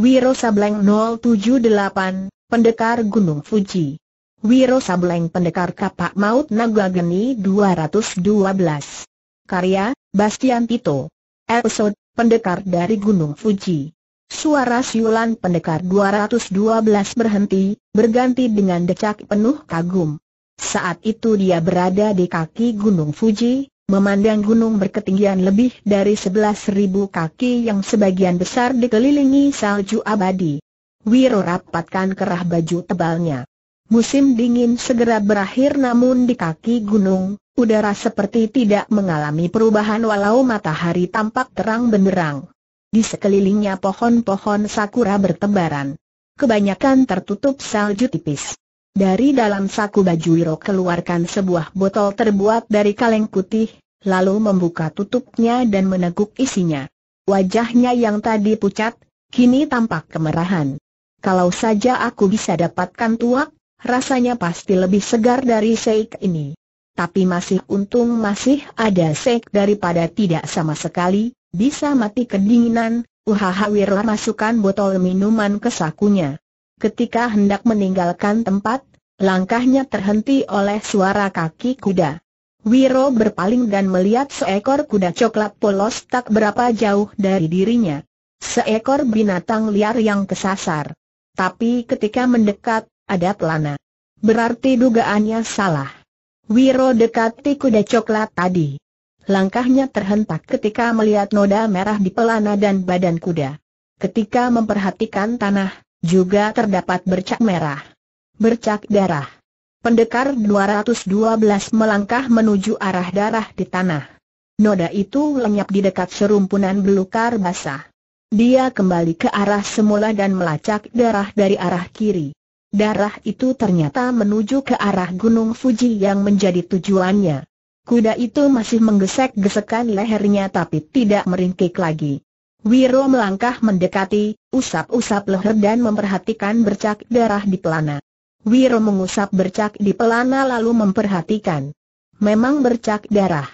Wiro Sableng 078, Pendekar Gunung Fuji. Wiro Sableng Pendekar Kapak Maut Naga Geni 212. Karya, Bastian Tito. Episode, Pendekar dari Gunung Fuji. Suara siulan pendekar 212 berhenti, berganti dengan decak penuh kagum. Saat itu dia berada di kaki Gunung Fuji, Memandang gunung berketinggian lebih dari 11.000 kaki yang sebagian besar dikelilingi salju abadi. Wiro rapatkan kerah baju tebalnya. Musim dingin segera berakhir namun di kaki gunung, udara seperti tidak mengalami perubahan walau matahari tampak terang benderang. Di sekelilingnya pohon-pohon sakura bertebaran. Kebanyakan tertutup salju tipis. Dari dalam saku baju Wiro keluarkan sebuah botol terbuat dari kaleng putih, lalu membuka tutupnya dan meneguk isinya. Wajahnya yang tadi pucat, kini tampak kemerahan. Kalau saja aku bisa dapatkan tuak, rasanya pasti lebih segar dari seik ini. Tapi masih untung masih ada seik daripada tidak sama sekali, bisa mati kedinginan, uhaha Wirla masukkan botol minuman ke sakunya. Ketika hendak meninggalkan tempat, langkahnya terhenti oleh suara kaki kuda. Wiro berpaling dan melihat seekor kuda coklat polos tak berapa jauh dari dirinya. Seekor binatang liar yang kesasar. Tapi ketika mendekat, ada pelana. Berarti dugaannya salah. Wiro dekati kuda coklat tadi. Langkahnya terhentak ketika melihat noda merah di pelana dan badan kuda. Ketika memperhatikan tanah, juga terdapat bercak merah. Bercak darah. Pendekar 212 melangkah menuju arah darah di tanah. Noda itu lenyap di dekat serumpunan belukar basah. Dia kembali ke arah semula dan melacak darah dari arah kiri. Darah itu ternyata menuju ke arah Gunung Fuji yang menjadi tujuannya. Kuda itu masih menggesek-gesekan lehernya tapi tidak meringkik lagi. Wiro melangkah mendekati, usap-usap leher dan memperhatikan bercak darah di pelana. Wiro mengusap bercak di pelana lalu memperhatikan. Memang bercak darah.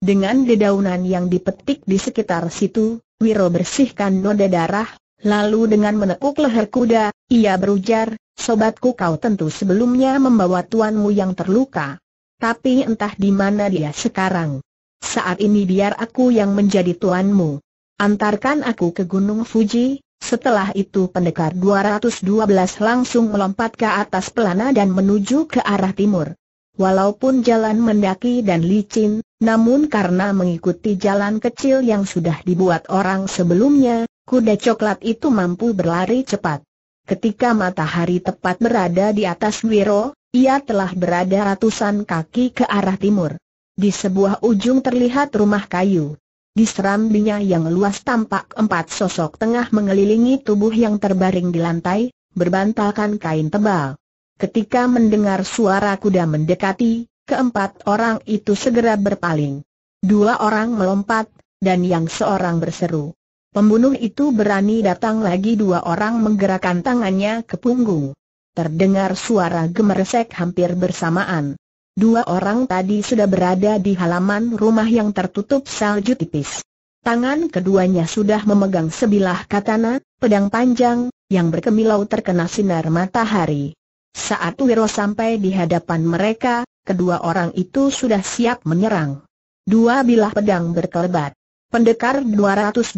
Dengan dedaunan yang dipetik di sekitar situ, Wiro bersihkan noda darah, lalu dengan menekuk leher kuda, ia berujar, Sobatku kau tentu sebelumnya membawa tuanmu yang terluka. Tapi entah di mana dia sekarang. Saat ini biar aku yang menjadi tuanmu. Antarkan aku ke Gunung Fuji, setelah itu pendekar 212 langsung melompat ke atas pelana dan menuju ke arah timur. Walaupun jalan mendaki dan licin, namun karena mengikuti jalan kecil yang sudah dibuat orang sebelumnya, kuda coklat itu mampu berlari cepat. Ketika matahari tepat berada di atas Wiro, ia telah berada ratusan kaki ke arah timur. Di sebuah ujung terlihat rumah kayu. Di serambinya yang luas tampak empat sosok tengah mengelilingi tubuh yang terbaring di lantai, berbantalkan kain tebal. Ketika mendengar suara kuda mendekati, keempat orang itu segera berpaling. Dua orang melompat, dan yang seorang berseru. Pembunuh itu berani datang lagi dua orang menggerakkan tangannya ke punggung. Terdengar suara gemeresek hampir bersamaan. Dua orang tadi sudah berada di halaman rumah yang tertutup salju tipis. Tangan keduanya sudah memegang sebilah katana, pedang panjang, yang berkemilau terkena sinar matahari. Saat Wiro sampai di hadapan mereka, kedua orang itu sudah siap menyerang. Dua bilah pedang berkelebat. Pendekar 212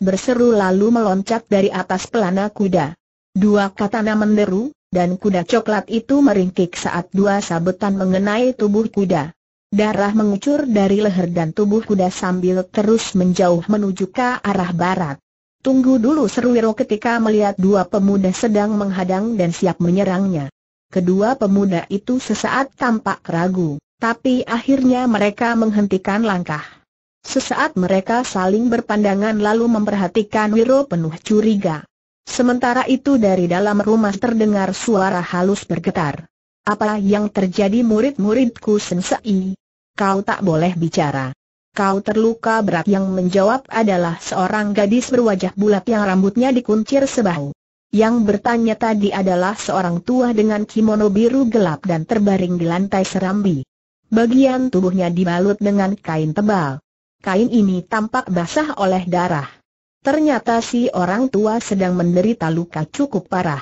berseru lalu meloncat dari atas pelana kuda. Dua katana menderu, dan kuda coklat itu meringkik saat dua sabetan mengenai tubuh kuda. Darah mengucur dari leher dan tubuh kuda sambil terus menjauh menuju ke arah barat. Tunggu dulu seru Wiro ketika melihat dua pemuda sedang menghadang dan siap menyerangnya. Kedua pemuda itu sesaat tampak ragu, tapi akhirnya mereka menghentikan langkah. Sesaat mereka saling berpandangan lalu memperhatikan Wiro penuh curiga. Sementara itu dari dalam rumah terdengar suara halus bergetar. Apa yang terjadi murid-muridku sensei? Kau tak boleh bicara. Kau terluka berat yang menjawab adalah seorang gadis berwajah bulat yang rambutnya dikuncir sebahu. Yang bertanya tadi adalah seorang tua dengan kimono biru gelap dan terbaring di lantai serambi. Bagian tubuhnya dibalut dengan kain tebal. Kain ini tampak basah oleh darah. Ternyata si orang tua sedang menderita luka cukup parah.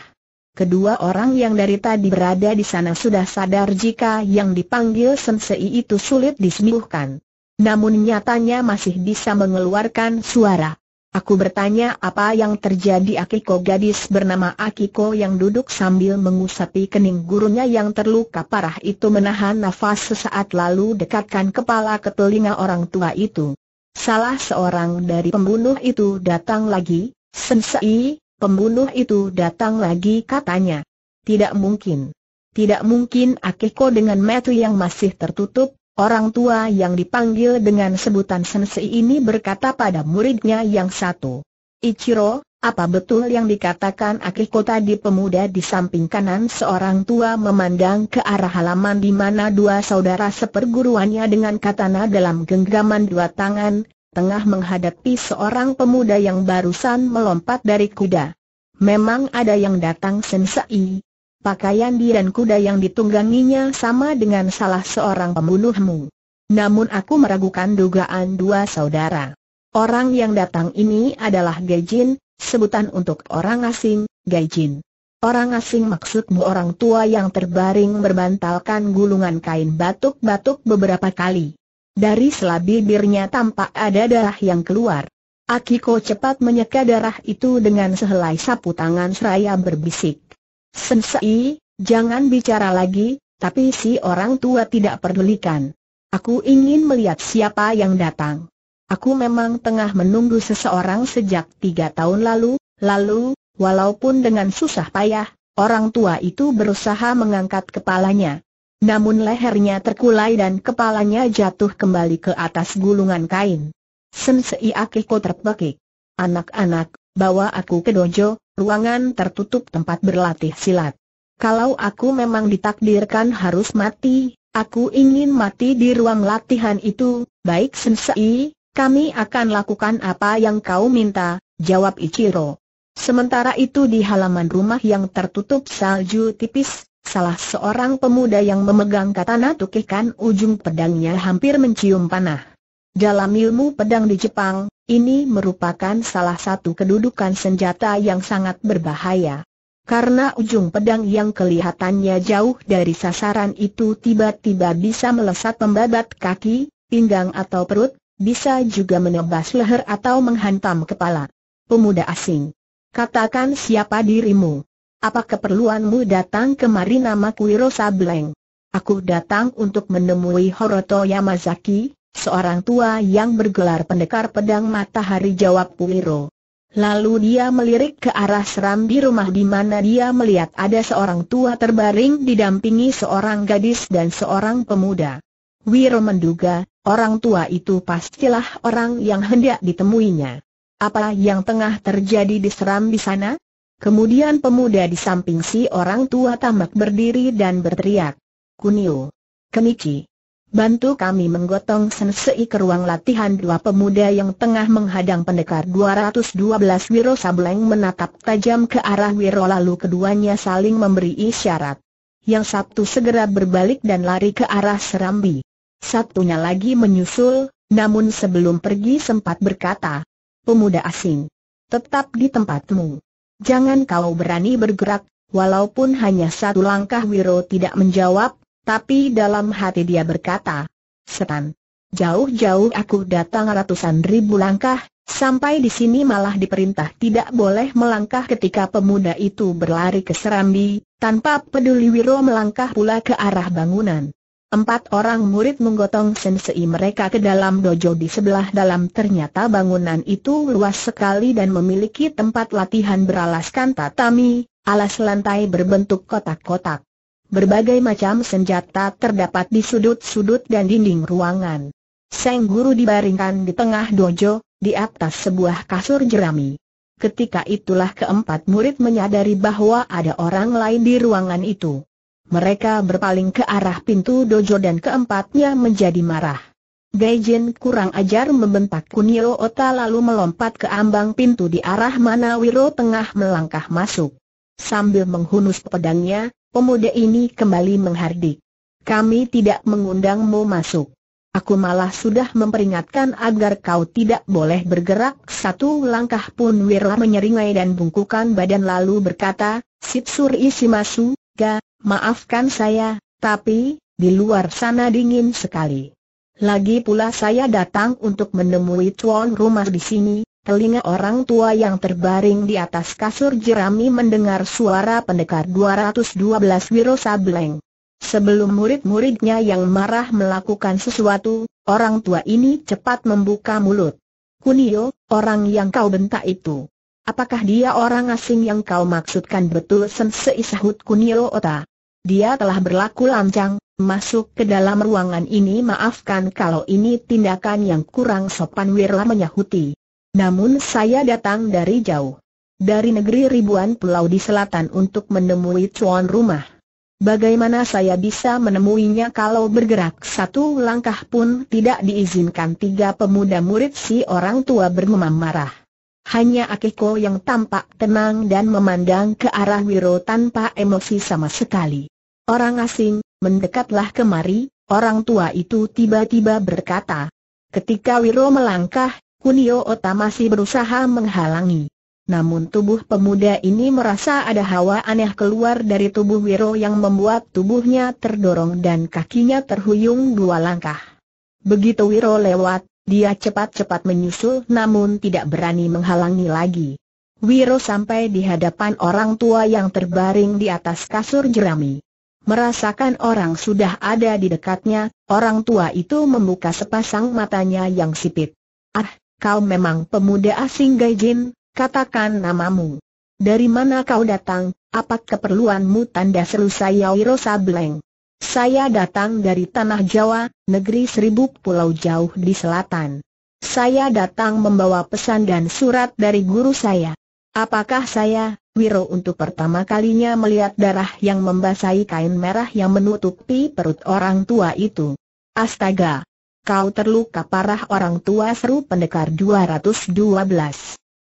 Kedua orang yang dari tadi berada di sana sudah sadar jika yang dipanggil sensei itu sulit disembuhkan. Namun nyatanya masih bisa mengeluarkan suara. Aku bertanya apa yang terjadi Akiko gadis bernama Akiko yang duduk sambil mengusapi kening gurunya yang terluka parah itu menahan nafas sesaat lalu dekatkan kepala ke telinga orang tua itu. Salah seorang dari pembunuh itu datang lagi, Sensei, pembunuh itu datang lagi katanya. Tidak mungkin. Tidak mungkin Akiko dengan metu yang masih tertutup, orang tua yang dipanggil dengan sebutan Sensei ini berkata pada muridnya yang satu. Ichiro, apa betul yang dikatakan Akiko di pemuda di samping kanan seorang tua memandang ke arah halaman di mana dua saudara seperguruannya dengan katana dalam genggaman dua tangan, tengah menghadapi seorang pemuda yang barusan melompat dari kuda. Memang ada yang datang sensei. Pakaian dia dan kuda yang ditungganginya sama dengan salah seorang pembunuhmu. Namun aku meragukan dugaan dua saudara. Orang yang datang ini adalah Gejin, Sebutan untuk orang asing, gaijin. Orang asing maksudmu orang tua yang terbaring berbantalkan gulungan kain batuk-batuk beberapa kali. Dari sela bibirnya tampak ada darah yang keluar. Akiko cepat menyeka darah itu dengan sehelai sapu tangan seraya berbisik. Sensei, jangan bicara lagi, tapi si orang tua tidak pedulikan. Aku ingin melihat siapa yang datang. Aku memang tengah menunggu seseorang sejak tiga tahun lalu, lalu, walaupun dengan susah payah, orang tua itu berusaha mengangkat kepalanya. Namun lehernya terkulai dan kepalanya jatuh kembali ke atas gulungan kain. Sensei Akiko terpekik. Anak-anak, bawa aku ke dojo, ruangan tertutup tempat berlatih silat. Kalau aku memang ditakdirkan harus mati, Aku ingin mati di ruang latihan itu, baik sensei, kami akan lakukan apa yang kau minta, jawab Ichiro. Sementara itu di halaman rumah yang tertutup salju tipis, salah seorang pemuda yang memegang katana tukikan ujung pedangnya hampir mencium panah. Dalam ilmu pedang di Jepang, ini merupakan salah satu kedudukan senjata yang sangat berbahaya. Karena ujung pedang yang kelihatannya jauh dari sasaran itu tiba-tiba bisa melesat membabat kaki, pinggang atau perut, bisa juga menebas leher atau menghantam kepala. Pemuda asing. Katakan siapa dirimu. Apa keperluanmu datang kemari nama Kuiro Sableng? Aku datang untuk menemui Horoto Yamazaki, seorang tua yang bergelar pendekar pedang matahari jawab Kuiro. Lalu dia melirik ke arah serambi rumah di mana dia melihat ada seorang tua terbaring didampingi seorang gadis dan seorang pemuda. Wiro menduga, Orang tua itu pastilah orang yang hendak ditemuinya. Apa yang tengah terjadi di seram di sana? Kemudian pemuda di samping si orang tua tamak berdiri dan berteriak. Kunio. Kenichi. Bantu kami menggotong sensei ke ruang latihan dua pemuda yang tengah menghadang pendekar 212 Wiro Sableng menatap tajam ke arah Wiro lalu keduanya saling memberi isyarat. Yang Sabtu segera berbalik dan lari ke arah Serambi. Satunya lagi menyusul, namun sebelum pergi sempat berkata, pemuda asing, tetap di tempatmu. Jangan kau berani bergerak, walaupun hanya satu langkah Wiro tidak menjawab, tapi dalam hati dia berkata, setan. Jauh-jauh aku datang ratusan ribu langkah, sampai di sini malah diperintah tidak boleh melangkah ketika pemuda itu berlari ke Serambi, tanpa peduli Wiro melangkah pula ke arah bangunan. Empat orang murid menggotong sensei mereka ke dalam dojo di sebelah dalam ternyata bangunan itu luas sekali dan memiliki tempat latihan beralaskan tatami, alas lantai berbentuk kotak-kotak. Berbagai macam senjata terdapat di sudut-sudut dan dinding ruangan. Seng guru dibaringkan di tengah dojo, di atas sebuah kasur jerami. Ketika itulah keempat murid menyadari bahwa ada orang lain di ruangan itu. Mereka berpaling ke arah pintu dojo dan keempatnya menjadi marah. Gaijin kurang ajar membentak Kunio Ota lalu melompat ke ambang pintu di arah mana Wiro tengah melangkah masuk. Sambil menghunus pedangnya, pemuda ini kembali menghardik. Kami tidak mengundangmu masuk. Aku malah sudah memperingatkan agar kau tidak boleh bergerak Satu langkah pun Wiro menyeringai dan bungkukan badan lalu berkata Sipsur Ishimasu, ga, Maafkan saya, tapi, di luar sana dingin sekali. Lagi pula saya datang untuk menemui tuan rumah di sini, telinga orang tua yang terbaring di atas kasur jerami mendengar suara pendekar 212 Wiro Sableng. Sebelum murid-muridnya yang marah melakukan sesuatu, orang tua ini cepat membuka mulut. Kunio, orang yang kau bentak itu. Apakah dia orang asing yang kau maksudkan betul sensei sahut Kunio Ota? Dia telah berlaku lancang, masuk ke dalam ruangan ini maafkan kalau ini tindakan yang kurang sopan Wirla menyahuti. Namun saya datang dari jauh. Dari negeri ribuan pulau di selatan untuk menemui cuan rumah. Bagaimana saya bisa menemuinya kalau bergerak satu langkah pun tidak diizinkan tiga pemuda murid si orang tua bermemam marah. Hanya Akiko yang tampak tenang dan memandang ke arah Wiro tanpa emosi sama sekali. Orang asing, mendekatlah kemari, orang tua itu tiba-tiba berkata. Ketika Wiro melangkah, Kunio Ota masih berusaha menghalangi. Namun tubuh pemuda ini merasa ada hawa aneh keluar dari tubuh Wiro yang membuat tubuhnya terdorong dan kakinya terhuyung dua langkah. Begitu Wiro lewat, dia cepat-cepat menyusul namun tidak berani menghalangi lagi. Wiro sampai di hadapan orang tua yang terbaring di atas kasur jerami. Merasakan orang sudah ada di dekatnya, orang tua itu membuka sepasang matanya yang sipit. Ah, kau memang pemuda asing Gaijin, katakan namamu. Dari mana kau datang, apa keperluanmu tanda seru saya Wiro Sableng. Saya datang dari tanah Jawa, negeri seribu pulau jauh di selatan. Saya datang membawa pesan dan surat dari guru saya. Apakah saya, Wiro untuk pertama kalinya melihat darah yang membasahi kain merah yang menutupi perut orang tua itu? Astaga! Kau terluka parah orang tua seru pendekar 212.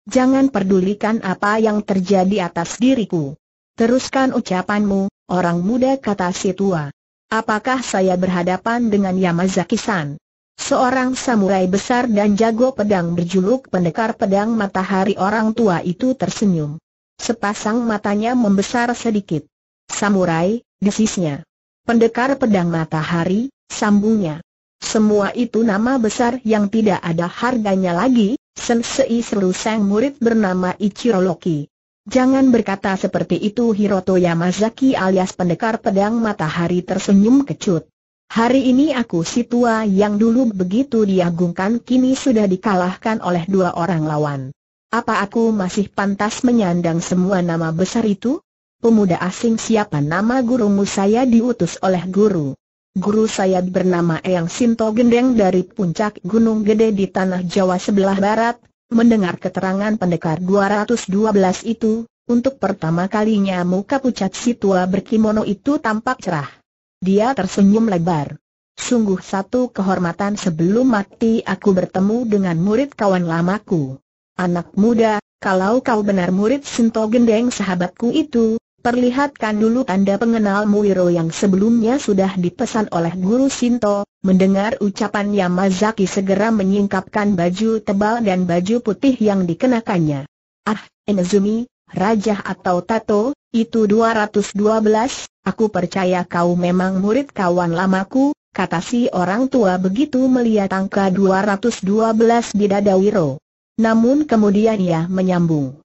Jangan pedulikan apa yang terjadi atas diriku. Teruskan ucapanmu, orang muda kata si tua. Apakah saya berhadapan dengan Yamazaki-san? Seorang samurai besar dan jago pedang berjuluk pendekar pedang matahari orang tua itu tersenyum. Sepasang matanya membesar sedikit. Samurai, desisnya. Pendekar pedang matahari, sambungnya. Semua itu nama besar yang tidak ada harganya lagi, Sensei seluseng murid bernama Ichiro Loki. Jangan berkata seperti itu Hiroto Yamazaki alias pendekar pedang matahari tersenyum kecut. Hari ini aku si tua yang dulu begitu diagungkan kini sudah dikalahkan oleh dua orang lawan. Apa aku masih pantas menyandang semua nama besar itu? Pemuda asing siapa nama gurumu saya diutus oleh guru. Guru saya bernama Eyang Sinto Gendeng dari puncak Gunung Gede di Tanah Jawa sebelah barat, Mendengar keterangan pendekar 212 itu, untuk pertama kalinya muka pucat si tua berkimono itu tampak cerah. Dia tersenyum lebar. Sungguh satu kehormatan sebelum mati aku bertemu dengan murid kawan lamaku. Anak muda, kalau kau benar murid Sinto Gendeng sahabatku itu, perlihatkan dulu tanda pengenal Muiro yang sebelumnya sudah dipesan oleh Guru Sinto. Mendengar ucapan Yamazaki segera menyingkapkan baju tebal dan baju putih yang dikenakannya. Ah, Enzumi, Raja atau Tato, itu 212, aku percaya kau memang murid kawan lamaku, kata si orang tua begitu melihat angka 212 di dada Wiro. Namun kemudian ia menyambung.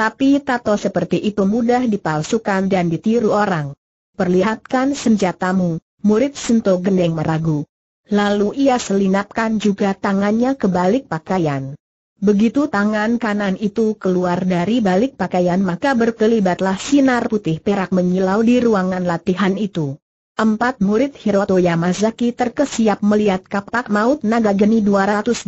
Tapi tato seperti itu mudah dipalsukan dan ditiru orang. Perlihatkan senjatamu, murid Sento Gendeng meragu. Lalu ia selinapkan juga tangannya ke balik pakaian. Begitu tangan kanan itu keluar dari balik pakaian maka berkelibatlah sinar putih perak menyilau di ruangan latihan itu. Empat murid Hiroto Yamazaki terkesiap melihat kapak maut naga geni 212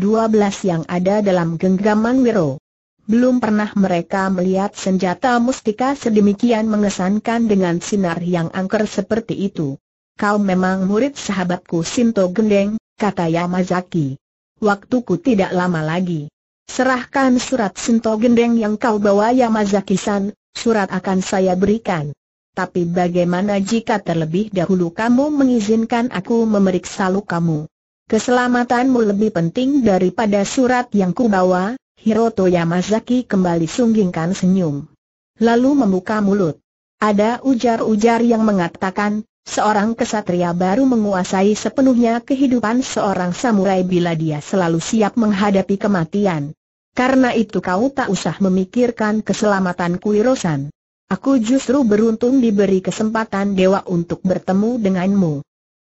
yang ada dalam genggaman Wiro. Belum pernah mereka melihat senjata mustika sedemikian mengesankan dengan sinar yang angker seperti itu. Kau memang murid sahabatku Sinto Gendeng, kata Yamazaki. Waktuku tidak lama lagi. Serahkan surat Sinto Gendeng yang kau bawa Yamazaki-san, surat akan saya berikan. Tapi bagaimana jika terlebih dahulu kamu mengizinkan aku memeriksa lukamu? Keselamatanmu lebih penting daripada surat yang kubawa, Hiroto Yamazaki kembali sunggingkan senyum. Lalu membuka mulut. Ada ujar-ujar yang mengatakan, seorang kesatria baru menguasai sepenuhnya kehidupan seorang samurai bila dia selalu siap menghadapi kematian. Karena itu kau tak usah memikirkan keselamatan Kuirosan. Aku justru beruntung diberi kesempatan dewa untuk bertemu denganmu.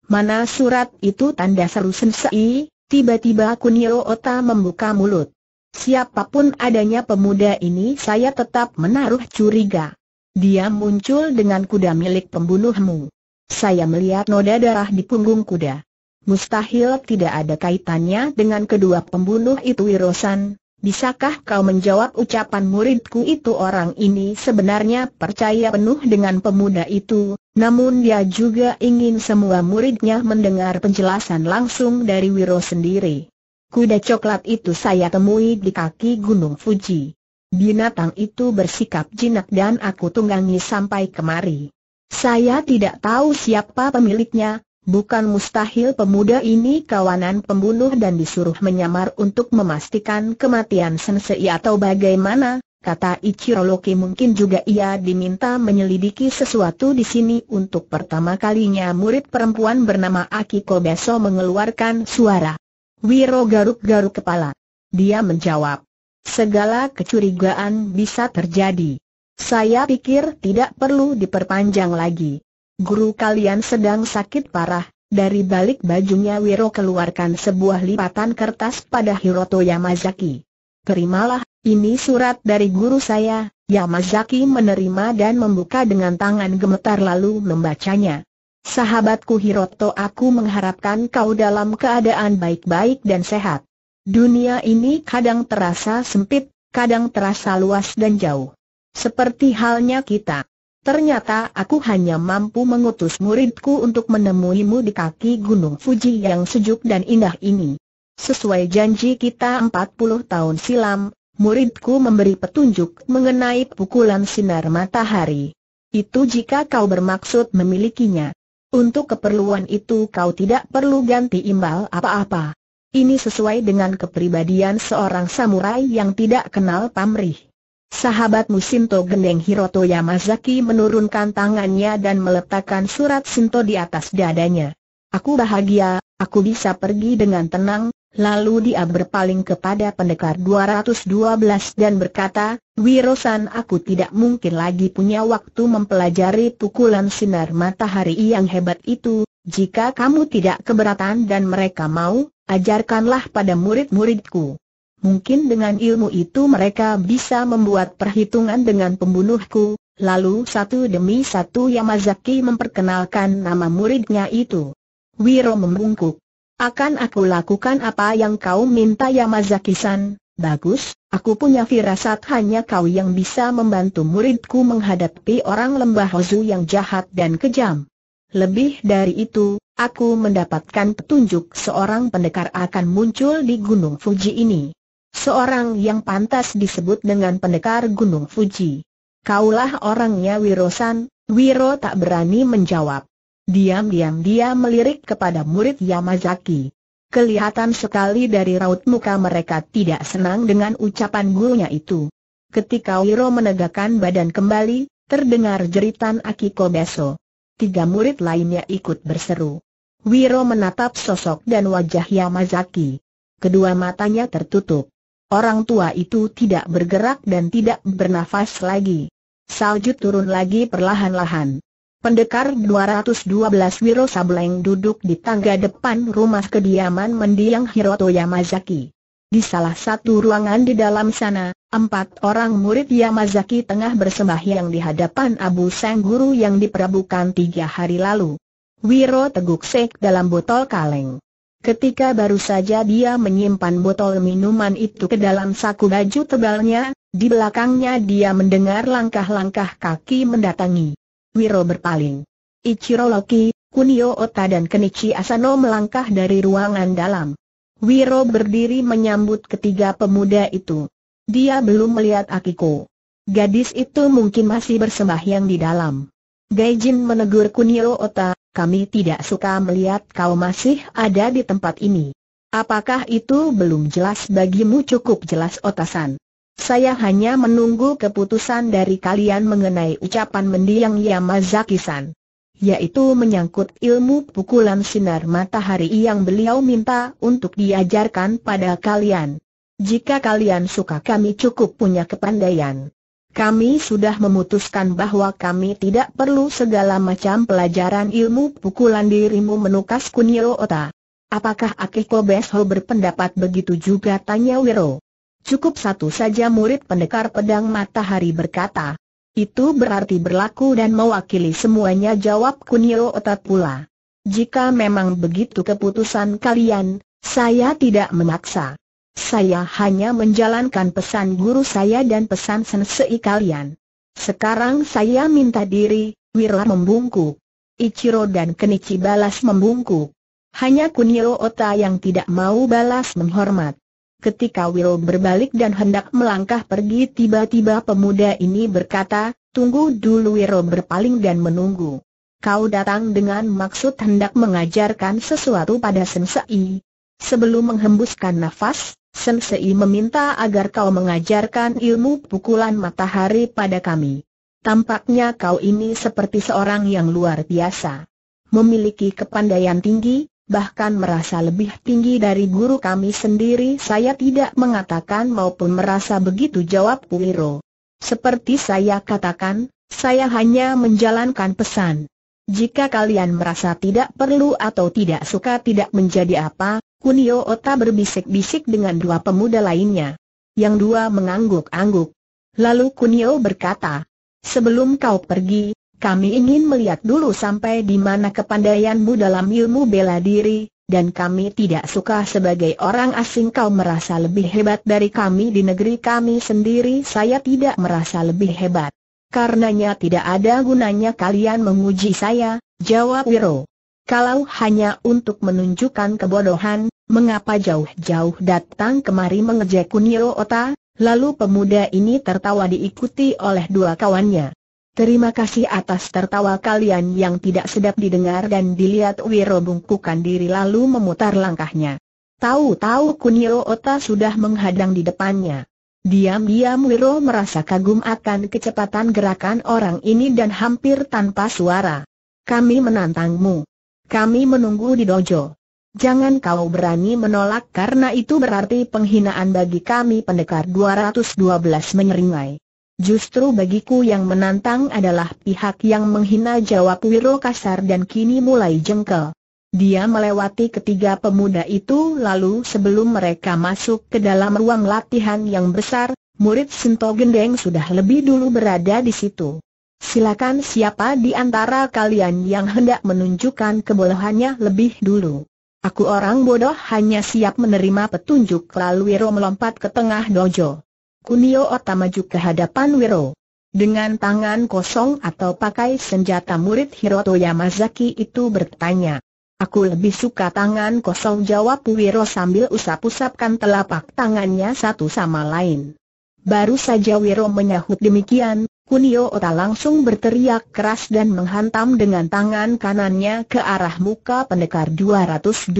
Mana surat itu tanda seru sensei, tiba-tiba Kunio Ota membuka mulut. Siapapun adanya pemuda ini saya tetap menaruh curiga. Dia muncul dengan kuda milik pembunuhmu. Saya melihat noda darah di punggung kuda. Mustahil tidak ada kaitannya dengan kedua pembunuh itu Wirosan. Bisakah kau menjawab ucapan muridku itu orang ini sebenarnya percaya penuh dengan pemuda itu, namun dia juga ingin semua muridnya mendengar penjelasan langsung dari Wiro sendiri. Kuda coklat itu saya temui di kaki Gunung Fuji. Binatang itu bersikap jinak dan aku tunggangi sampai kemari. Saya tidak tahu siapa pemiliknya, bukan mustahil pemuda ini kawanan pembunuh dan disuruh menyamar untuk memastikan kematian sensei atau bagaimana, kata Ichiro Loki mungkin juga ia diminta menyelidiki sesuatu di sini untuk pertama kalinya murid perempuan bernama Akiko Beso mengeluarkan suara. Wiro garuk-garuk kepala. Dia menjawab, segala kecurigaan bisa terjadi. Saya pikir tidak perlu diperpanjang lagi. Guru kalian sedang sakit parah, dari balik bajunya Wiro keluarkan sebuah lipatan kertas pada Hiroto Yamazaki. Terimalah, ini surat dari guru saya, Yamazaki menerima dan membuka dengan tangan gemetar lalu membacanya. Sahabatku Hiroto aku mengharapkan kau dalam keadaan baik-baik dan sehat. Dunia ini kadang terasa sempit, kadang terasa luas dan jauh. Seperti halnya kita. Ternyata aku hanya mampu mengutus muridku untuk menemuimu di kaki Gunung Fuji yang sejuk dan indah ini. Sesuai janji kita 40 tahun silam, muridku memberi petunjuk mengenai pukulan sinar matahari. Itu jika kau bermaksud memilikinya. Untuk keperluan itu kau tidak perlu ganti imbal apa-apa. Ini sesuai dengan kepribadian seorang samurai yang tidak kenal pamrih. Sahabat Musinto Gendeng Hiroto Yamazaki menurunkan tangannya dan meletakkan surat Sinto di atas dadanya. Aku bahagia, aku bisa pergi dengan tenang, Lalu dia berpaling kepada pendekar 212 dan berkata, Wirosan aku tidak mungkin lagi punya waktu mempelajari pukulan sinar matahari yang hebat itu, jika kamu tidak keberatan dan mereka mau, ajarkanlah pada murid-muridku. Mungkin dengan ilmu itu mereka bisa membuat perhitungan dengan pembunuhku, lalu satu demi satu Yamazaki memperkenalkan nama muridnya itu. Wiro membungkuk. Akan aku lakukan apa yang kau minta Yamazaki-san, bagus, aku punya firasat hanya kau yang bisa membantu muridku menghadapi orang lembah Hozu yang jahat dan kejam. Lebih dari itu, aku mendapatkan petunjuk seorang pendekar akan muncul di Gunung Fuji ini. Seorang yang pantas disebut dengan pendekar Gunung Fuji. Kaulah orangnya Wirosan, Wiro tak berani menjawab. Diam-diam dia melirik kepada murid Yamazaki. Kelihatan sekali dari raut muka mereka tidak senang dengan ucapan gurunya itu. Ketika Wiro menegakkan badan kembali, terdengar jeritan Akiko Beso. Tiga murid lainnya ikut berseru. Wiro menatap sosok dan wajah Yamazaki. Kedua matanya tertutup. Orang tua itu tidak bergerak dan tidak bernafas lagi. Salju turun lagi perlahan-lahan. Pendekar 212 Wiro Sableng duduk di tangga depan rumah kediaman mendiang Hiroto Yamazaki. Di salah satu ruangan di dalam sana, empat orang murid Yamazaki tengah bersembahyang di hadapan Abu Sang Guru yang diperabukan tiga hari lalu. Wiro teguk sek dalam botol kaleng. Ketika baru saja dia menyimpan botol minuman itu ke dalam saku baju tebalnya, di belakangnya dia mendengar langkah-langkah kaki mendatangi. Wiro berpaling. Ichiro Loki, Kunio Ota dan Kenichi Asano melangkah dari ruangan dalam. Wiro berdiri menyambut ketiga pemuda itu. Dia belum melihat Akiko. Gadis itu mungkin masih bersembahyang di dalam. Gaijin menegur Kunio Ota, kami tidak suka melihat kau masih ada di tempat ini. Apakah itu belum jelas bagimu cukup jelas Otasan? Saya hanya menunggu keputusan dari kalian mengenai ucapan mendiang Yamazaki-san. Yaitu menyangkut ilmu pukulan sinar matahari yang beliau minta untuk diajarkan pada kalian. Jika kalian suka kami cukup punya kepandaian. Kami sudah memutuskan bahwa kami tidak perlu segala macam pelajaran ilmu pukulan dirimu menukas kunyo Ota. Apakah Akiko Besho berpendapat begitu juga tanya Wiro? Cukup satu saja murid pendekar pedang matahari berkata. Itu berarti berlaku dan mewakili semuanya jawab Kunio pula. Jika memang begitu keputusan kalian, saya tidak memaksa. Saya hanya menjalankan pesan guru saya dan pesan sensei kalian. Sekarang saya minta diri, Wira membungkuk. Ichiro dan Kenichi balas membungkuk. Hanya Kunio Ota yang tidak mau balas menghormat. Ketika Will berbalik dan hendak melangkah pergi tiba-tiba pemuda ini berkata, Tunggu dulu Will berpaling dan menunggu. Kau datang dengan maksud hendak mengajarkan sesuatu pada Sensei. Sebelum menghembuskan nafas, Sensei meminta agar kau mengajarkan ilmu pukulan matahari pada kami. Tampaknya kau ini seperti seorang yang luar biasa. Memiliki kepandaian tinggi, bahkan merasa lebih tinggi dari guru kami sendiri saya tidak mengatakan maupun merasa begitu jawab Puiro. Seperti saya katakan, saya hanya menjalankan pesan. Jika kalian merasa tidak perlu atau tidak suka tidak menjadi apa, Kunio Ota berbisik-bisik dengan dua pemuda lainnya. Yang dua mengangguk-angguk. Lalu Kunio berkata, Sebelum kau pergi, kami ingin melihat dulu sampai di mana kepandaianmu dalam ilmu bela diri, dan kami tidak suka sebagai orang asing kau merasa lebih hebat dari kami di negeri kami sendiri saya tidak merasa lebih hebat. Karenanya tidak ada gunanya kalian menguji saya, jawab Wiro. Kalau hanya untuk menunjukkan kebodohan, mengapa jauh-jauh datang kemari mengejek Kuniro Ota, lalu pemuda ini tertawa diikuti oleh dua kawannya. Terima kasih atas tertawa kalian yang tidak sedap didengar dan dilihat Wiro bungkukan diri lalu memutar langkahnya. Tahu-tahu Kunio Ota sudah menghadang di depannya. Diam-diam Wiro merasa kagum akan kecepatan gerakan orang ini dan hampir tanpa suara. Kami menantangmu. Kami menunggu di dojo. Jangan kau berani menolak karena itu berarti penghinaan bagi kami pendekar 212 menyeringai. Justru bagiku yang menantang adalah pihak yang menghina jawab Wiro kasar dan kini mulai jengkel. Dia melewati ketiga pemuda itu lalu sebelum mereka masuk ke dalam ruang latihan yang besar, murid Sinto Gendeng sudah lebih dulu berada di situ. Silakan siapa di antara kalian yang hendak menunjukkan kebolehannya lebih dulu. Aku orang bodoh hanya siap menerima petunjuk lalu Wiro melompat ke tengah dojo. Kunio Ota maju ke hadapan Wiro. Dengan tangan kosong atau pakai senjata murid Hiroto Yamazaki itu bertanya. Aku lebih suka tangan kosong jawab Wiro sambil usap-usapkan telapak tangannya satu sama lain. Baru saja Wiro menyahut demikian, Kunio Ota langsung berteriak keras dan menghantam dengan tangan kanannya ke arah muka pendekar 212.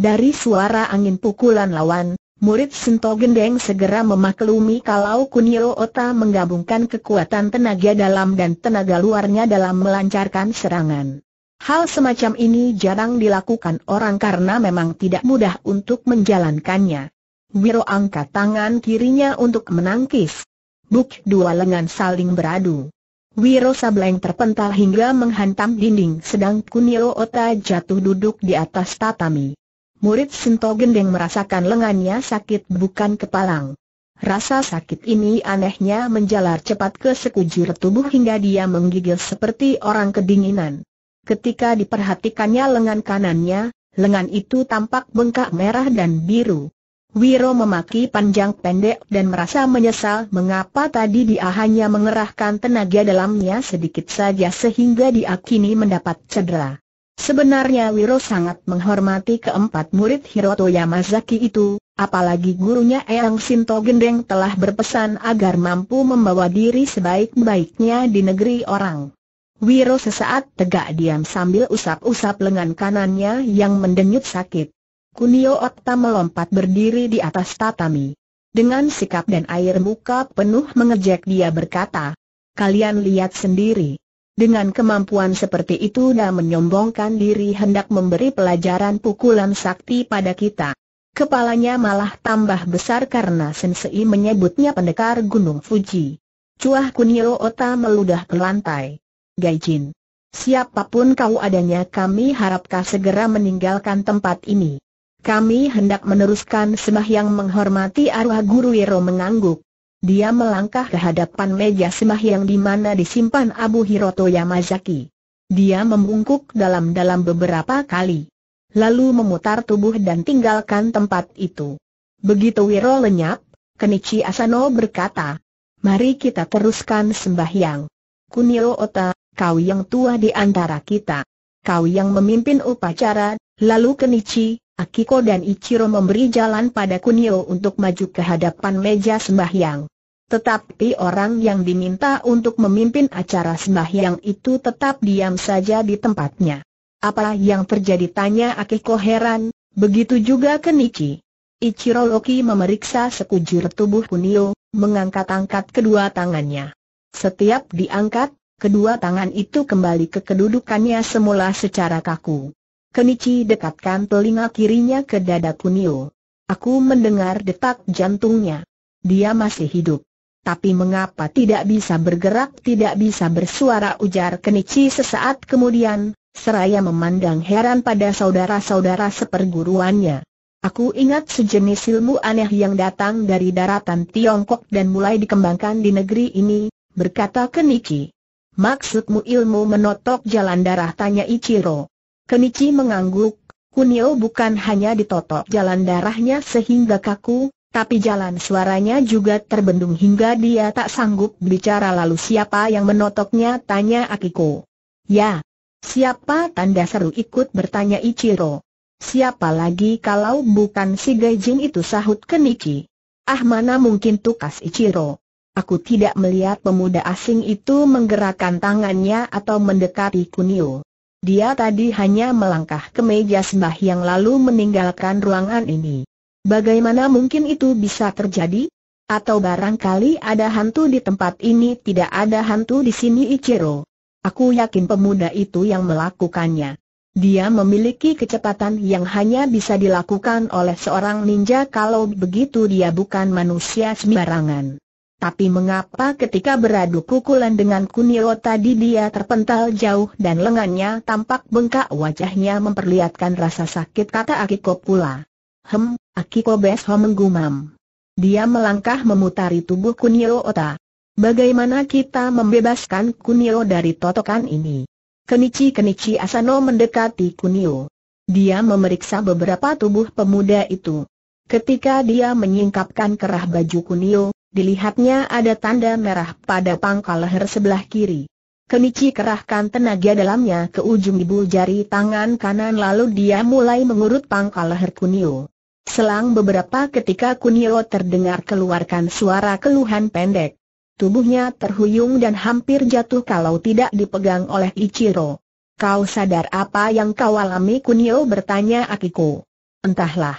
Dari suara angin pukulan lawan, Murid Sento Gendeng segera memaklumi kalau Kunio Ota menggabungkan kekuatan tenaga dalam dan tenaga luarnya dalam melancarkan serangan. Hal semacam ini jarang dilakukan orang karena memang tidak mudah untuk menjalankannya. Wiro angkat tangan kirinya untuk menangkis. Buk dua lengan saling beradu. Wiro Sableng terpental hingga menghantam dinding sedang Kunio Ota jatuh duduk di atas tatami murid Sinto Gendeng merasakan lengannya sakit bukan kepalang. Rasa sakit ini anehnya menjalar cepat ke sekujur tubuh hingga dia menggigil seperti orang kedinginan. Ketika diperhatikannya lengan kanannya, lengan itu tampak bengkak merah dan biru. Wiro memaki panjang pendek dan merasa menyesal mengapa tadi dia hanya mengerahkan tenaga dalamnya sedikit saja sehingga dia kini mendapat cedera. Sebenarnya Wiro sangat menghormati keempat murid Hiroto Yamazaki itu, apalagi gurunya Eyang Sinto Gendeng telah berpesan agar mampu membawa diri sebaik-baiknya di negeri orang. Wiro sesaat tegak diam sambil usap-usap lengan kanannya yang mendenyut sakit. Kunio Okta melompat berdiri di atas tatami. Dengan sikap dan air muka penuh mengejek dia berkata, Kalian lihat sendiri. Dengan kemampuan seperti itu dia menyombongkan diri hendak memberi pelajaran pukulan sakti pada kita. Kepalanya malah tambah besar karena sensei menyebutnya pendekar Gunung Fuji. Cuah Kunio Ota meludah ke lantai. Gaijin. Siapapun kau adanya kami harapkah segera meninggalkan tempat ini. Kami hendak meneruskan sembah yang menghormati arwah guru Wiro mengangguk. Dia melangkah ke hadapan meja semah yang di mana disimpan Abu Hiroto Yamazaki. Dia membungkuk dalam-dalam beberapa kali. Lalu memutar tubuh dan tinggalkan tempat itu. Begitu Wiro lenyap, Kenichi Asano berkata, Mari kita teruskan sembahyang. Kunio Ota, kau yang tua di antara kita. Kau yang memimpin upacara, lalu Kenichi, Akiko dan Ichiro memberi jalan pada Kunio untuk maju ke hadapan meja sembahyang. Tetapi orang yang diminta untuk memimpin acara sembahyang itu tetap diam saja di tempatnya. Apa yang terjadi tanya Akiko heran, begitu juga Kenichi. Ichiro Loki memeriksa sekujur tubuh Kunio, mengangkat-angkat kedua tangannya. Setiap diangkat, kedua tangan itu kembali ke kedudukannya semula secara kaku. Kenichi dekatkan telinga kirinya ke dada Kunio. Aku mendengar detak jantungnya. Dia masih hidup tapi mengapa tidak bisa bergerak, tidak bisa bersuara ujar Kenichi sesaat kemudian, seraya memandang heran pada saudara-saudara seperguruannya. Aku ingat sejenis ilmu aneh yang datang dari daratan Tiongkok dan mulai dikembangkan di negeri ini, berkata Kenichi. Maksudmu ilmu menotok jalan darah tanya Ichiro. Kenichi mengangguk, Kunio bukan hanya ditotok jalan darahnya sehingga kaku, tapi jalan suaranya juga terbendung hingga dia tak sanggup bicara lalu siapa yang menotoknya tanya Akiko. Ya, siapa tanda seru ikut bertanya Ichiro. Siapa lagi kalau bukan si Gaijin itu sahut Kenichi. Ah mana mungkin tukas Ichiro. Aku tidak melihat pemuda asing itu menggerakkan tangannya atau mendekati Kunio. Dia tadi hanya melangkah ke meja sembah yang lalu meninggalkan ruangan ini. Bagaimana mungkin itu bisa terjadi? Atau barangkali ada hantu di tempat ini tidak ada hantu di sini Ichiro. Aku yakin pemuda itu yang melakukannya. Dia memiliki kecepatan yang hanya bisa dilakukan oleh seorang ninja kalau begitu dia bukan manusia sembarangan. Tapi mengapa ketika beradu pukulan dengan Kunio tadi dia terpental jauh dan lengannya tampak bengkak wajahnya memperlihatkan rasa sakit kata Akiko pula. Hem, Akiko Besho menggumam. Dia melangkah memutari tubuh Kunio Ota. Bagaimana kita membebaskan Kunio dari totokan ini? Kenichi-kenichi Asano mendekati Kunio. Dia memeriksa beberapa tubuh pemuda itu. Ketika dia menyingkapkan kerah baju Kunio, dilihatnya ada tanda merah pada pangkal leher sebelah kiri. Kenichi kerahkan tenaga dalamnya ke ujung ibu jari tangan kanan lalu dia mulai mengurut pangkal leher Kunio. Selang beberapa ketika Kunio terdengar keluarkan suara keluhan pendek. Tubuhnya terhuyung dan hampir jatuh kalau tidak dipegang oleh Ichiro. Kau sadar apa yang kau alami Kunio bertanya Akiko. Entahlah.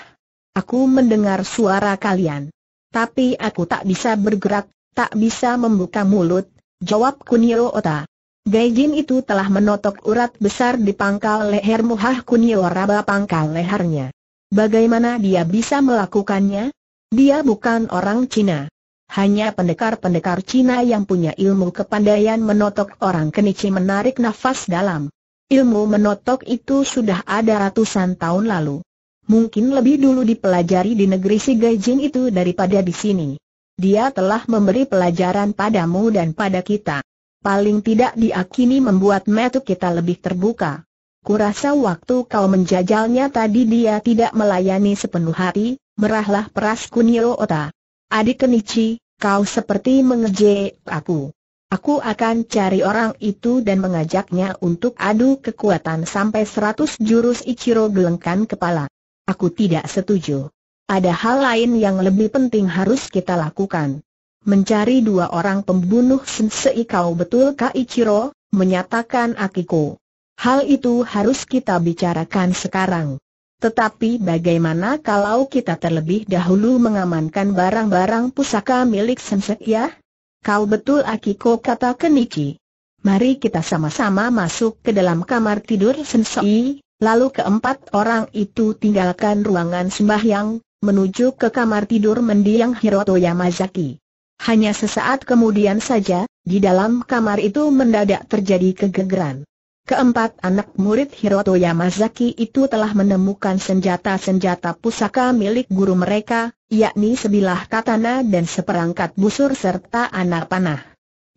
Aku mendengar suara kalian. Tapi aku tak bisa bergerak, tak bisa membuka mulut, jawab Kunio Ota. Gaijin itu telah menotok urat besar di pangkal leher muhah Kunio raba pangkal lehernya. Bagaimana dia bisa melakukannya? Dia bukan orang Cina. Hanya pendekar-pendekar Cina yang punya ilmu kepandaian menotok orang kenici menarik nafas dalam. Ilmu menotok itu sudah ada ratusan tahun lalu. Mungkin lebih dulu dipelajari di negeri si Gajing itu daripada di sini. Dia telah memberi pelajaran padamu dan pada kita. Paling tidak diakini membuat metu kita lebih terbuka. Kurasa waktu kau menjajalnya tadi dia tidak melayani sepenuh hati, merahlah peras kunyo Ota. Adik Kenichi, kau seperti mengejek aku. Aku akan cari orang itu dan mengajaknya untuk adu kekuatan sampai seratus jurus Ichiro gelengkan kepala. Aku tidak setuju. Ada hal lain yang lebih penting harus kita lakukan. Mencari dua orang pembunuh sensei kau betul Kak Ichiro, menyatakan Akiko. Hal itu harus kita bicarakan sekarang. Tetapi bagaimana kalau kita terlebih dahulu mengamankan barang-barang pusaka milik Sensek ya? Kau betul Akiko kata Kenichi. Mari kita sama-sama masuk ke dalam kamar tidur Sensei, lalu keempat orang itu tinggalkan ruangan sembahyang, menuju ke kamar tidur mendiang Hiroto Yamazaki. Hanya sesaat kemudian saja, di dalam kamar itu mendadak terjadi kegegeran. Keempat anak murid Hiroto Yamazaki itu telah menemukan senjata-senjata pusaka milik guru mereka, yakni sebilah katana dan seperangkat busur serta anak panah.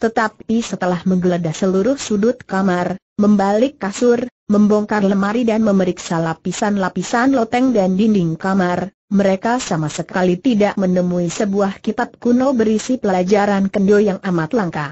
Tetapi setelah menggeledah seluruh sudut kamar, membalik kasur, membongkar lemari dan memeriksa lapisan-lapisan loteng dan dinding kamar, mereka sama sekali tidak menemui sebuah kitab kuno berisi pelajaran kendo yang amat langka.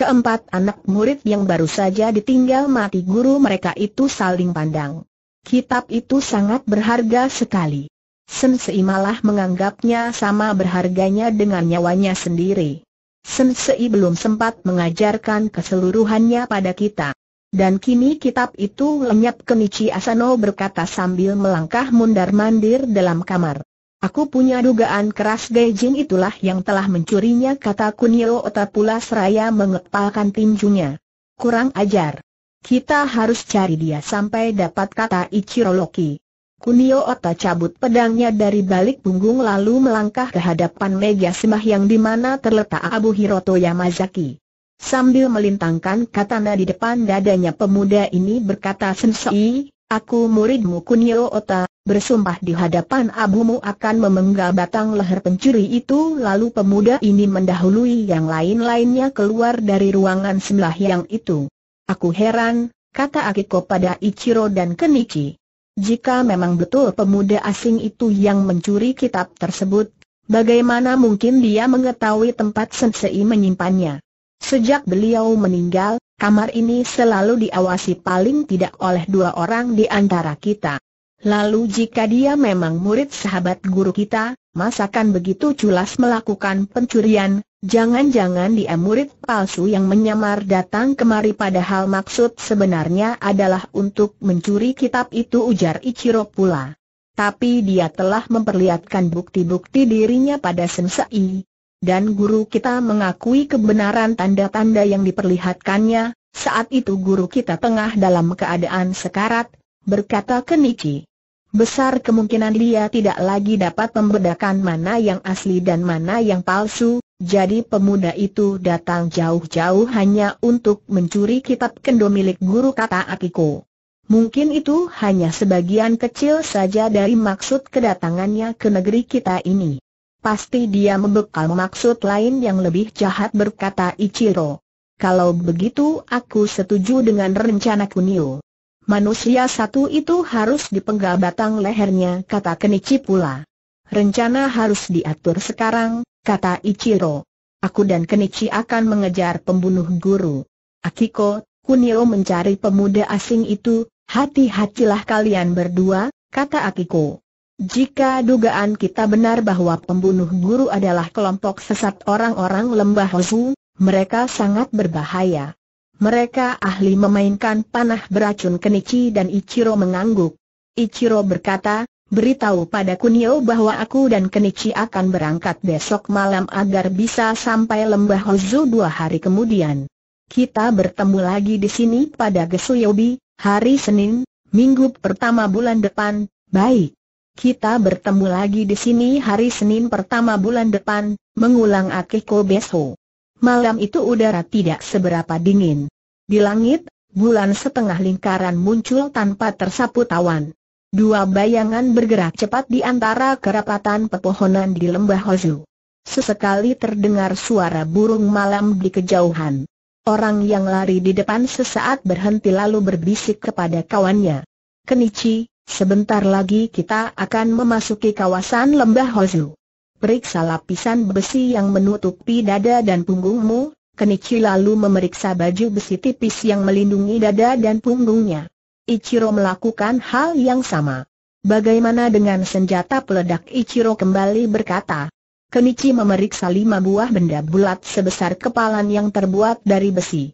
Keempat anak murid yang baru saja ditinggal mati guru mereka itu saling pandang. Kitab itu sangat berharga sekali. Sensei malah menganggapnya sama berharganya dengan nyawanya sendiri. Sensei belum sempat mengajarkan keseluruhannya pada kita. Dan kini kitab itu lenyap Kenichi Asano berkata sambil melangkah mundar-mandir dalam kamar. Aku punya dugaan keras Gejin itulah yang telah mencurinya kata Kunio Ota pula seraya mengepalkan tinjunya. Kurang ajar. Kita harus cari dia sampai dapat kata Ichiro Loki. Kunio Ota cabut pedangnya dari balik punggung lalu melangkah ke hadapan meja sembah yang di mana terletak Abu Hiroto Yamazaki. Sambil melintangkan katana di depan dadanya pemuda ini berkata Sensei, Aku muridmu Kunio Ota, bersumpah di hadapan abumu akan memenggal batang leher pencuri itu lalu pemuda ini mendahului yang lain-lainnya keluar dari ruangan sebelah yang itu. Aku heran, kata Akiko pada Ichiro dan Kenichi. Jika memang betul pemuda asing itu yang mencuri kitab tersebut, bagaimana mungkin dia mengetahui tempat sensei menyimpannya? Sejak beliau meninggal, Kamar ini selalu diawasi paling tidak oleh dua orang di antara kita. Lalu jika dia memang murid sahabat guru kita, masakan begitu culas melakukan pencurian, jangan-jangan dia murid palsu yang menyamar datang kemari padahal maksud sebenarnya adalah untuk mencuri kitab itu ujar Ichiro pula. Tapi dia telah memperlihatkan bukti-bukti dirinya pada Sensei, dan guru kita mengakui kebenaran tanda-tanda yang diperlihatkannya, saat itu guru kita tengah dalam keadaan sekarat, berkata Kenichi. Besar kemungkinan dia tidak lagi dapat membedakan mana yang asli dan mana yang palsu, jadi pemuda itu datang jauh-jauh hanya untuk mencuri kitab kendo milik guru kata Akiko. Mungkin itu hanya sebagian kecil saja dari maksud kedatangannya ke negeri kita ini. Pasti dia membekal maksud lain yang lebih jahat berkata Ichiro. Kalau begitu aku setuju dengan rencana Kunio. Manusia satu itu harus dipenggal batang lehernya kata Kenichi pula. Rencana harus diatur sekarang, kata Ichiro. Aku dan Kenichi akan mengejar pembunuh guru. Akiko, Kunio mencari pemuda asing itu, hati-hatilah kalian berdua, kata Akiko. Jika dugaan kita benar bahwa pembunuh guru adalah kelompok sesat orang-orang lembah Hozu, mereka sangat berbahaya. Mereka ahli memainkan panah beracun Kenichi dan Ichiro mengangguk. Ichiro berkata, beritahu pada Kunio bahwa aku dan Kenichi akan berangkat besok malam agar bisa sampai lembah Hozu dua hari kemudian. Kita bertemu lagi di sini pada Gesuyobi, hari Senin, minggu pertama bulan depan, baik. Kita bertemu lagi di sini hari Senin pertama bulan depan, mengulang Akiko Beso. Malam itu udara tidak seberapa dingin. Di langit, bulan setengah lingkaran muncul tanpa tersapu tawan. Dua bayangan bergerak cepat di antara kerapatan pepohonan di lembah Hozu. Sesekali terdengar suara burung malam di kejauhan. Orang yang lari di depan sesaat berhenti lalu berbisik kepada kawannya. Kenichi, Sebentar lagi kita akan memasuki kawasan lembah Hozu. Periksa lapisan besi yang menutupi dada dan punggungmu, Kenichi lalu memeriksa baju besi tipis yang melindungi dada dan punggungnya. Ichiro melakukan hal yang sama. Bagaimana dengan senjata peledak Ichiro kembali berkata. Kenichi memeriksa lima buah benda bulat sebesar kepalan yang terbuat dari besi.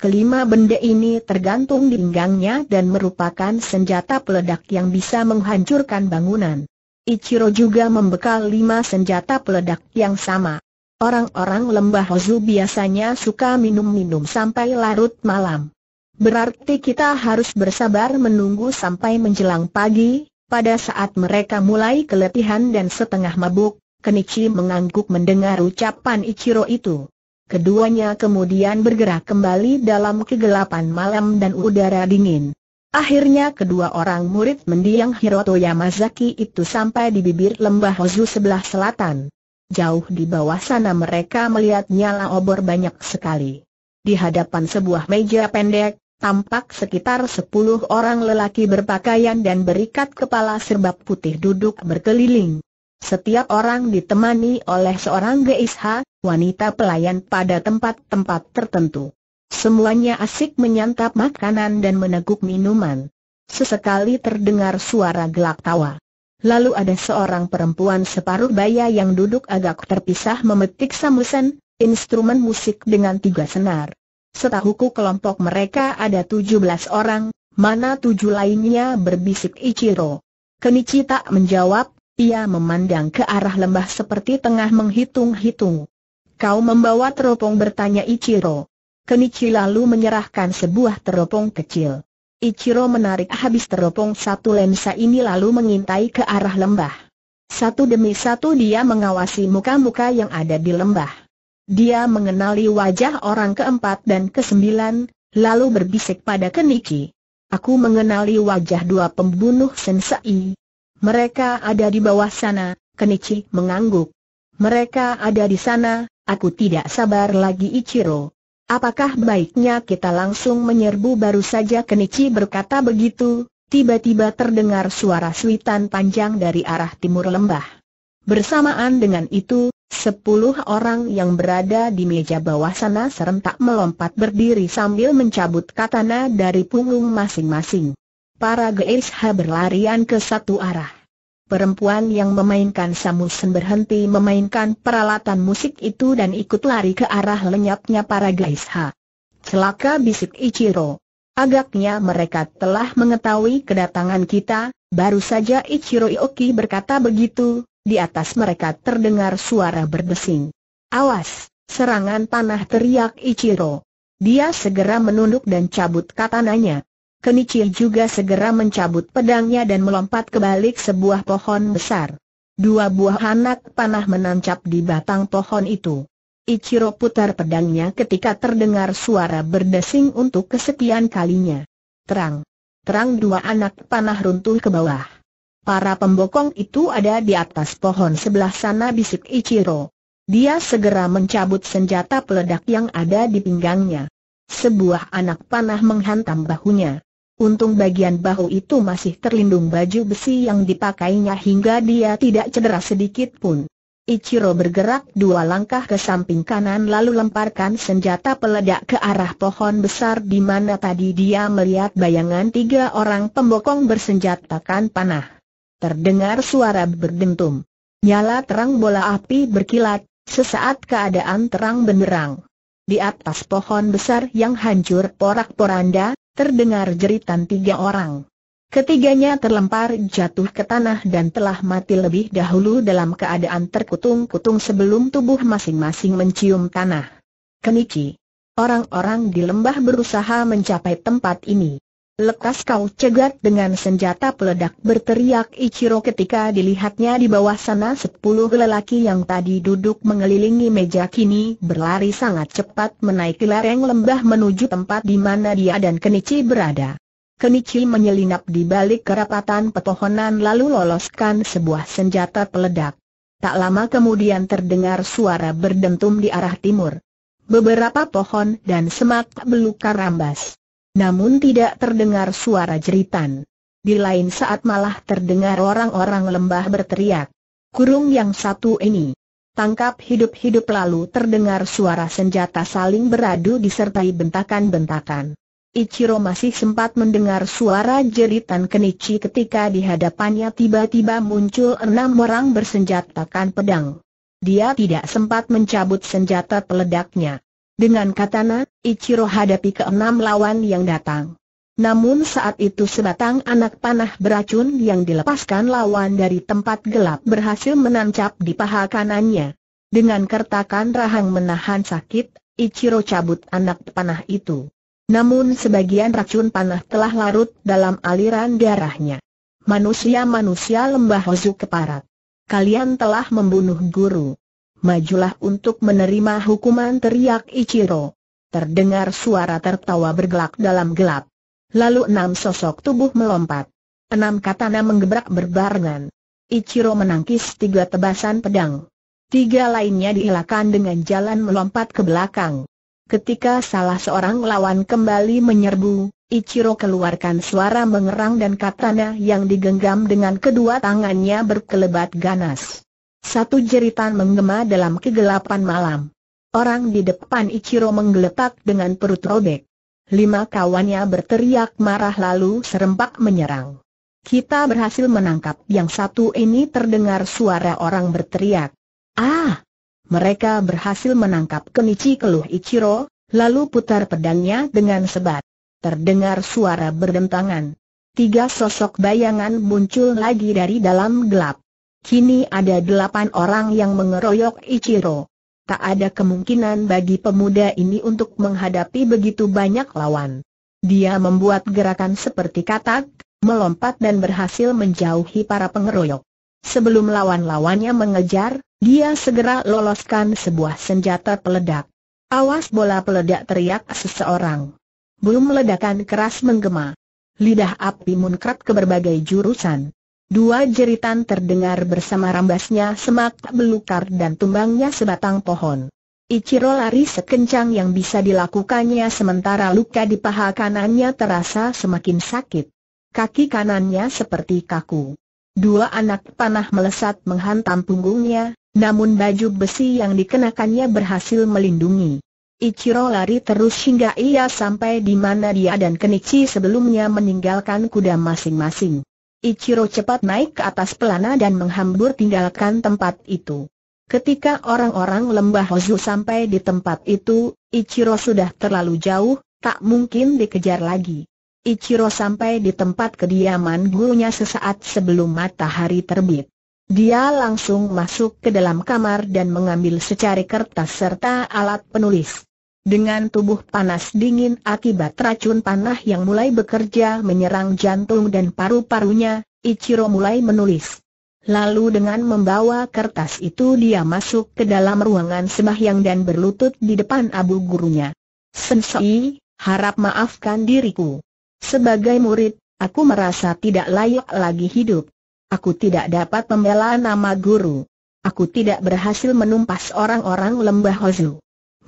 Kelima benda ini tergantung di pinggangnya dan merupakan senjata peledak yang bisa menghancurkan bangunan. Ichiro juga membekal lima senjata peledak yang sama. Orang-orang lembah Hozu biasanya suka minum-minum sampai larut malam. Berarti kita harus bersabar menunggu sampai menjelang pagi, pada saat mereka mulai keletihan dan setengah mabuk, Kenichi mengangguk mendengar ucapan Ichiro itu. Keduanya kemudian bergerak kembali dalam kegelapan malam dan udara dingin. Akhirnya kedua orang murid mendiang Hiroto Yamazaki itu sampai di bibir lembah Hozu sebelah selatan. Jauh di bawah sana mereka melihat nyala obor banyak sekali. Di hadapan sebuah meja pendek, tampak sekitar sepuluh orang lelaki berpakaian dan berikat kepala serba putih duduk berkeliling. Setiap orang ditemani oleh seorang GSH, wanita pelayan pada tempat-tempat tertentu. Semuanya asik menyantap makanan dan meneguk minuman. Sesekali terdengar suara gelak tawa. Lalu ada seorang perempuan separuh baya yang duduk agak terpisah memetik samusen, instrumen musik dengan tiga senar. Setahuku kelompok mereka ada 17 orang, mana tujuh lainnya berbisik Ichiro. Kenichi tak menjawab, ia memandang ke arah lembah seperti tengah menghitung-hitung. Kau membawa teropong bertanya Ichiro. Kenichi lalu menyerahkan sebuah teropong kecil. Ichiro menarik habis teropong satu lensa ini lalu mengintai ke arah lembah. Satu demi satu dia mengawasi muka-muka yang ada di lembah. Dia mengenali wajah orang keempat dan kesembilan, lalu berbisik pada Kenichi. Aku mengenali wajah dua pembunuh sensei, mereka ada di bawah sana, Kenichi mengangguk. Mereka ada di sana, aku tidak sabar lagi Ichiro. Apakah baiknya kita langsung menyerbu baru saja Kenichi berkata begitu, tiba-tiba terdengar suara suitan panjang dari arah timur lembah. Bersamaan dengan itu, Sepuluh orang yang berada di meja bawah sana serentak melompat berdiri sambil mencabut katana dari punggung masing-masing para geisha berlarian ke satu arah. Perempuan yang memainkan samusen berhenti memainkan peralatan musik itu dan ikut lari ke arah lenyapnya para geisha. Celaka bisik Ichiro. Agaknya mereka telah mengetahui kedatangan kita, baru saja Ichiro Ioki berkata begitu, di atas mereka terdengar suara berdesing. Awas, serangan tanah, teriak Ichiro. Dia segera menunduk dan cabut katananya. Kenichi juga segera mencabut pedangnya dan melompat ke balik sebuah pohon besar. Dua buah anak panah menancap di batang pohon itu. Ichiro putar pedangnya ketika terdengar suara berdesing untuk kesekian kalinya. Terang. Terang dua anak panah runtuh ke bawah. Para pembokong itu ada di atas pohon sebelah sana bisik Ichiro. Dia segera mencabut senjata peledak yang ada di pinggangnya. Sebuah anak panah menghantam bahunya. Untung bagian bahu itu masih terlindung baju besi yang dipakainya hingga dia tidak cedera sedikit pun. Ichiro bergerak dua langkah ke samping kanan lalu lemparkan senjata peledak ke arah pohon besar di mana tadi dia melihat bayangan tiga orang pembokong bersenjatakan panah. Terdengar suara berdentum. Nyala terang bola api berkilat, sesaat keadaan terang benderang. Di atas pohon besar yang hancur porak-poranda, terdengar jeritan tiga orang. Ketiganya terlempar jatuh ke tanah dan telah mati lebih dahulu dalam keadaan terkutung-kutung sebelum tubuh masing-masing mencium tanah. Kenichi. Orang-orang di lembah berusaha mencapai tempat ini. Lekas kau cegat dengan senjata peledak berteriak Ichiro ketika dilihatnya di bawah sana sepuluh lelaki yang tadi duduk mengelilingi meja kini berlari sangat cepat menaiki lereng lembah menuju tempat di mana dia dan Kenichi berada. Kenichi menyelinap di balik kerapatan pepohonan lalu loloskan sebuah senjata peledak. Tak lama kemudian terdengar suara berdentum di arah timur. Beberapa pohon dan semak belukar rambas namun tidak terdengar suara jeritan. Di lain saat malah terdengar orang-orang lembah berteriak. Kurung yang satu ini. Tangkap hidup-hidup lalu terdengar suara senjata saling beradu disertai bentakan-bentakan. Ichiro masih sempat mendengar suara jeritan Kenichi ketika di hadapannya tiba-tiba muncul enam orang bersenjatakan pedang. Dia tidak sempat mencabut senjata peledaknya. Dengan katana, Ichiro hadapi keenam lawan yang datang. Namun saat itu sebatang anak panah beracun yang dilepaskan lawan dari tempat gelap berhasil menancap di paha kanannya. Dengan kertakan rahang menahan sakit, Ichiro cabut anak panah itu. Namun sebagian racun panah telah larut dalam aliran darahnya. Manusia-manusia lembah Hozu keparat. Kalian telah membunuh guru majulah untuk menerima hukuman teriak Ichiro. Terdengar suara tertawa bergelak dalam gelap. Lalu enam sosok tubuh melompat. Enam katana menggebrak berbarengan. Ichiro menangkis tiga tebasan pedang. Tiga lainnya dielakkan dengan jalan melompat ke belakang. Ketika salah seorang lawan kembali menyerbu, Ichiro keluarkan suara mengerang dan katana yang digenggam dengan kedua tangannya berkelebat ganas. Satu jeritan menggema dalam kegelapan malam. Orang di depan Ichiro menggeletak dengan perut robek. Lima kawannya berteriak marah lalu serempak menyerang. Kita berhasil menangkap yang satu ini terdengar suara orang berteriak. Ah! Mereka berhasil menangkap Kenichi keluh Ichiro, lalu putar pedangnya dengan sebat. Terdengar suara berdentangan. Tiga sosok bayangan muncul lagi dari dalam gelap. Kini ada delapan orang yang mengeroyok Ichiro. Tak ada kemungkinan bagi pemuda ini untuk menghadapi begitu banyak lawan. Dia membuat gerakan seperti katak, melompat dan berhasil menjauhi para pengeroyok. Sebelum lawan-lawannya mengejar, dia segera loloskan sebuah senjata peledak. Awas bola peledak teriak seseorang. Belum ledakan keras menggema. Lidah api munkrat ke berbagai jurusan. Dua jeritan terdengar bersama rambasnya semak belukar dan tumbangnya sebatang pohon. Ichiro lari sekencang yang bisa dilakukannya sementara luka di paha kanannya terasa semakin sakit. Kaki kanannya seperti kaku. Dua anak panah melesat menghantam punggungnya, namun baju besi yang dikenakannya berhasil melindungi. Ichiro lari terus hingga ia sampai di mana dia dan Kenichi sebelumnya meninggalkan kuda masing-masing. Ichiro cepat naik ke atas pelana dan menghambur tinggalkan tempat itu. Ketika orang-orang lembah Hozu sampai di tempat itu, Ichiro sudah terlalu jauh, tak mungkin dikejar lagi. Ichiro sampai di tempat kediaman gurunya sesaat sebelum matahari terbit. Dia langsung masuk ke dalam kamar dan mengambil secari kertas serta alat penulis. Dengan tubuh panas dingin akibat racun panah yang mulai bekerja menyerang jantung dan paru-parunya, Ichiro mulai menulis. Lalu dengan membawa kertas itu dia masuk ke dalam ruangan sembahyang dan berlutut di depan abu gurunya. Sensei, harap maafkan diriku. Sebagai murid, aku merasa tidak layak lagi hidup. Aku tidak dapat membela nama guru. Aku tidak berhasil menumpas orang-orang lembah Hozu.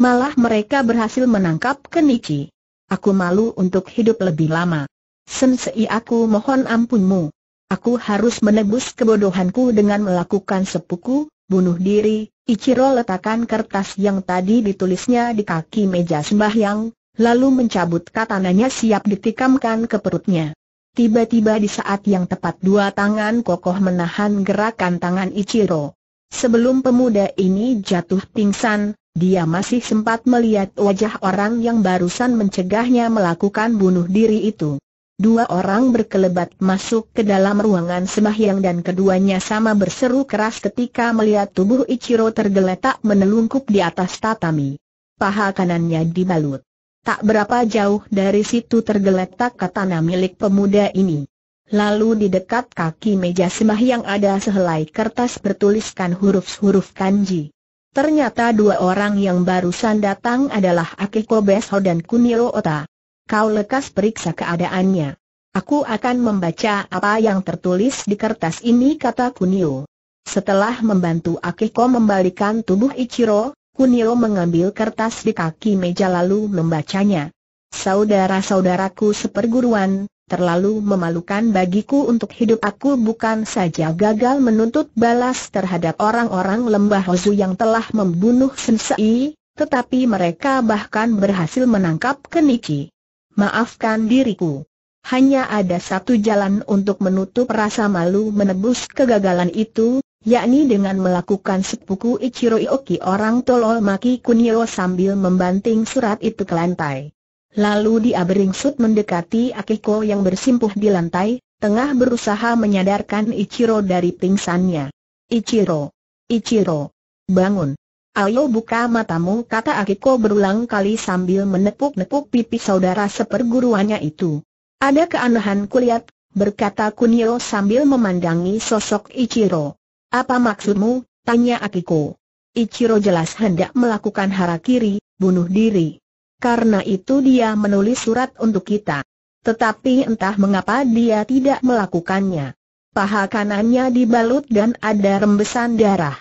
Malah mereka berhasil menangkap Kenichi. Aku malu untuk hidup lebih lama. Sensei aku mohon ampunmu. Aku harus menebus kebodohanku dengan melakukan sepuku, bunuh diri, Ichiro letakkan kertas yang tadi ditulisnya di kaki meja sembahyang, lalu mencabut katananya siap ditikamkan ke perutnya. Tiba-tiba di saat yang tepat dua tangan kokoh menahan gerakan tangan Ichiro. Sebelum pemuda ini jatuh pingsan, dia masih sempat melihat wajah orang yang barusan mencegahnya melakukan bunuh diri itu. Dua orang berkelebat masuk ke dalam ruangan sembahyang dan keduanya sama berseru keras ketika melihat tubuh Ichiro tergeletak menelungkup di atas tatami. Paha kanannya dibalut. Tak berapa jauh dari situ tergeletak katana milik pemuda ini. Lalu di dekat kaki meja sembahyang ada sehelai kertas bertuliskan huruf-huruf kanji. Ternyata dua orang yang barusan datang adalah Akiko Besho dan Kunio Ota. Kau lekas periksa keadaannya. Aku akan membaca apa yang tertulis di kertas ini kata Kunio. Setelah membantu Akiko membalikan tubuh Ichiro, Kunio mengambil kertas di kaki meja lalu membacanya. Saudara-saudaraku seperguruan, terlalu memalukan bagiku untuk hidup aku bukan saja gagal menuntut balas terhadap orang-orang lembah Hozu yang telah membunuh Sensei, tetapi mereka bahkan berhasil menangkap Kenichi. Maafkan diriku. Hanya ada satu jalan untuk menutup rasa malu menebus kegagalan itu, yakni dengan melakukan sepuku Ichiro Ioki orang tolol Maki Kunio sambil membanting surat itu ke lantai. Lalu dia beringsut mendekati Akiko yang bersimpuh di lantai, tengah berusaha menyadarkan Ichiro dari pingsannya. Ichiro! Ichiro! Bangun! Ayo buka matamu kata Akiko berulang kali sambil menepuk-nepuk pipi saudara seperguruannya itu. Ada keanehan kulihat, berkata Kunio sambil memandangi sosok Ichiro. Apa maksudmu? tanya Akiko. Ichiro jelas hendak melakukan harakiri, bunuh diri. Karena itu dia menulis surat untuk kita. Tetapi entah mengapa dia tidak melakukannya. Paha kanannya dibalut dan ada rembesan darah.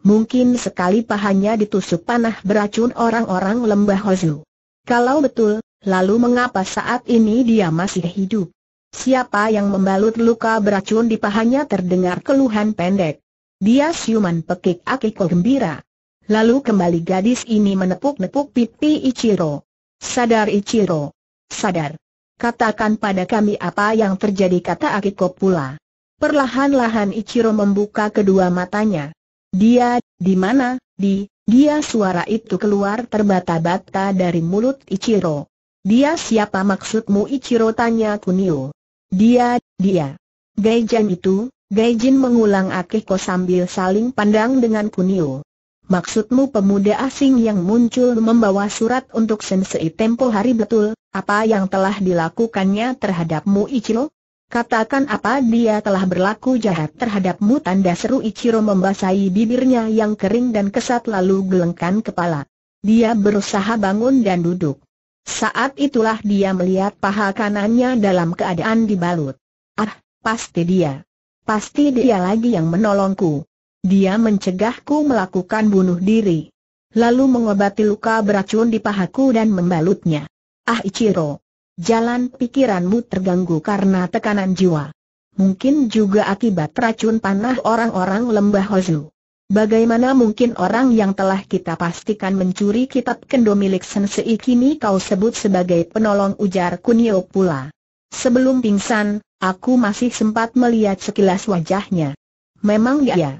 Mungkin sekali pahanya ditusuk panah beracun orang-orang lembah Hozu. Kalau betul, lalu mengapa saat ini dia masih hidup? Siapa yang membalut luka beracun di pahanya terdengar keluhan pendek. Dia siuman pekik Akiko gembira. Lalu kembali gadis ini menepuk-nepuk pipi Ichiro. Sadar Ichiro. Sadar. Katakan pada kami apa yang terjadi kata Akiko pula. Perlahan-lahan Ichiro membuka kedua matanya. Dia, di mana, di, dia suara itu keluar terbata-bata dari mulut Ichiro. Dia siapa maksudmu Ichiro tanya Kunio. Dia, dia. Gaijin itu, Gaijin mengulang Akiko sambil saling pandang dengan Kunio. Maksudmu pemuda asing yang muncul membawa surat untuk Sensei tempo hari betul, apa yang telah dilakukannya terhadapmu Ichiro? Katakan apa dia telah berlaku jahat terhadapmu tanda seru Ichiro membasahi bibirnya yang kering dan kesat lalu gelengkan kepala. Dia berusaha bangun dan duduk. Saat itulah dia melihat paha kanannya dalam keadaan dibalut. Ah, pasti dia. Pasti dia lagi yang menolongku. Dia mencegahku melakukan bunuh diri. Lalu mengobati luka beracun di pahaku dan membalutnya. Ah Ichiro, jalan pikiranmu terganggu karena tekanan jiwa. Mungkin juga akibat racun panah orang-orang lembah Hozu. Bagaimana mungkin orang yang telah kita pastikan mencuri kitab kendo milik Sensei kini kau sebut sebagai penolong ujar Kunio pula. Sebelum pingsan, aku masih sempat melihat sekilas wajahnya. Memang dia,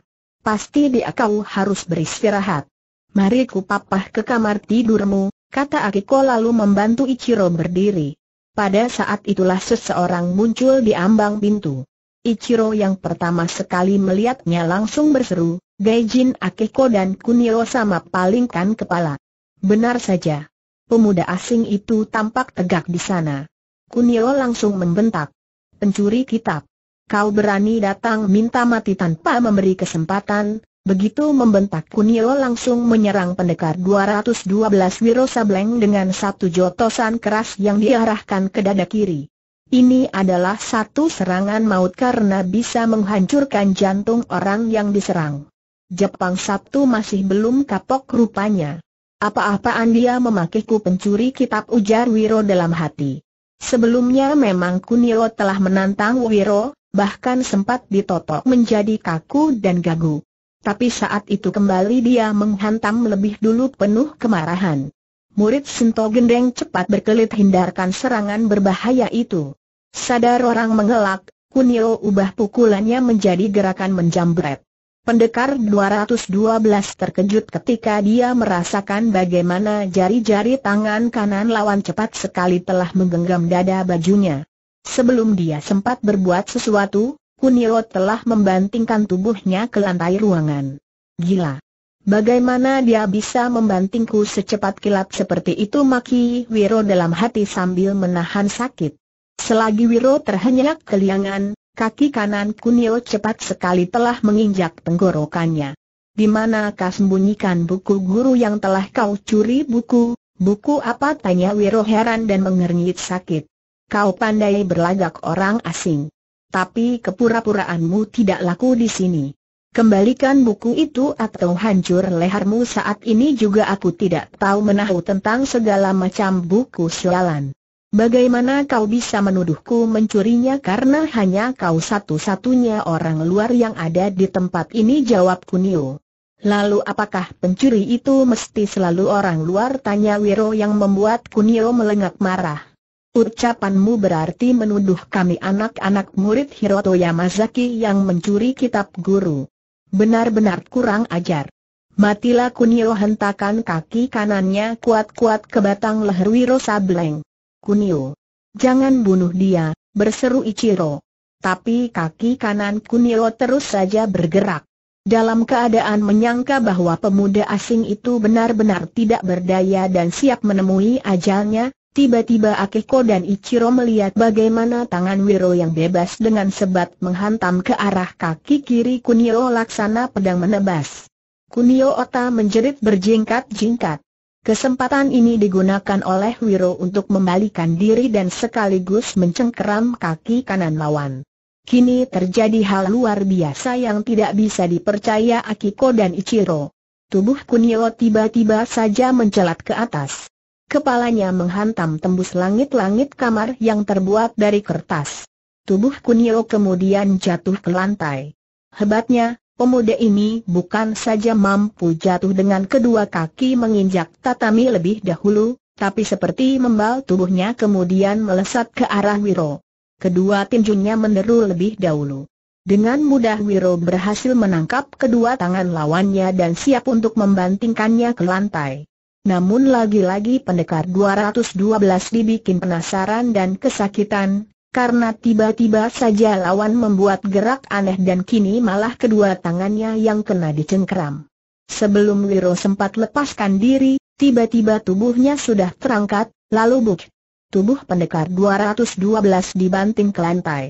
pasti dia kau harus beristirahat. Mari ku papah ke kamar tidurmu, kata Akiko lalu membantu Ichiro berdiri. Pada saat itulah seseorang muncul di ambang pintu. Ichiro yang pertama sekali melihatnya langsung berseru, Gaijin Akiko dan Kunio sama palingkan kepala. Benar saja. Pemuda asing itu tampak tegak di sana. Kunio langsung membentak. Pencuri kitab. Kau berani datang minta mati tanpa memberi kesempatan, begitu membentak Kunio langsung menyerang pendekar 212 Wiro Sableng dengan satu jotosan keras yang diarahkan ke dada kiri. Ini adalah satu serangan maut karena bisa menghancurkan jantung orang yang diserang. Jepang Sabtu masih belum kapok rupanya. Apa-apaan dia memakiku pencuri kitab ujar Wiro dalam hati. Sebelumnya memang Kunio telah menantang Wiro, bahkan sempat ditotok menjadi kaku dan gagu. Tapi saat itu kembali dia menghantam lebih dulu penuh kemarahan. Murid Sinto Gendeng cepat berkelit hindarkan serangan berbahaya itu. Sadar orang mengelak, Kunio ubah pukulannya menjadi gerakan menjambret. Pendekar 212 terkejut ketika dia merasakan bagaimana jari-jari tangan kanan lawan cepat sekali telah menggenggam dada bajunya. Sebelum dia sempat berbuat sesuatu, Kunio telah membantingkan tubuhnya ke lantai ruangan. Gila! Bagaimana dia bisa membantingku secepat kilat seperti itu maki Wiro dalam hati sambil menahan sakit. Selagi Wiro terhenyak keliangan, kaki kanan Kunio cepat sekali telah menginjak tenggorokannya. Di mana kau sembunyikan buku guru yang telah kau curi buku? Buku apa? Tanya Wiro heran dan mengernyit sakit. Kau pandai berlagak orang asing. Tapi kepura-puraanmu tidak laku di sini. Kembalikan buku itu atau hancur lehermu saat ini juga aku tidak tahu menahu tentang segala macam buku sialan. Bagaimana kau bisa menuduhku mencurinya karena hanya kau satu-satunya orang luar yang ada di tempat ini jawab Kunio. Lalu apakah pencuri itu mesti selalu orang luar tanya Wiro yang membuat Kunio melengak marah. Ucapanmu berarti menuduh kami anak-anak murid Hiroto Yamazaki yang mencuri kitab guru. Benar-benar kurang ajar. Matilah Kunio hentakan kaki kanannya kuat-kuat ke batang leher Wiro Sableng. Kunio. Jangan bunuh dia, berseru Ichiro. Tapi kaki kanan Kunio terus saja bergerak. Dalam keadaan menyangka bahwa pemuda asing itu benar-benar tidak berdaya dan siap menemui ajalnya, Tiba-tiba Akiko dan Ichiro melihat bagaimana tangan Wiro yang bebas dengan sebat menghantam ke arah kaki kiri Kunio laksana pedang menebas. Kunio Ota menjerit berjingkat-jingkat. Kesempatan ini digunakan oleh Wiro untuk membalikan diri dan sekaligus mencengkeram kaki kanan lawan. Kini terjadi hal luar biasa yang tidak bisa dipercaya Akiko dan Ichiro. Tubuh Kunio tiba-tiba saja mencelat ke atas. Kepalanya menghantam tembus langit-langit kamar yang terbuat dari kertas. Tubuh Kunio kemudian jatuh ke lantai. Hebatnya, pemuda ini bukan saja mampu jatuh dengan kedua kaki menginjak tatami lebih dahulu, tapi seperti membal tubuhnya kemudian melesat ke arah Wiro. Kedua tinjunya meneru lebih dahulu. Dengan mudah Wiro berhasil menangkap kedua tangan lawannya dan siap untuk membantingkannya ke lantai. Namun lagi-lagi pendekar 212 dibikin penasaran dan kesakitan, karena tiba-tiba saja lawan membuat gerak aneh dan kini malah kedua tangannya yang kena dicengkram. Sebelum Wiro sempat lepaskan diri, tiba-tiba tubuhnya sudah terangkat, lalu buk. Tubuh pendekar 212 dibanting ke lantai.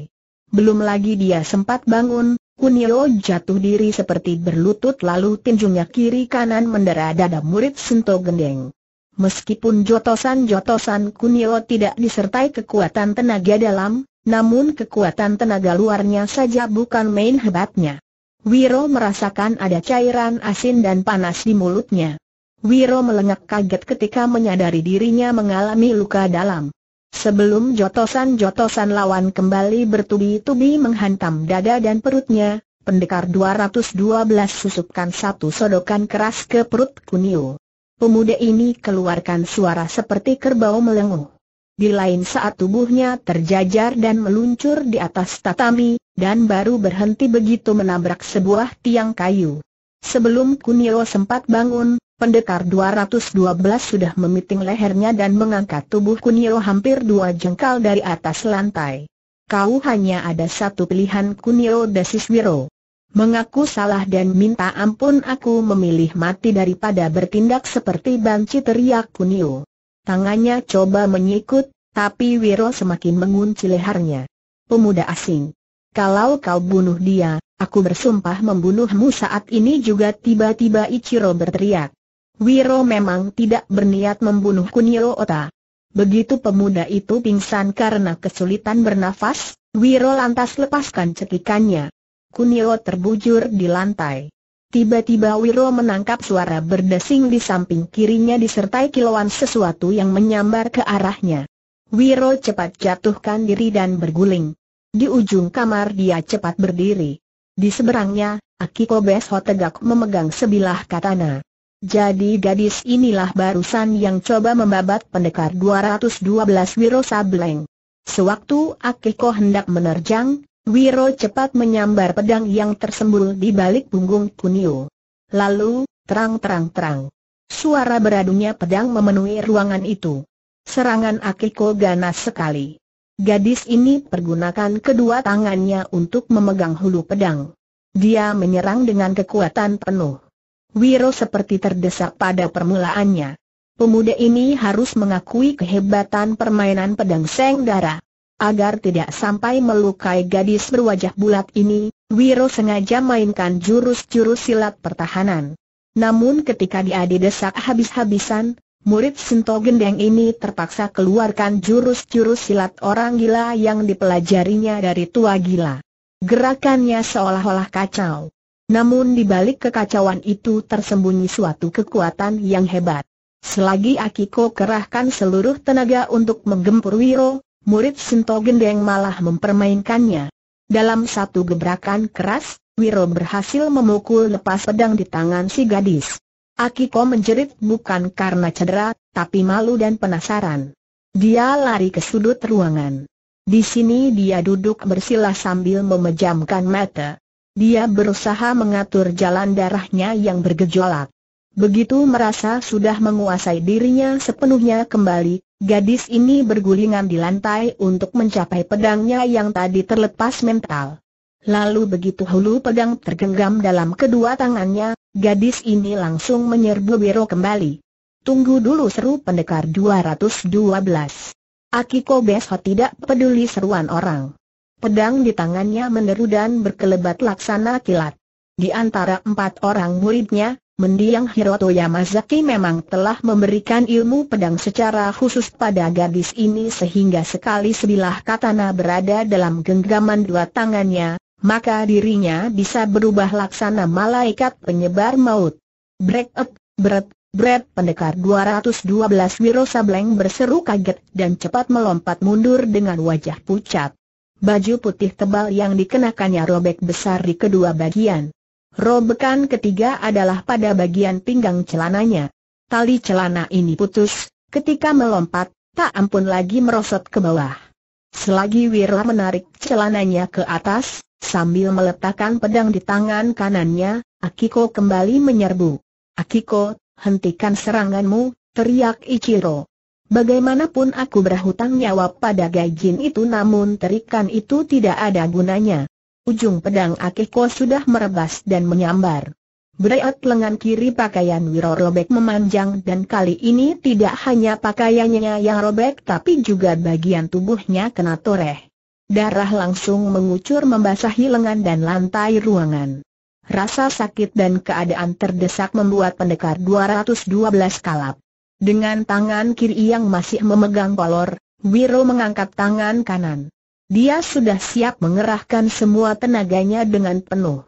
Belum lagi dia sempat bangun, Kunio jatuh diri seperti berlutut lalu tinjunya kiri kanan mendera dada murid Sento Gendeng. Meskipun jotosan-jotosan Kunio tidak disertai kekuatan tenaga dalam, namun kekuatan tenaga luarnya saja bukan main hebatnya. Wiro merasakan ada cairan asin dan panas di mulutnya. Wiro melengak kaget ketika menyadari dirinya mengalami luka dalam. Sebelum jotosan-jotosan lawan kembali bertubi-tubi menghantam dada dan perutnya, pendekar 212 susupkan satu sodokan keras ke perut Kunio. Pemuda ini keluarkan suara seperti kerbau melenguh. Di lain saat tubuhnya terjajar dan meluncur di atas tatami, dan baru berhenti begitu menabrak sebuah tiang kayu. Sebelum Kunio sempat bangun, Pendekar 212 sudah memiting lehernya dan mengangkat tubuh Kunio hampir dua jengkal dari atas lantai. Kau hanya ada satu pilihan Kunio Desiswiro. Mengaku salah dan minta ampun aku memilih mati daripada bertindak seperti banci teriak Kunio. Tangannya coba menyikut, tapi Wiro semakin mengunci lehernya. Pemuda asing. Kalau kau bunuh dia, aku bersumpah membunuhmu saat ini juga tiba-tiba Ichiro berteriak. Wiro memang tidak berniat membunuh Kunio Ota. Begitu pemuda itu pingsan karena kesulitan bernafas, Wiro lantas lepaskan cekikannya. Kunio terbujur di lantai. Tiba-tiba Wiro menangkap suara berdesing di samping kirinya disertai kilauan sesuatu yang menyambar ke arahnya. Wiro cepat jatuhkan diri dan berguling. Di ujung kamar dia cepat berdiri. Di seberangnya, Akiko Besho tegak memegang sebilah katana. Jadi gadis inilah barusan yang coba membabat pendekar 212 Wiro Sableng. Sewaktu Akiko hendak menerjang, Wiro cepat menyambar pedang yang tersembul di balik punggung Kunio. Lalu, terang-terang-terang. Suara beradunya pedang memenuhi ruangan itu. Serangan Akiko ganas sekali. Gadis ini pergunakan kedua tangannya untuk memegang hulu pedang. Dia menyerang dengan kekuatan penuh. Wiro seperti terdesak pada permulaannya. Pemuda ini harus mengakui kehebatan permainan pedang Seng Dara. Agar tidak sampai melukai gadis berwajah bulat ini, Wiro sengaja mainkan jurus-jurus silat pertahanan. Namun ketika dia didesak habis-habisan, murid Sinto Gendeng ini terpaksa keluarkan jurus-jurus silat orang gila yang dipelajarinya dari tua gila. Gerakannya seolah-olah kacau. Namun di balik kekacauan itu tersembunyi suatu kekuatan yang hebat. Selagi Akiko kerahkan seluruh tenaga untuk menggempur Wiro, murid Sinto Gendeng malah mempermainkannya. Dalam satu gebrakan keras, Wiro berhasil memukul lepas pedang di tangan si gadis. Akiko menjerit bukan karena cedera, tapi malu dan penasaran. Dia lari ke sudut ruangan. Di sini dia duduk bersila sambil memejamkan mata. Dia berusaha mengatur jalan darahnya yang bergejolak. Begitu merasa sudah menguasai dirinya sepenuhnya kembali, gadis ini bergulingan di lantai untuk mencapai pedangnya yang tadi terlepas mental. Lalu begitu hulu pedang tergenggam dalam kedua tangannya, gadis ini langsung menyerbu Wiro kembali. Tunggu dulu seru pendekar 212. Akiko Besho tidak peduli seruan orang. Pedang di tangannya menderu dan berkelebat laksana kilat. Di antara empat orang muridnya, mendiang Hiroto Yamazaki memang telah memberikan ilmu pedang secara khusus pada gadis ini sehingga sekali sebilah katana berada dalam genggaman dua tangannya, maka dirinya bisa berubah laksana malaikat penyebar maut. Break up, beret, Brad, pendekar 212 Wiro Sableng berseru kaget dan cepat melompat mundur dengan wajah pucat. Baju putih tebal yang dikenakannya robek besar di kedua bagian. Robekan ketiga adalah pada bagian pinggang celananya. Tali celana ini putus, ketika melompat, tak ampun lagi merosot ke bawah. Selagi Wirla menarik celananya ke atas, sambil meletakkan pedang di tangan kanannya, Akiko kembali menyerbu. Akiko, hentikan seranganmu, teriak Ichiro. Bagaimanapun aku berhutang nyawa pada gajin itu namun terikan itu tidak ada gunanya. Ujung pedang Akeko sudah merebas dan menyambar. Breot lengan kiri pakaian Wiro robek memanjang dan kali ini tidak hanya pakaiannya yang robek tapi juga bagian tubuhnya kena toreh. Darah langsung mengucur membasahi lengan dan lantai ruangan. Rasa sakit dan keadaan terdesak membuat pendekar 212 kalap. Dengan tangan kiri yang masih memegang kolor, Wiro mengangkat tangan kanan. Dia sudah siap mengerahkan semua tenaganya dengan penuh.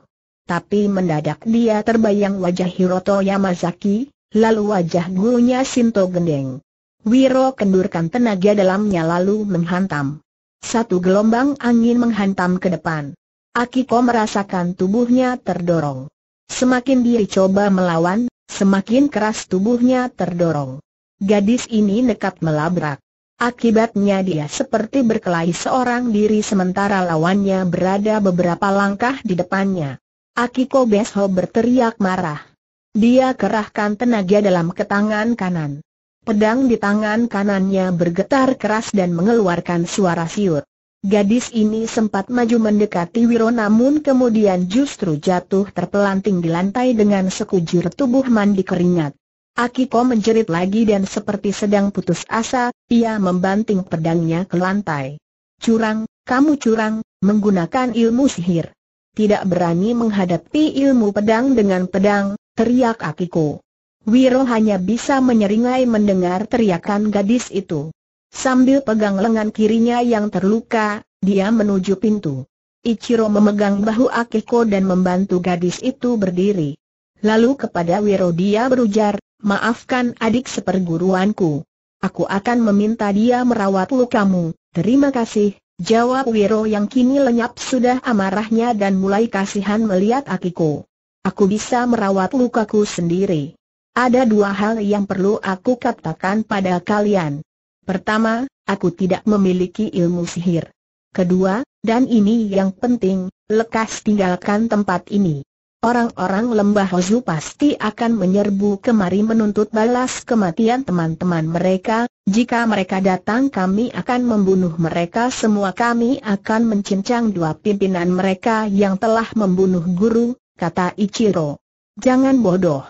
Tapi mendadak dia terbayang wajah Hiroto Yamazaki, lalu wajah gurunya Sinto Gendeng. Wiro kendurkan tenaga dalamnya lalu menghantam. Satu gelombang angin menghantam ke depan. Akiko merasakan tubuhnya terdorong. Semakin dia coba melawan, Semakin keras tubuhnya terdorong. Gadis ini nekat melabrak. Akibatnya dia seperti berkelahi seorang diri sementara lawannya berada beberapa langkah di depannya. Akiko Besho berteriak marah. Dia kerahkan tenaga dalam ke tangan kanan. Pedang di tangan kanannya bergetar keras dan mengeluarkan suara siur. Gadis ini sempat maju mendekati Wiro namun kemudian justru jatuh terpelanting di lantai dengan sekujur tubuh mandi keringat. Akiko menjerit lagi dan seperti sedang putus asa, ia membanting pedangnya ke lantai. Curang, kamu curang, menggunakan ilmu sihir. Tidak berani menghadapi ilmu pedang dengan pedang, teriak Akiko. Wiro hanya bisa menyeringai mendengar teriakan gadis itu. Sambil pegang lengan kirinya yang terluka, dia menuju pintu. Ichiro memegang bahu Akiko dan membantu gadis itu berdiri. Lalu kepada Wiro dia berujar, maafkan adik seperguruanku. Aku akan meminta dia merawat lukamu, terima kasih, jawab Wiro yang kini lenyap sudah amarahnya dan mulai kasihan melihat Akiko. Aku bisa merawat lukaku sendiri. Ada dua hal yang perlu aku katakan pada kalian. Pertama, aku tidak memiliki ilmu sihir. Kedua, dan ini yang penting, lekas tinggalkan tempat ini. Orang-orang lembah Hozu pasti akan menyerbu kemari menuntut balas kematian teman-teman mereka, jika mereka datang kami akan membunuh mereka semua kami akan mencincang dua pimpinan mereka yang telah membunuh guru, kata Ichiro. Jangan bodoh.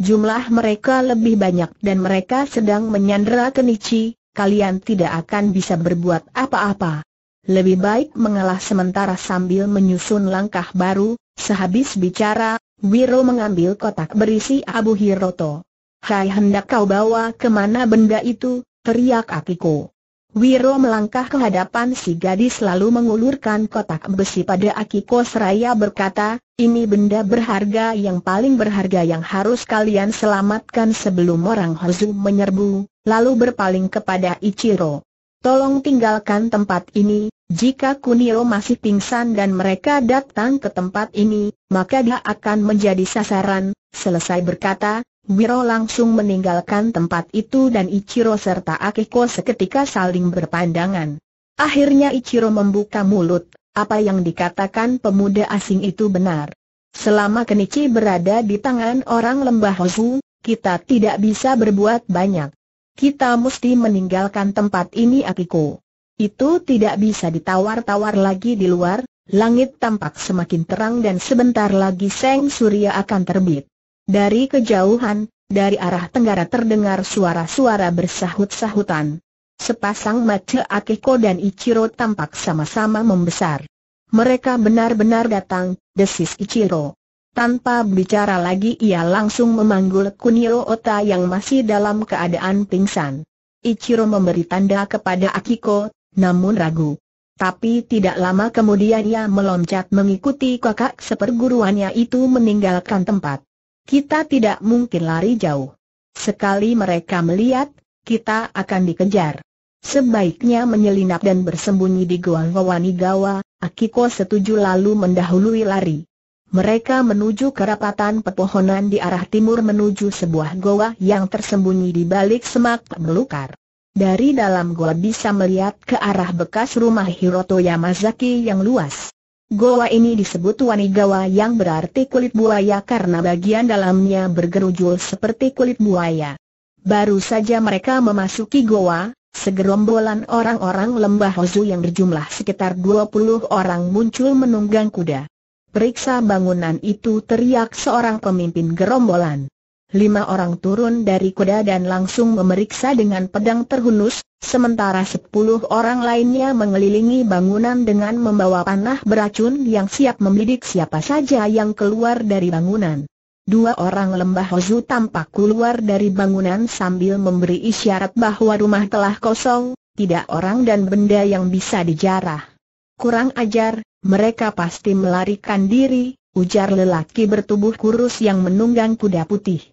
Jumlah mereka lebih banyak dan mereka sedang menyandera Kenichi, kalian tidak akan bisa berbuat apa-apa. Lebih baik mengalah sementara sambil menyusun langkah baru, sehabis bicara, Wiro mengambil kotak berisi Abu Hiroto. Hai hendak kau bawa kemana benda itu, teriak Akiko. Wiro melangkah ke hadapan si gadis lalu mengulurkan kotak besi pada Akiko seraya berkata, ini benda berharga yang paling berharga yang harus kalian selamatkan sebelum orang Hozu menyerbu, lalu berpaling kepada Ichiro. Tolong tinggalkan tempat ini, jika Kunio masih pingsan dan mereka datang ke tempat ini, maka dia akan menjadi sasaran, Selesai berkata, Wiro langsung meninggalkan tempat itu dan Ichiro serta Akiko seketika saling berpandangan. Akhirnya Ichiro membuka mulut, apa yang dikatakan pemuda asing itu benar. Selama Kenichi berada di tangan orang lembah Hozu, kita tidak bisa berbuat banyak. Kita mesti meninggalkan tempat ini Akiko. Itu tidak bisa ditawar-tawar lagi di luar, langit tampak semakin terang dan sebentar lagi seng surya akan terbit. Dari kejauhan, dari arah tenggara terdengar suara-suara bersahut-sahutan. Sepasang mata Akiko dan Ichiro tampak sama-sama membesar. Mereka benar-benar datang, desis Ichiro. Tanpa bicara lagi ia langsung memanggul Kunio Ota yang masih dalam keadaan pingsan. Ichiro memberi tanda kepada Akiko, namun ragu. Tapi tidak lama kemudian ia meloncat mengikuti kakak seperguruannya itu meninggalkan tempat kita tidak mungkin lari jauh. Sekali mereka melihat, kita akan dikejar. Sebaiknya menyelinap dan bersembunyi di Goa Gawa, Akiko setuju lalu mendahului lari. Mereka menuju kerapatan pepohonan di arah timur menuju sebuah goa yang tersembunyi di balik semak belukar. Dari dalam goa bisa melihat ke arah bekas rumah Hiroto Yamazaki yang luas. Goa ini disebut Wanigawa yang berarti kulit buaya karena bagian dalamnya bergerujul seperti kulit buaya. Baru saja mereka memasuki goa, segerombolan orang-orang lembah Hozu yang berjumlah sekitar 20 orang muncul menunggang kuda. Periksa bangunan itu teriak seorang pemimpin gerombolan lima orang turun dari kuda dan langsung memeriksa dengan pedang terhunus, sementara sepuluh orang lainnya mengelilingi bangunan dengan membawa panah beracun yang siap membidik siapa saja yang keluar dari bangunan. Dua orang lembah Hozu tampak keluar dari bangunan sambil memberi isyarat bahwa rumah telah kosong, tidak orang dan benda yang bisa dijarah. Kurang ajar, mereka pasti melarikan diri, ujar lelaki bertubuh kurus yang menunggang kuda putih.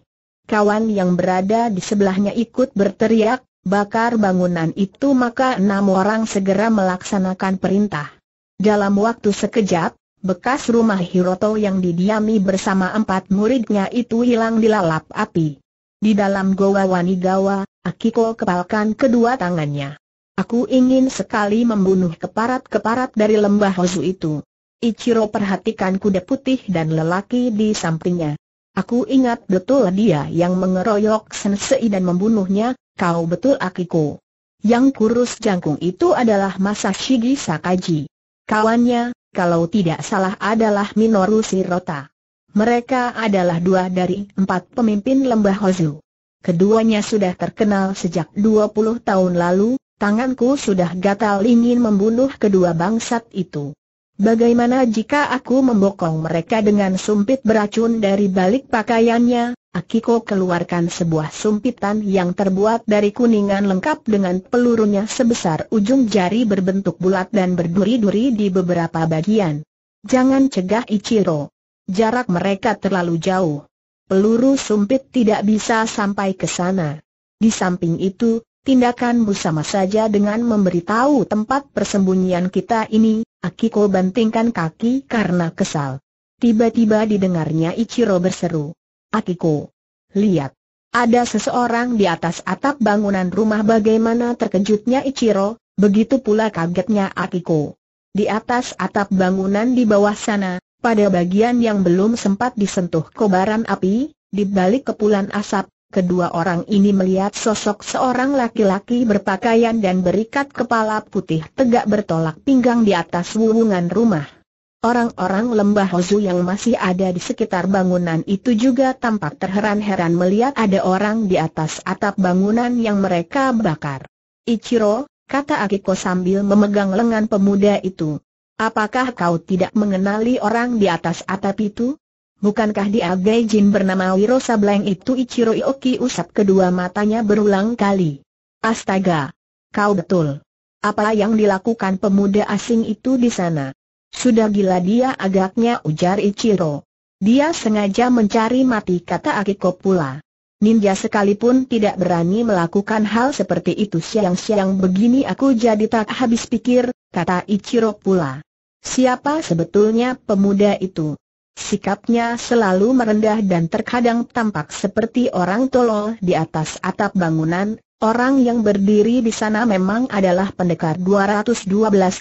Kawan yang berada di sebelahnya ikut berteriak, bakar bangunan itu maka enam orang segera melaksanakan perintah. Dalam waktu sekejap, bekas rumah Hiroto yang didiami bersama empat muridnya itu hilang dilalap api. Di dalam goa wanigawa, Akiko kepalkan kedua tangannya. Aku ingin sekali membunuh keparat-keparat dari lembah Hozu itu. Ichiro perhatikan kuda putih dan lelaki di sampingnya. Aku ingat betul dia yang mengeroyok Sensei dan membunuhnya, kau betul akiku. Yang kurus jangkung itu adalah Masashigi Sakaji. Kawannya, kalau tidak salah adalah Minoru Shirota. Mereka adalah dua dari empat pemimpin lembah Hozu. Keduanya sudah terkenal sejak 20 tahun lalu, tanganku sudah gatal ingin membunuh kedua bangsat itu. Bagaimana jika aku membokong mereka dengan sumpit beracun dari balik pakaiannya? Akiko keluarkan sebuah sumpitan yang terbuat dari kuningan lengkap dengan pelurunya sebesar ujung jari berbentuk bulat dan berduri-duri di beberapa bagian. Jangan cegah Ichiro. Jarak mereka terlalu jauh. Peluru sumpit tidak bisa sampai ke sana. Di samping itu, Tindakanmu sama saja dengan memberitahu tempat persembunyian kita ini, Akiko bantingkan kaki karena kesal. Tiba-tiba didengarnya Ichiro berseru. Akiko, lihat. Ada seseorang di atas atap bangunan rumah bagaimana terkejutnya Ichiro, begitu pula kagetnya Akiko. Di atas atap bangunan di bawah sana, pada bagian yang belum sempat disentuh kobaran api, di balik kepulan asap, Kedua orang ini melihat sosok seorang laki-laki berpakaian dan berikat kepala putih tegak bertolak pinggang di atas wuwungan rumah. Orang-orang lembah Hozu yang masih ada di sekitar bangunan itu juga tampak terheran-heran melihat ada orang di atas atap bangunan yang mereka bakar. Ichiro, kata Akiko sambil memegang lengan pemuda itu. Apakah kau tidak mengenali orang di atas atap itu? Bukankah dia Jin bernama Wiro Sableng itu Ichiro Ioki usap kedua matanya berulang kali. Astaga! Kau betul. Apa yang dilakukan pemuda asing itu di sana? Sudah gila dia agaknya ujar Ichiro. Dia sengaja mencari mati kata Akiko pula. Ninja sekalipun tidak berani melakukan hal seperti itu siang-siang begini aku jadi tak habis pikir, kata Ichiro pula. Siapa sebetulnya pemuda itu? Sikapnya selalu merendah dan terkadang tampak seperti orang tolol di atas atap bangunan. Orang yang berdiri di sana memang adalah pendekar 212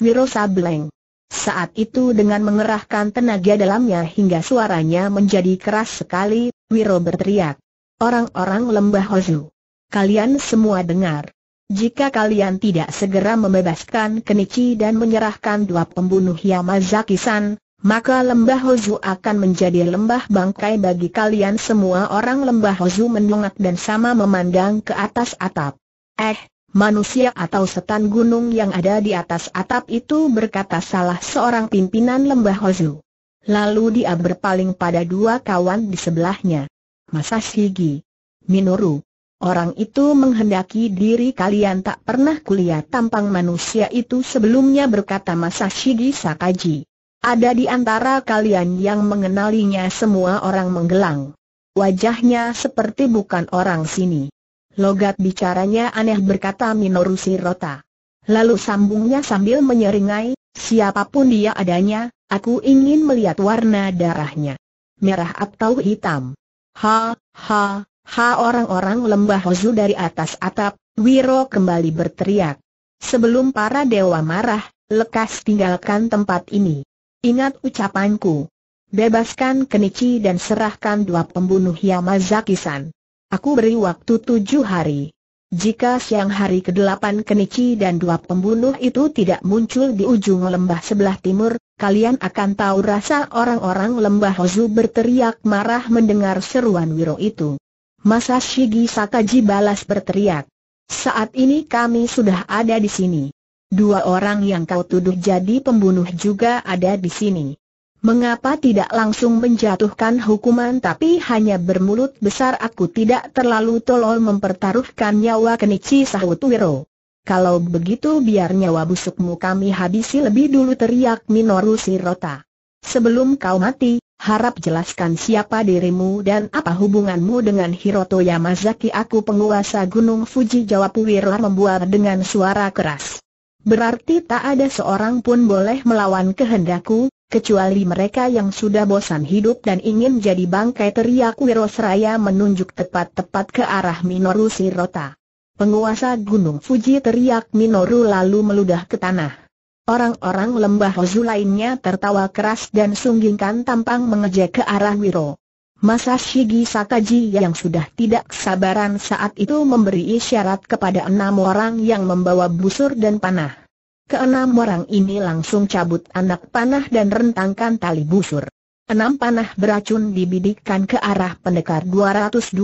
Wiro Sableng. Saat itu dengan mengerahkan tenaga dalamnya hingga suaranya menjadi keras sekali, Wiro berteriak. Orang-orang lembah Hozu. Kalian semua dengar. Jika kalian tidak segera membebaskan Kenichi dan menyerahkan dua pembunuh Yamazaki-san, maka lembah Hozu akan menjadi lembah bangkai bagi kalian semua orang lembah Hozu mendongak dan sama memandang ke atas atap. Eh, manusia atau setan gunung yang ada di atas atap itu berkata salah seorang pimpinan lembah Hozu. Lalu dia berpaling pada dua kawan di sebelahnya. Masashigi. Minoru. Orang itu menghendaki diri kalian tak pernah kulihat tampang manusia itu sebelumnya berkata Masashigi Sakaji. Ada di antara kalian yang mengenalinya semua orang menggelang. Wajahnya seperti bukan orang sini. Logat bicaranya aneh berkata Minoru Sirota. Lalu sambungnya sambil menyeringai, siapapun dia adanya, aku ingin melihat warna darahnya. Merah atau hitam. Ha, ha, ha orang-orang lembah Hozu dari atas atap, Wiro kembali berteriak. Sebelum para dewa marah, lekas tinggalkan tempat ini. Ingat ucapanku. Bebaskan Kenichi dan serahkan dua pembunuh Yamazaki-san. Aku beri waktu tujuh hari. Jika siang hari ke-8 Kenichi dan dua pembunuh itu tidak muncul di ujung lembah sebelah timur, kalian akan tahu rasa orang-orang lembah Hozu berteriak marah mendengar seruan Wiro itu. Masashi Sakaji balas berteriak. Saat ini kami sudah ada di sini. Dua orang yang kau tuduh jadi pembunuh juga ada di sini. Mengapa tidak langsung menjatuhkan hukuman tapi hanya bermulut besar aku tidak terlalu tolol mempertaruhkan nyawa Kenichi Wiro. Kalau begitu biar nyawa busukmu kami habisi lebih dulu teriak Minoru Shirota. Sebelum kau mati, harap jelaskan siapa dirimu dan apa hubunganmu dengan Hiroto Yamazaki aku penguasa Gunung Fuji jawab Wiro membuat dengan suara keras. Berarti tak ada seorang pun boleh melawan kehendakku, kecuali mereka yang sudah bosan hidup dan ingin jadi bangkai teriak Wiro Wirosraya menunjuk tepat-tepat ke arah Minoru Sirota. Penguasa Gunung Fuji teriak Minoru lalu meludah ke tanah. Orang-orang lembah Hozu lainnya tertawa keras dan sunggingkan tampang mengejek ke arah Wiro. Masa Shigi Sakaji yang sudah tidak kesabaran saat itu memberi isyarat kepada enam orang yang membawa busur dan panah. Keenam orang ini langsung cabut anak panah dan rentangkan tali busur. Enam panah beracun dibidikkan ke arah pendekar 212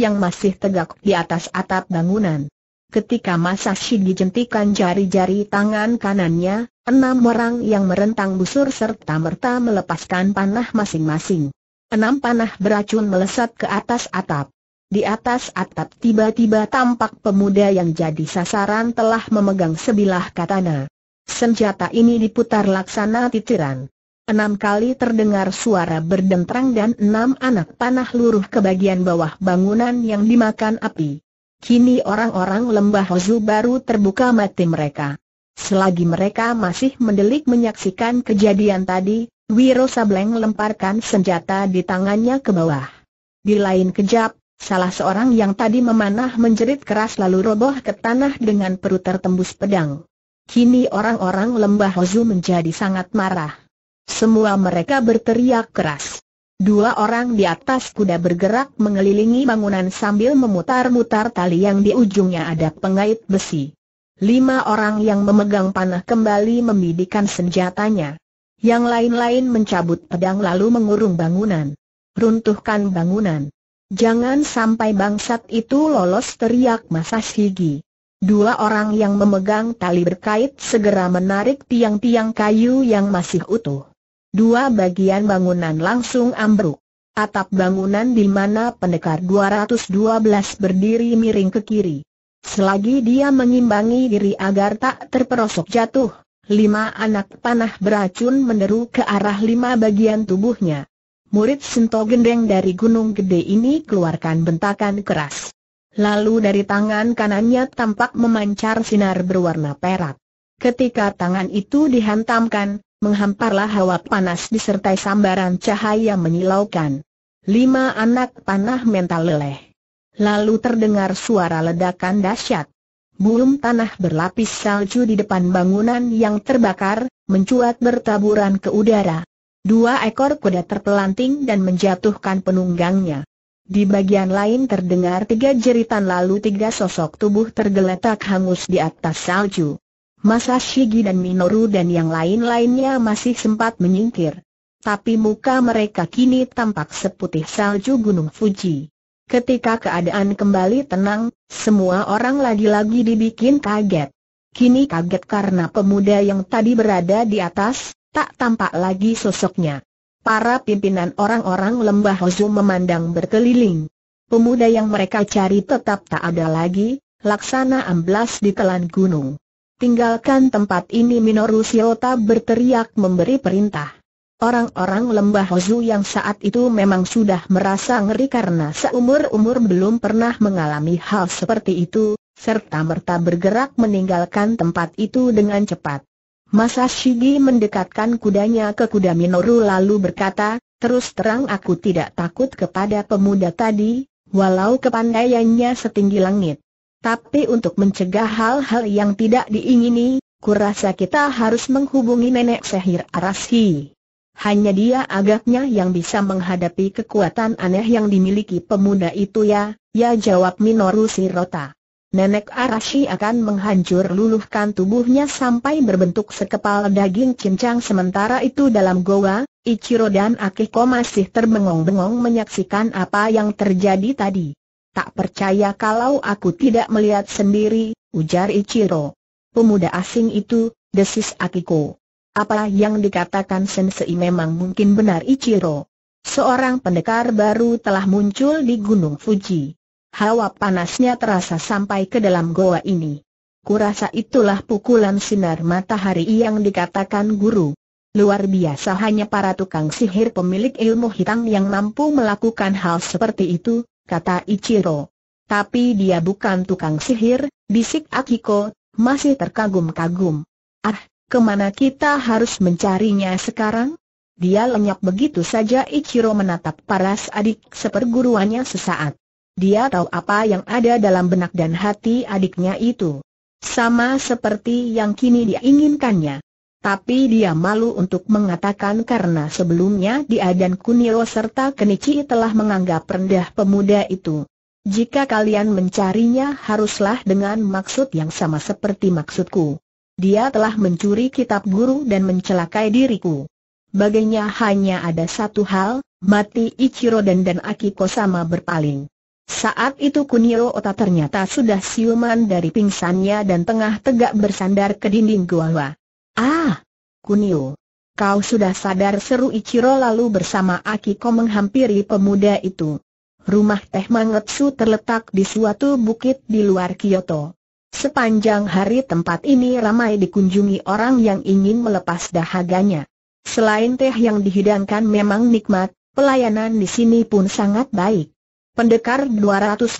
yang masih tegak di atas atap bangunan. Ketika Shigi jentikan jari-jari tangan kanannya, enam orang yang merentang busur serta merta melepaskan panah masing-masing. Enam panah beracun melesat ke atas atap. Di atas atap tiba-tiba tampak pemuda yang jadi sasaran telah memegang sebilah katana. Senjata ini diputar laksana titiran. Enam kali terdengar suara berdentrang dan enam anak panah luruh ke bagian bawah bangunan yang dimakan api. Kini orang-orang lembah Hozu baru terbuka mati mereka. Selagi mereka masih mendelik menyaksikan kejadian tadi, Wiro Sableng lemparkan senjata di tangannya ke bawah. Di lain kejap, salah seorang yang tadi memanah menjerit keras lalu roboh ke tanah dengan perut tertembus pedang. Kini orang-orang lembah Hozu menjadi sangat marah. Semua mereka berteriak keras. Dua orang di atas kuda bergerak mengelilingi bangunan sambil memutar-mutar tali yang di ujungnya ada pengait besi. Lima orang yang memegang panah kembali membidikan senjatanya. Yang lain-lain mencabut pedang lalu mengurung bangunan. Runtuhkan bangunan. Jangan sampai bangsat itu lolos teriak Higi. Dua orang yang memegang tali berkait segera menarik tiang-tiang kayu yang masih utuh. Dua bagian bangunan langsung ambruk. Atap bangunan di mana pendekar 212 berdiri miring ke kiri. Selagi dia mengimbangi diri agar tak terperosok jatuh, lima anak panah beracun meneru ke arah lima bagian tubuhnya. Murid Sinto Gendeng dari Gunung Gede ini keluarkan bentakan keras. Lalu dari tangan kanannya tampak memancar sinar berwarna perak. Ketika tangan itu dihantamkan, menghamparlah hawa panas disertai sambaran cahaya menyilaukan. Lima anak panah mental leleh. Lalu terdengar suara ledakan dahsyat. Mulum tanah berlapis salju di depan bangunan yang terbakar, mencuat bertaburan ke udara. Dua ekor kuda terpelanting dan menjatuhkan penunggangnya. Di bagian lain terdengar tiga jeritan lalu tiga sosok tubuh tergeletak hangus di atas salju. Masa Shigi dan Minoru dan yang lain-lainnya masih sempat menyingkir. Tapi muka mereka kini tampak seputih salju gunung Fuji. Ketika keadaan kembali tenang, semua orang lagi-lagi dibikin kaget. Kini kaget karena pemuda yang tadi berada di atas, tak tampak lagi sosoknya. Para pimpinan orang-orang lembah Hozu memandang berkeliling. Pemuda yang mereka cari tetap tak ada lagi, laksana amblas di telan gunung. Tinggalkan tempat ini Minoru Shiota berteriak memberi perintah. Orang-orang lembah Hozu yang saat itu memang sudah merasa ngeri karena seumur-umur belum pernah mengalami hal seperti itu, serta merta bergerak meninggalkan tempat itu dengan cepat. Masa Shigi mendekatkan kudanya ke kuda Minoru lalu berkata, terus terang aku tidak takut kepada pemuda tadi, walau kepandaiannya setinggi langit. Tapi untuk mencegah hal-hal yang tidak diingini, kurasa kita harus menghubungi nenek sehir Arashi hanya dia agaknya yang bisa menghadapi kekuatan aneh yang dimiliki pemuda itu ya, ya jawab Minoru Shirota. Nenek Arashi akan menghancur luluhkan tubuhnya sampai berbentuk sekepal daging cincang sementara itu dalam goa, Ichiro dan Akiko masih terbengong-bengong menyaksikan apa yang terjadi tadi. Tak percaya kalau aku tidak melihat sendiri, ujar Ichiro. Pemuda asing itu, desis Akiko. Apa yang dikatakan Sensei memang mungkin benar Ichiro. Seorang pendekar baru telah muncul di Gunung Fuji. Hawa panasnya terasa sampai ke dalam goa ini. Kurasa itulah pukulan sinar matahari yang dikatakan guru. Luar biasa hanya para tukang sihir pemilik ilmu hitam yang mampu melakukan hal seperti itu, kata Ichiro. Tapi dia bukan tukang sihir, bisik Akiko, masih terkagum-kagum. Ah, kemana kita harus mencarinya sekarang? Dia lenyap begitu saja Ichiro menatap paras adik seperguruannya sesaat. Dia tahu apa yang ada dalam benak dan hati adiknya itu. Sama seperti yang kini dia inginkannya. Tapi dia malu untuk mengatakan karena sebelumnya dia dan Kunio serta Kenichi telah menganggap rendah pemuda itu. Jika kalian mencarinya haruslah dengan maksud yang sama seperti maksudku. Dia telah mencuri kitab guru dan mencelakai diriku. Baginya hanya ada satu hal, mati Ichiro dan dan Akiko sama berpaling. Saat itu Kunio Ota ternyata sudah siuman dari pingsannya dan tengah tegak bersandar ke dinding gua. Ah, Kunio, kau sudah sadar seru Ichiro lalu bersama Akiko menghampiri pemuda itu. Rumah Teh Mangetsu terletak di suatu bukit di luar Kyoto. Sepanjang hari tempat ini ramai dikunjungi orang yang ingin melepas dahaganya. Selain teh yang dihidangkan memang nikmat, pelayanan di sini pun sangat baik. Pendekar 212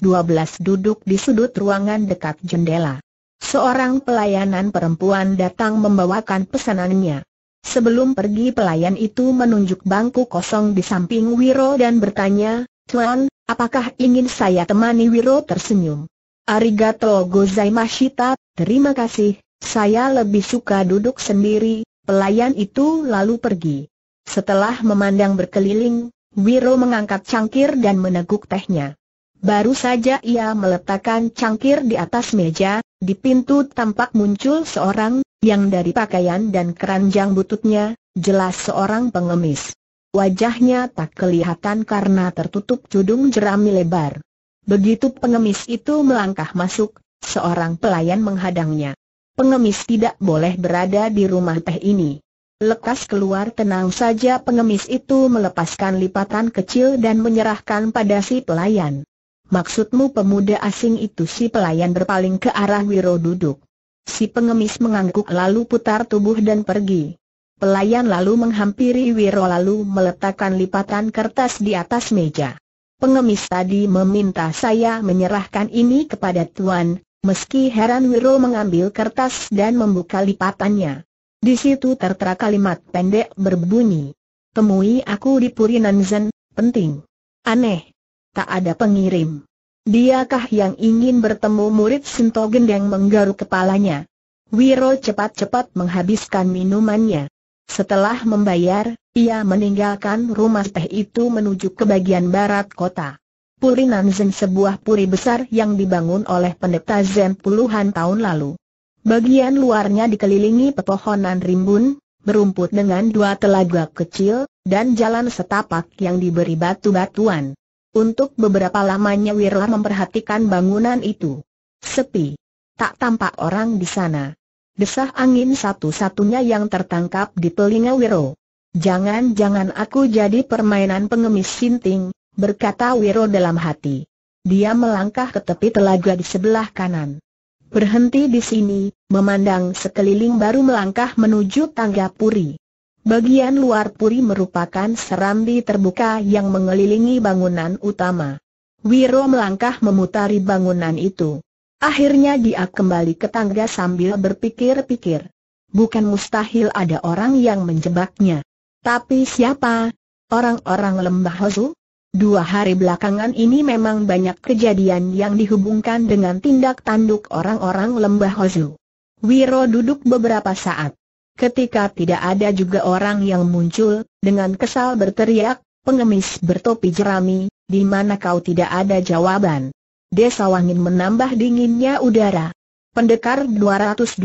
duduk di sudut ruangan dekat jendela. Seorang pelayanan perempuan datang membawakan pesanannya. Sebelum pergi pelayan itu menunjuk bangku kosong di samping Wiro dan bertanya, Tuan, apakah ingin saya temani Wiro tersenyum? Arigato gozaimashita, terima kasih, saya lebih suka duduk sendiri, pelayan itu lalu pergi. Setelah memandang berkeliling, Wiro mengangkat cangkir dan meneguk tehnya. Baru saja ia meletakkan cangkir di atas meja, di pintu tampak muncul seorang, yang dari pakaian dan keranjang bututnya, jelas seorang pengemis. Wajahnya tak kelihatan karena tertutup tudung jerami lebar. Begitu pengemis itu melangkah masuk, seorang pelayan menghadangnya. Pengemis tidak boleh berada di rumah teh ini. Lekas keluar tenang saja pengemis itu melepaskan lipatan kecil dan menyerahkan pada si pelayan. Maksudmu pemuda asing itu si pelayan berpaling ke arah Wiro duduk. Si pengemis mengangguk lalu putar tubuh dan pergi. Pelayan lalu menghampiri Wiro lalu meletakkan lipatan kertas di atas meja pengemis tadi meminta saya menyerahkan ini kepada Tuan, meski heran Wiro mengambil kertas dan membuka lipatannya. Di situ tertera kalimat pendek berbunyi. Temui aku di Nanzen, penting. Aneh. Tak ada pengirim. Diakah yang ingin bertemu murid Sinto Gendeng menggaruk kepalanya? Wiro cepat-cepat menghabiskan minumannya. Setelah membayar, ia meninggalkan rumah teh itu menuju ke bagian barat kota. Puri Nanzen sebuah puri besar yang dibangun oleh pendeta Zen puluhan tahun lalu. Bagian luarnya dikelilingi pepohonan rimbun, berumput dengan dua telaga kecil, dan jalan setapak yang diberi batu-batuan. Untuk beberapa lamanya Wirla memperhatikan bangunan itu. Sepi. Tak tampak orang di sana. Desah angin satu-satunya yang tertangkap di telinga Wiro. Jangan-jangan aku jadi permainan pengemis sinting, berkata Wiro dalam hati. Dia melangkah ke tepi telaga di sebelah kanan. Berhenti di sini, memandang sekeliling baru melangkah menuju tangga puri. Bagian luar puri merupakan serambi terbuka yang mengelilingi bangunan utama. Wiro melangkah memutari bangunan itu. Akhirnya dia kembali ke tangga sambil berpikir-pikir. Bukan mustahil ada orang yang menjebaknya. Tapi siapa? Orang-orang lembah Hozu? Dua hari belakangan ini memang banyak kejadian yang dihubungkan dengan tindak tanduk orang-orang lembah Hozu. Wiro duduk beberapa saat. Ketika tidak ada juga orang yang muncul, dengan kesal berteriak, pengemis bertopi jerami, di mana kau tidak ada jawaban desa Wangin menambah dinginnya udara. Pendekar 212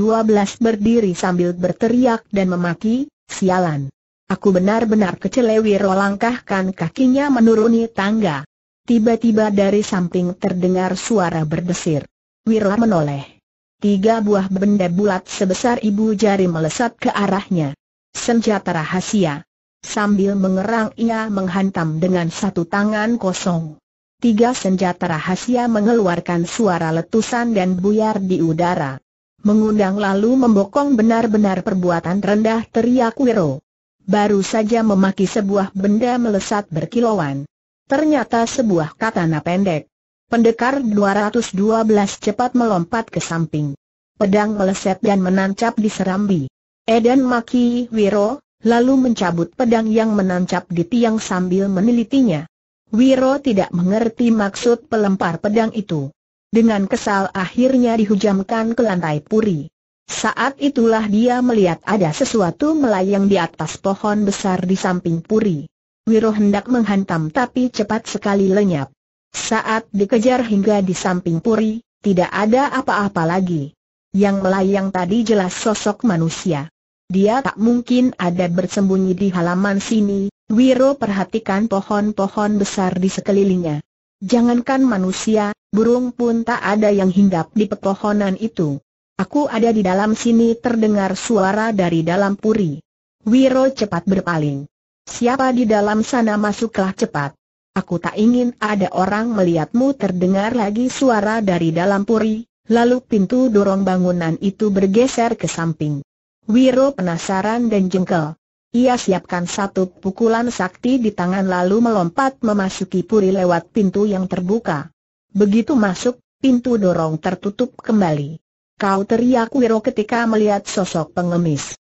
berdiri sambil berteriak dan memaki, sialan. Aku benar-benar kecelewir langkahkan kakinya menuruni tangga. Tiba-tiba dari samping terdengar suara berdesir. Wirla menoleh. Tiga buah benda bulat sebesar ibu jari melesat ke arahnya. Senjata rahasia. Sambil mengerang ia menghantam dengan satu tangan kosong. Tiga senjata rahasia mengeluarkan suara letusan dan buyar di udara. Mengundang lalu membokong benar-benar perbuatan rendah teriak Wiro. Baru saja memaki sebuah benda melesat berkilauan. Ternyata sebuah katana pendek. Pendekar 212 cepat melompat ke samping. Pedang meleset dan menancap di serambi. Eden maki Wiro, lalu mencabut pedang yang menancap di tiang sambil menelitinya. Wiro tidak mengerti maksud pelempar pedang itu. Dengan kesal akhirnya dihujamkan ke lantai puri. Saat itulah dia melihat ada sesuatu melayang di atas pohon besar di samping puri. Wiro hendak menghantam tapi cepat sekali lenyap. Saat dikejar hingga di samping puri, tidak ada apa-apa lagi. Yang melayang tadi jelas sosok manusia. Dia tak mungkin ada bersembunyi di halaman sini, Wiro perhatikan pohon-pohon besar di sekelilingnya. Jangankan manusia, burung pun tak ada yang hinggap di pepohonan itu. Aku ada di dalam sini terdengar suara dari dalam puri. Wiro cepat berpaling. Siapa di dalam sana masuklah cepat. Aku tak ingin ada orang melihatmu terdengar lagi suara dari dalam puri, lalu pintu dorong bangunan itu bergeser ke samping. Wiro penasaran dan jengkel. Ia siapkan satu pukulan sakti di tangan lalu melompat memasuki puri lewat pintu yang terbuka. Begitu masuk, pintu dorong tertutup kembali. Kau teriak Wiro ketika melihat sosok pengemis.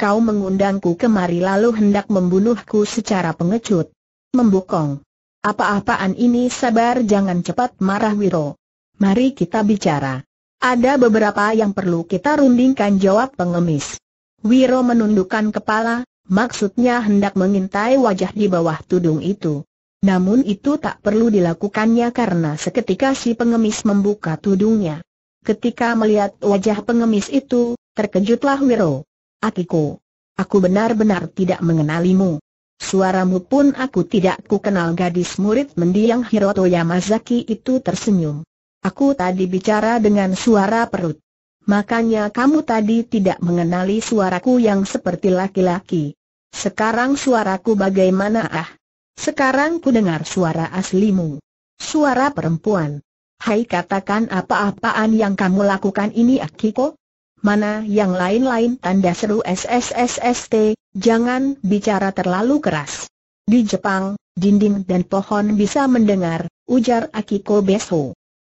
Kau mengundangku kemari lalu hendak membunuhku secara pengecut. Membukong. Apa-apaan ini sabar jangan cepat marah Wiro. Mari kita bicara. Ada beberapa yang perlu kita rundingkan jawab pengemis. Wiro menundukkan kepala, Maksudnya hendak mengintai wajah di bawah tudung itu. Namun itu tak perlu dilakukannya karena seketika si pengemis membuka tudungnya. Ketika melihat wajah pengemis itu, terkejutlah Wiro. Akiko, aku benar-benar tidak mengenalimu. Suaramu pun aku tidak kukenal gadis murid mendiang Hiroto Yamazaki itu tersenyum. Aku tadi bicara dengan suara perut. Makanya kamu tadi tidak mengenali suaraku yang seperti laki-laki. Sekarang suaraku bagaimana ah? Sekarang ku dengar suara aslimu. Suara perempuan. Hai katakan apa-apaan yang kamu lakukan ini Akiko? Ah, Mana yang lain-lain tanda seru SSSST, jangan bicara terlalu keras. Di Jepang, dinding dan pohon bisa mendengar, ujar Akiko ah, Beso.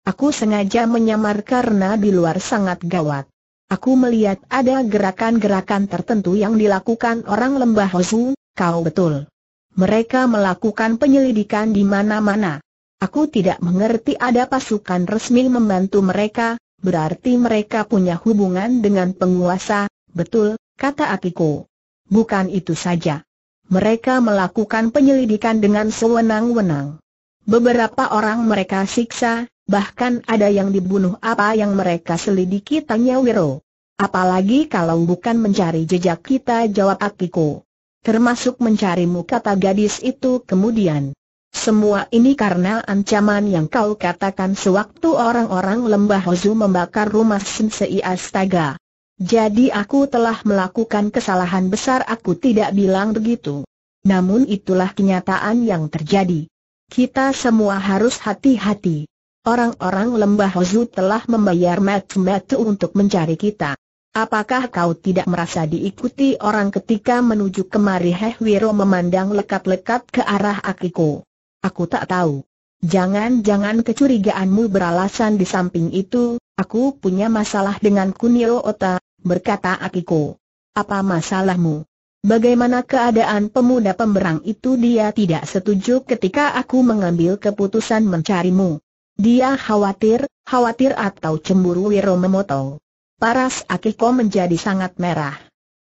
Aku sengaja menyamar karena di luar sangat gawat. Aku melihat ada gerakan-gerakan tertentu yang dilakukan orang lembah Hosu, kau betul. Mereka melakukan penyelidikan di mana-mana. Aku tidak mengerti ada pasukan resmi membantu mereka, berarti mereka punya hubungan dengan penguasa, betul, kata Akiko. Bukan itu saja. Mereka melakukan penyelidikan dengan sewenang-wenang. Beberapa orang mereka siksa, Bahkan ada yang dibunuh apa yang mereka selidiki tanya Wiro. Apalagi kalau bukan mencari jejak kita jawab Akiko. Termasuk mencarimu kata gadis itu kemudian. Semua ini karena ancaman yang kau katakan sewaktu orang-orang lembah Hozu membakar rumah Sensei Astaga. Jadi aku telah melakukan kesalahan besar aku tidak bilang begitu. Namun itulah kenyataan yang terjadi. Kita semua harus hati-hati. Orang-orang lembah Hozu telah membayar matu-matu untuk mencari kita. Apakah kau tidak merasa diikuti orang ketika menuju kemari Heh Wiro memandang lekat-lekat ke arah Akiko? Aku tak tahu. Jangan-jangan kecurigaanmu beralasan di samping itu, aku punya masalah dengan Kunio Ota, berkata Akiko. Apa masalahmu? Bagaimana keadaan pemuda pemberang itu dia tidak setuju ketika aku mengambil keputusan mencarimu. Dia khawatir, khawatir atau cemburu Wiro memotong. Paras Akiko menjadi sangat merah.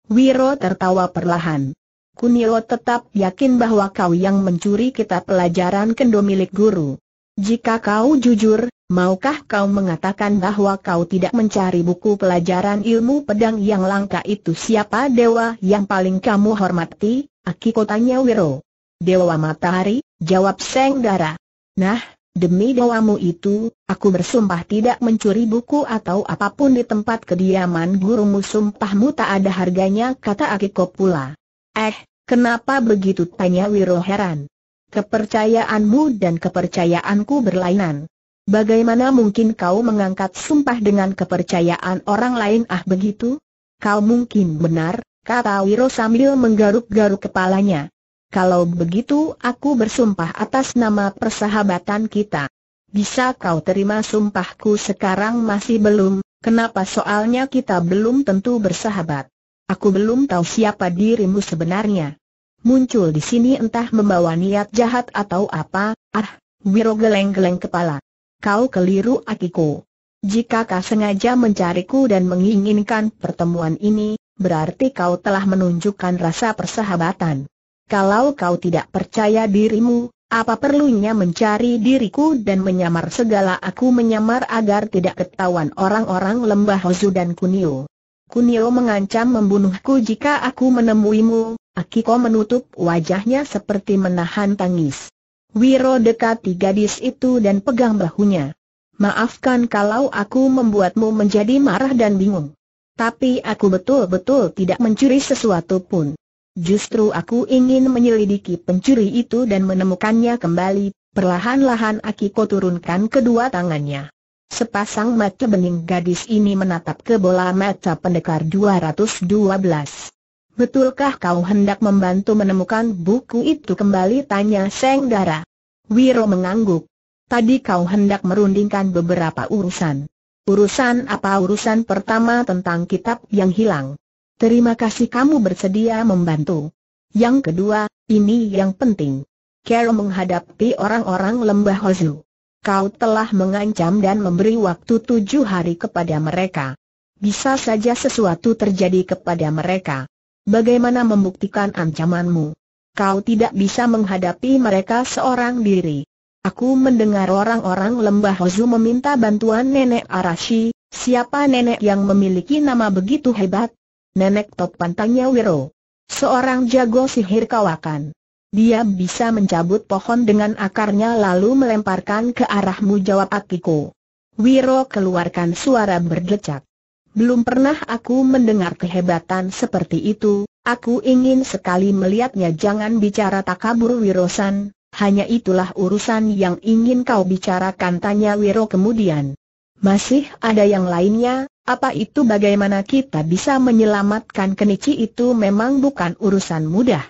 Wiro tertawa perlahan. Kunio tetap yakin bahwa kau yang mencuri kita pelajaran kendo milik guru. Jika kau jujur, maukah kau mengatakan bahwa kau tidak mencari buku pelajaran ilmu pedang yang langka itu siapa dewa yang paling kamu hormati? Akiko tanya Wiro. Dewa Matahari, jawab Seng Dara. Nah, Demi doamu itu, aku bersumpah tidak mencuri buku atau apapun di tempat kediaman gurumu Sumpahmu tak ada harganya kata Akiko pula Eh, kenapa begitu tanya Wiro heran Kepercayaanmu dan kepercayaanku berlainan Bagaimana mungkin kau mengangkat sumpah dengan kepercayaan orang lain ah begitu? Kau mungkin benar, kata Wiro sambil menggaruk-garuk kepalanya kalau begitu aku bersumpah atas nama persahabatan kita. Bisa kau terima sumpahku sekarang masih belum, kenapa soalnya kita belum tentu bersahabat. Aku belum tahu siapa dirimu sebenarnya. Muncul di sini entah membawa niat jahat atau apa, ah, Wiro geleng-geleng kepala. Kau keliru akiku. Jika kau sengaja mencariku dan menginginkan pertemuan ini, berarti kau telah menunjukkan rasa persahabatan kalau kau tidak percaya dirimu, apa perlunya mencari diriku dan menyamar segala aku menyamar agar tidak ketahuan orang-orang lembah Hozu dan Kunio. Kunio mengancam membunuhku jika aku menemuimu, Akiko menutup wajahnya seperti menahan tangis. Wiro dekati gadis itu dan pegang bahunya. Maafkan kalau aku membuatmu menjadi marah dan bingung. Tapi aku betul-betul tidak mencuri sesuatu pun. Justru aku ingin menyelidiki pencuri itu dan menemukannya kembali, perlahan-lahan Akiko turunkan kedua tangannya. Sepasang mata bening gadis ini menatap ke bola mata pendekar 212. Betulkah kau hendak membantu menemukan buku itu kembali tanya Seng Dara. Wiro mengangguk. Tadi kau hendak merundingkan beberapa urusan. Urusan apa urusan pertama tentang kitab yang hilang? Terima kasih kamu bersedia membantu. Yang kedua, ini yang penting. Carol menghadapi orang-orang lembah Hozu. Kau telah mengancam dan memberi waktu tujuh hari kepada mereka. Bisa saja sesuatu terjadi kepada mereka. Bagaimana membuktikan ancamanmu? Kau tidak bisa menghadapi mereka seorang diri. Aku mendengar orang-orang lembah Hozu meminta bantuan nenek Arashi, siapa nenek yang memiliki nama begitu hebat, Nenek Top pantangnya Wiro. Seorang jago sihir kawakan. Dia bisa mencabut pohon dengan akarnya lalu melemparkan ke arahmu jawab Akiko. Wiro keluarkan suara berdecak. Belum pernah aku mendengar kehebatan seperti itu, aku ingin sekali melihatnya jangan bicara takabur Wirosan, hanya itulah urusan yang ingin kau bicarakan tanya Wiro kemudian. Masih ada yang lainnya, apa itu bagaimana kita bisa menyelamatkan Kenichi itu memang bukan urusan mudah.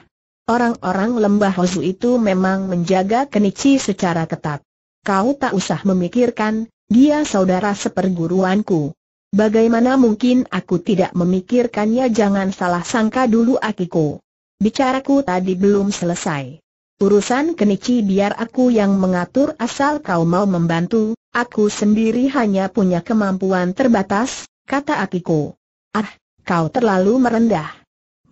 Orang-orang lembah Hozu itu memang menjaga Kenichi secara ketat. Kau tak usah memikirkan, dia saudara seperguruanku. Bagaimana mungkin aku tidak memikirkannya jangan salah sangka dulu Akiko. Bicaraku tadi belum selesai. Urusan Kenichi biar aku yang mengatur asal kau mau membantu, aku sendiri hanya punya kemampuan terbatas, kata Akiko. Ah, kau terlalu merendah.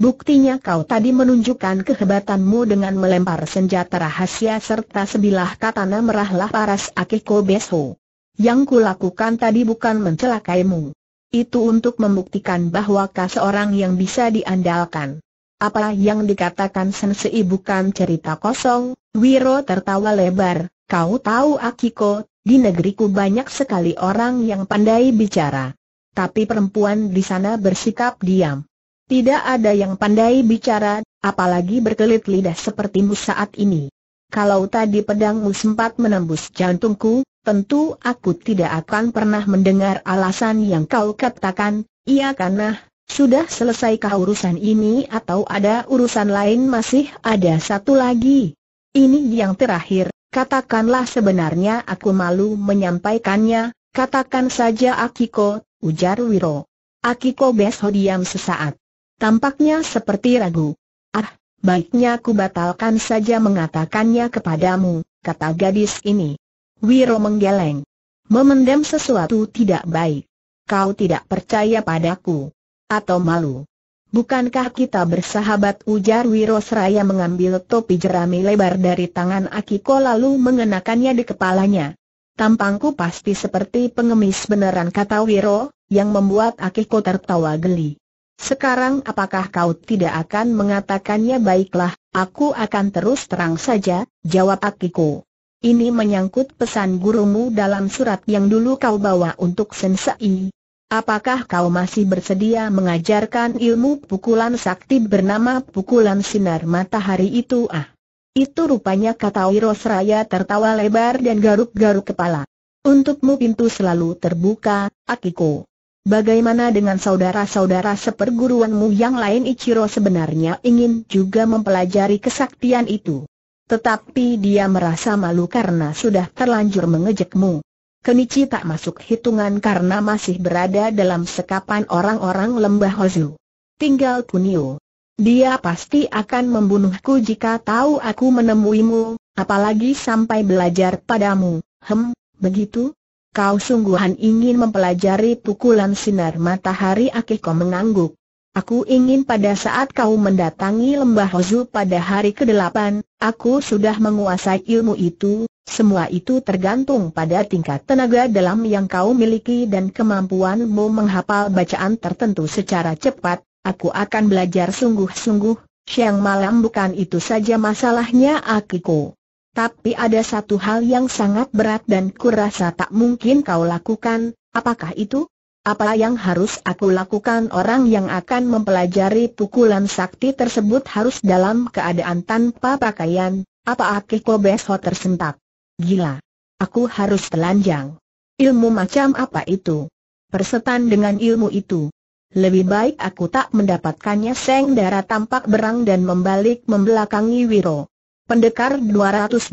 Buktinya kau tadi menunjukkan kehebatanmu dengan melempar senjata rahasia serta sebilah katana merahlah paras Akiko Besho. Yang kulakukan tadi bukan mencelakaimu. Itu untuk membuktikan bahwa kau seorang yang bisa diandalkan. Apa yang dikatakan Sensei bukan cerita kosong, Wiro tertawa lebar, kau tahu Akiko, di negeriku banyak sekali orang yang pandai bicara. Tapi perempuan di sana bersikap diam. Tidak ada yang pandai bicara, apalagi berkelit lidah sepertimu saat ini. Kalau tadi pedangmu sempat menembus jantungku, tentu aku tidak akan pernah mendengar alasan yang kau katakan, iya kanah? Sudah selesaikah urusan ini atau ada urusan lain masih ada satu lagi? Ini yang terakhir, katakanlah sebenarnya aku malu menyampaikannya, katakan saja Akiko, ujar Wiro. Akiko Besho diam sesaat. Tampaknya seperti ragu. Ah, baiknya aku batalkan saja mengatakannya kepadamu, kata gadis ini. Wiro menggeleng. Memendam sesuatu tidak baik. Kau tidak percaya padaku. Atau malu? Bukankah kita bersahabat ujar Wiro Wirosraya mengambil topi jerami lebar dari tangan Akiko lalu mengenakannya di kepalanya. Tampangku pasti seperti pengemis beneran kata Wiro, yang membuat Akiko tertawa geli. Sekarang apakah kau tidak akan mengatakannya baiklah, aku akan terus terang saja, jawab Akiko. Ini menyangkut pesan gurumu dalam surat yang dulu kau bawa untuk Sensei. Apakah kau masih bersedia mengajarkan ilmu pukulan sakti bernama pukulan sinar matahari itu ah? Itu rupanya kata Wiro Seraya tertawa lebar dan garuk-garuk kepala. Untukmu pintu selalu terbuka, Akiko. Bagaimana dengan saudara-saudara seperguruanmu yang lain Ichiro sebenarnya ingin juga mempelajari kesaktian itu. Tetapi dia merasa malu karena sudah terlanjur mengejekmu. Kenichi tak masuk hitungan karena masih berada dalam sekapan orang-orang lembah Hozu. Tinggal Kunio. Dia pasti akan membunuhku jika tahu aku menemuimu, apalagi sampai belajar padamu. Hem, begitu? Kau sungguhan ingin mempelajari pukulan sinar matahari Akiko mengangguk. Aku ingin pada saat kau mendatangi lembah Hozu pada hari ke-8, aku sudah menguasai ilmu itu, semua itu tergantung pada tingkat tenaga dalam yang kau miliki dan kemampuanmu menghafal bacaan tertentu secara cepat, aku akan belajar sungguh-sungguh, siang malam bukan itu saja masalahnya Akiko. Tapi ada satu hal yang sangat berat dan kurasa tak mungkin kau lakukan, apakah itu? Apa yang harus aku lakukan orang yang akan mempelajari pukulan sakti tersebut harus dalam keadaan tanpa pakaian, apa Akiko besok tersentak? Gila. Aku harus telanjang. Ilmu macam apa itu? Persetan dengan ilmu itu. Lebih baik aku tak mendapatkannya Seng Dara tampak berang dan membalik membelakangi Wiro. Pendekar 212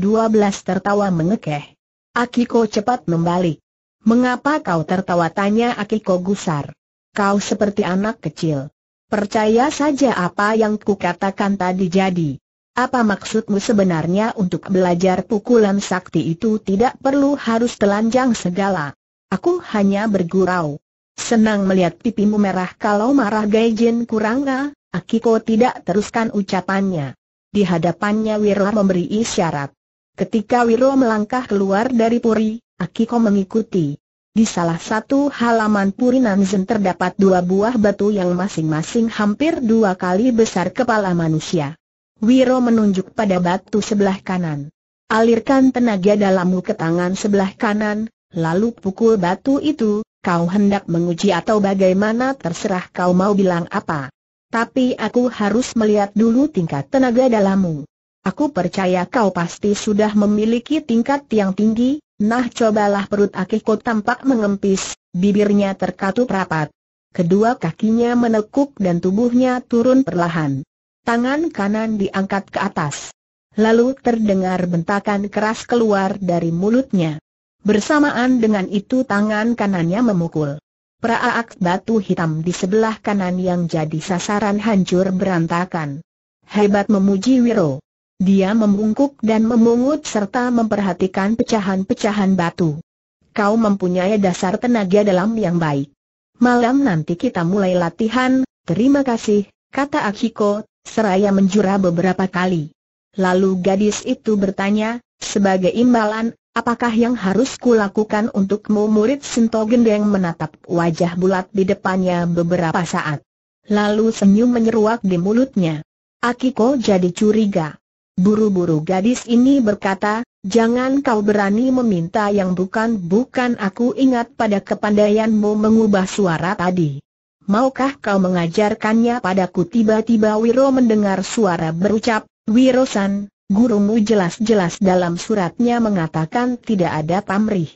tertawa mengekeh. Akiko cepat membalik. Mengapa kau tertawa tanya Akiko gusar? Kau seperti anak kecil. Percaya saja apa yang kukatakan tadi jadi. Apa maksudmu sebenarnya untuk belajar pukulan sakti itu tidak perlu harus telanjang segala? Aku hanya bergurau. Senang melihat pipimu merah kalau marah Gaijin kurang Akiko tidak teruskan ucapannya. Di hadapannya Wiro memberi isyarat. Ketika Wiro melangkah keluar dari puri, Akiko mengikuti. Di salah satu halaman Puri Nanzen terdapat dua buah batu yang masing-masing hampir dua kali besar kepala manusia. Wiro menunjuk pada batu sebelah kanan. Alirkan tenaga dalammu ke tangan sebelah kanan, lalu pukul batu itu, kau hendak menguji atau bagaimana terserah kau mau bilang apa. Tapi aku harus melihat dulu tingkat tenaga dalammu. Aku percaya kau pasti sudah memiliki tingkat yang tinggi, nah cobalah perut Akiko tampak mengempis, bibirnya terkatup rapat. Kedua kakinya menekuk dan tubuhnya turun perlahan tangan kanan diangkat ke atas. Lalu terdengar bentakan keras keluar dari mulutnya. Bersamaan dengan itu tangan kanannya memukul. Praak batu hitam di sebelah kanan yang jadi sasaran hancur berantakan. Hebat memuji Wiro. Dia membungkuk dan memungut serta memperhatikan pecahan-pecahan batu. Kau mempunyai dasar tenaga dalam yang baik. Malam nanti kita mulai latihan, terima kasih, kata Akiko seraya menjura beberapa kali. Lalu gadis itu bertanya, sebagai imbalan, apakah yang harus kulakukan untukmu murid Sinto Gendeng menatap wajah bulat di depannya beberapa saat. Lalu senyum menyeruak di mulutnya. Akiko jadi curiga. Buru-buru gadis ini berkata, jangan kau berani meminta yang bukan-bukan aku ingat pada kepandaianmu mengubah suara tadi. Maukah kau mengajarkannya padaku? Tiba-tiba Wiro mendengar suara berucap, Wirosan, gurumu jelas-jelas dalam suratnya mengatakan tidak ada pamrih.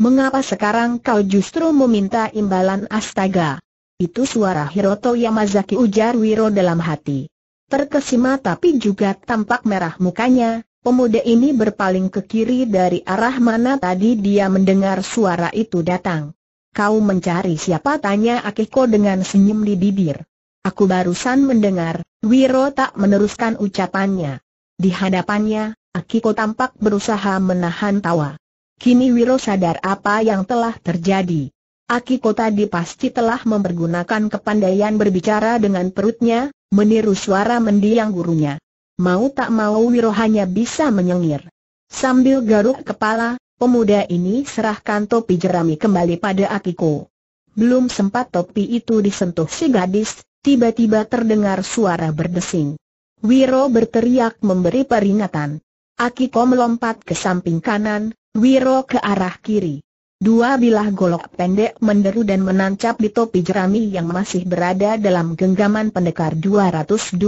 Mengapa sekarang kau justru meminta imbalan astaga? Itu suara Hiroto Yamazaki ujar Wiro dalam hati. Terkesima tapi juga tampak merah mukanya, Pemuda ini berpaling ke kiri dari arah mana tadi dia mendengar suara itu datang. Kau mencari siapa? Tanya Akiko dengan senyum di bibir. Aku barusan mendengar, Wiro tak meneruskan ucapannya. Di hadapannya, Akiko tampak berusaha menahan tawa. Kini Wiro sadar apa yang telah terjadi. Akiko tadi pasti telah mempergunakan kepandaian berbicara dengan perutnya, meniru suara mendiang gurunya. Mau tak mau Wiro hanya bisa menyengir. Sambil garuk kepala, Pemuda ini serahkan topi jerami kembali pada Akiko. Belum sempat topi itu disentuh si gadis, tiba-tiba terdengar suara berdesing. Wiro berteriak memberi peringatan. Akiko melompat ke samping kanan, Wiro ke arah kiri. Dua bilah golok pendek menderu dan menancap di topi jerami yang masih berada dalam genggaman pendekar 212.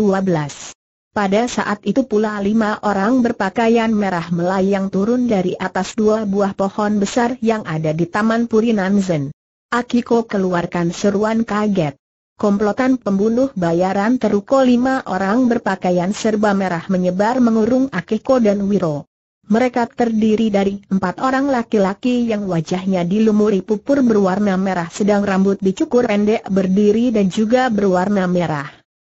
Pada saat itu pula lima orang berpakaian merah melayang turun dari atas dua buah pohon besar yang ada di Taman Puri Nanzen. Akiko keluarkan seruan kaget. Komplotan pembunuh bayaran teruko lima orang berpakaian serba merah menyebar mengurung Akiko dan Wiro. Mereka terdiri dari empat orang laki-laki yang wajahnya dilumuri pupur berwarna merah sedang rambut dicukur pendek berdiri dan juga berwarna merah.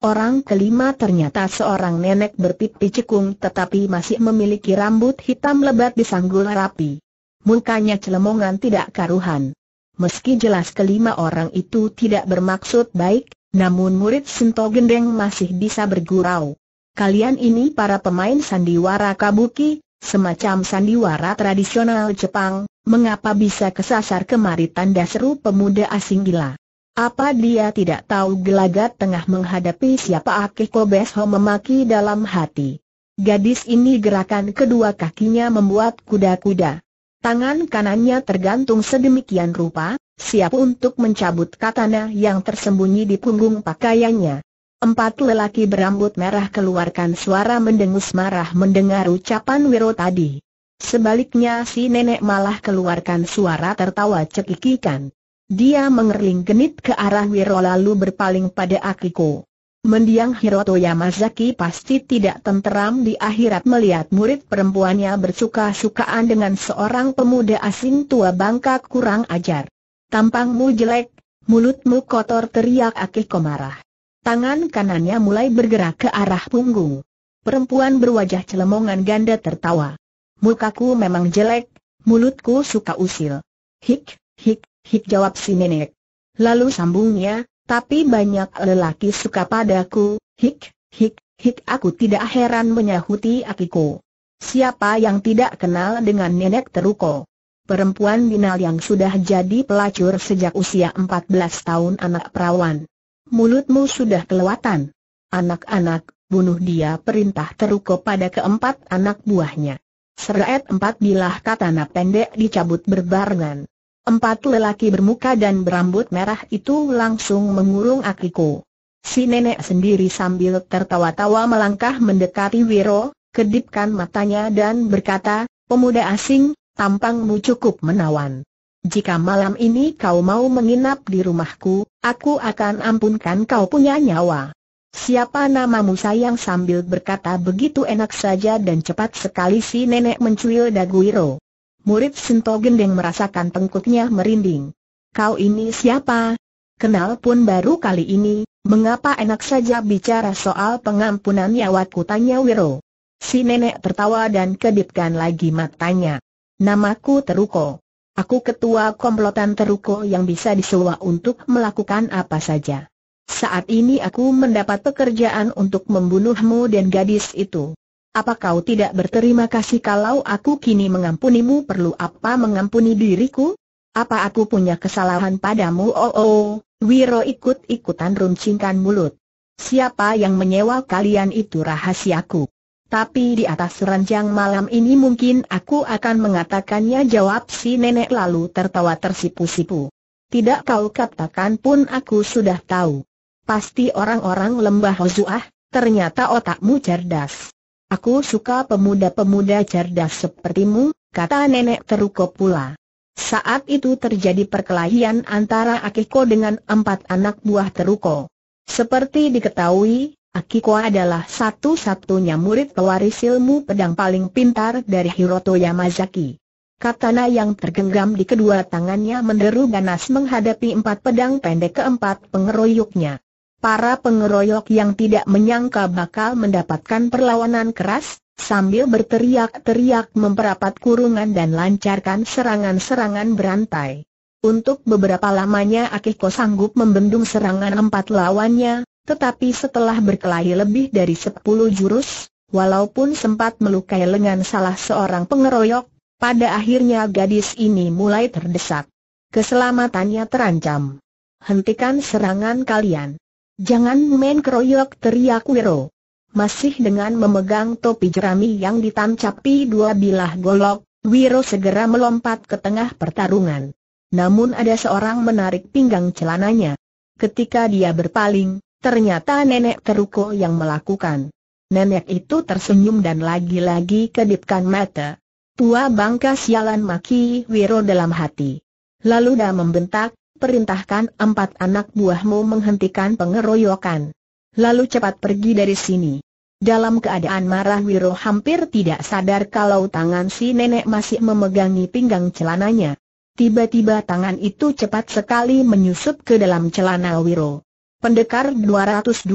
Orang kelima ternyata seorang nenek berpipi cekung tetapi masih memiliki rambut hitam lebat disanggul rapi. Mukanya celemongan tidak karuhan. Meski jelas kelima orang itu tidak bermaksud baik, namun murid Sinto Gendeng masih bisa bergurau. Kalian ini para pemain sandiwara kabuki, semacam sandiwara tradisional Jepang, mengapa bisa kesasar kemari tanda seru pemuda asing gila? Apa dia tidak tahu gelagat tengah menghadapi siapa Akiko Besho memaki dalam hati? Gadis ini gerakan kedua kakinya membuat kuda-kuda. Tangan kanannya tergantung sedemikian rupa, siap untuk mencabut katana yang tersembunyi di punggung pakaiannya. Empat lelaki berambut merah keluarkan suara mendengus marah mendengar ucapan Wiro tadi. Sebaliknya si nenek malah keluarkan suara tertawa cekikikan. Dia mengerling genit ke arah Wiro lalu berpaling pada Akiko. Mendiang Hiroto Yamazaki pasti tidak tenteram di akhirat melihat murid perempuannya bersuka-sukaan dengan seorang pemuda asing tua bangka kurang ajar. Tampangmu jelek, mulutmu kotor teriak Akiko marah. Tangan kanannya mulai bergerak ke arah punggung. Perempuan berwajah celemongan ganda tertawa. Mukaku memang jelek, mulutku suka usil. Hik, hik, Hik jawab si nenek. Lalu sambungnya, tapi banyak lelaki suka padaku, hik, hik, hik aku tidak heran menyahuti akiku. Siapa yang tidak kenal dengan nenek teruko? Perempuan binal yang sudah jadi pelacur sejak usia 14 tahun anak perawan. Mulutmu sudah kelewatan. Anak-anak, bunuh dia perintah teruko pada keempat anak buahnya. Seret empat bilah katana pendek dicabut berbarengan. Empat lelaki bermuka dan berambut merah itu langsung mengurung Akiko. Si nenek sendiri sambil tertawa-tawa melangkah mendekati Wiro, kedipkan matanya dan berkata, Pemuda asing, tampangmu cukup menawan. Jika malam ini kau mau menginap di rumahku, aku akan ampunkan kau punya nyawa. Siapa namamu sayang sambil berkata begitu enak saja dan cepat sekali si nenek mencuil dagu Wiro. Murid Sinto Gendeng merasakan tengkuknya merinding. Kau ini siapa? Kenal pun baru kali ini, mengapa enak saja bicara soal pengampunan nyawaku tanya Wiro. Si nenek tertawa dan kedipkan lagi matanya. Namaku Teruko. Aku ketua komplotan Teruko yang bisa disewa untuk melakukan apa saja. Saat ini aku mendapat pekerjaan untuk membunuhmu dan gadis itu. Apa kau tidak berterima kasih kalau aku kini mengampunimu perlu apa mengampuni diriku? Apa aku punya kesalahan padamu? Oh oh, Wiro ikut-ikutan runcingkan mulut. Siapa yang menyewa kalian itu rahasiaku. Tapi di atas ranjang malam ini mungkin aku akan mengatakannya jawab si nenek lalu tertawa tersipu-sipu. Tidak kau katakan pun aku sudah tahu. Pasti orang-orang lembah Hozuah, ternyata otakmu cerdas. Aku suka pemuda-pemuda cerdas sepertimu, kata nenek Teruko pula. Saat itu terjadi perkelahian antara Akiko dengan empat anak buah Teruko. Seperti diketahui, Akiko adalah satu-satunya murid pewaris ilmu pedang paling pintar dari Hiroto Yamazaki. Katana yang tergenggam di kedua tangannya menderu ganas menghadapi empat pedang pendek keempat pengeroyoknya para pengeroyok yang tidak menyangka bakal mendapatkan perlawanan keras, sambil berteriak-teriak memperapat kurungan dan lancarkan serangan-serangan berantai. Untuk beberapa lamanya Akiko sanggup membendung serangan empat lawannya, tetapi setelah berkelahi lebih dari sepuluh jurus, walaupun sempat melukai lengan salah seorang pengeroyok, pada akhirnya gadis ini mulai terdesak. Keselamatannya terancam. Hentikan serangan kalian. Jangan main keroyok teriak Wiro. Masih dengan memegang topi jerami yang ditancapi dua bilah golok, Wiro segera melompat ke tengah pertarungan. Namun ada seorang menarik pinggang celananya. Ketika dia berpaling, ternyata nenek Teruko yang melakukan. Nenek itu tersenyum dan lagi-lagi kedipkan mata. Tua bangka sialan maki Wiro dalam hati. Lalu dah membentak, perintahkan empat anak buahmu menghentikan pengeroyokan. Lalu cepat pergi dari sini. Dalam keadaan marah Wiro hampir tidak sadar kalau tangan si nenek masih memegangi pinggang celananya. Tiba-tiba tangan itu cepat sekali menyusup ke dalam celana Wiro. Pendekar 212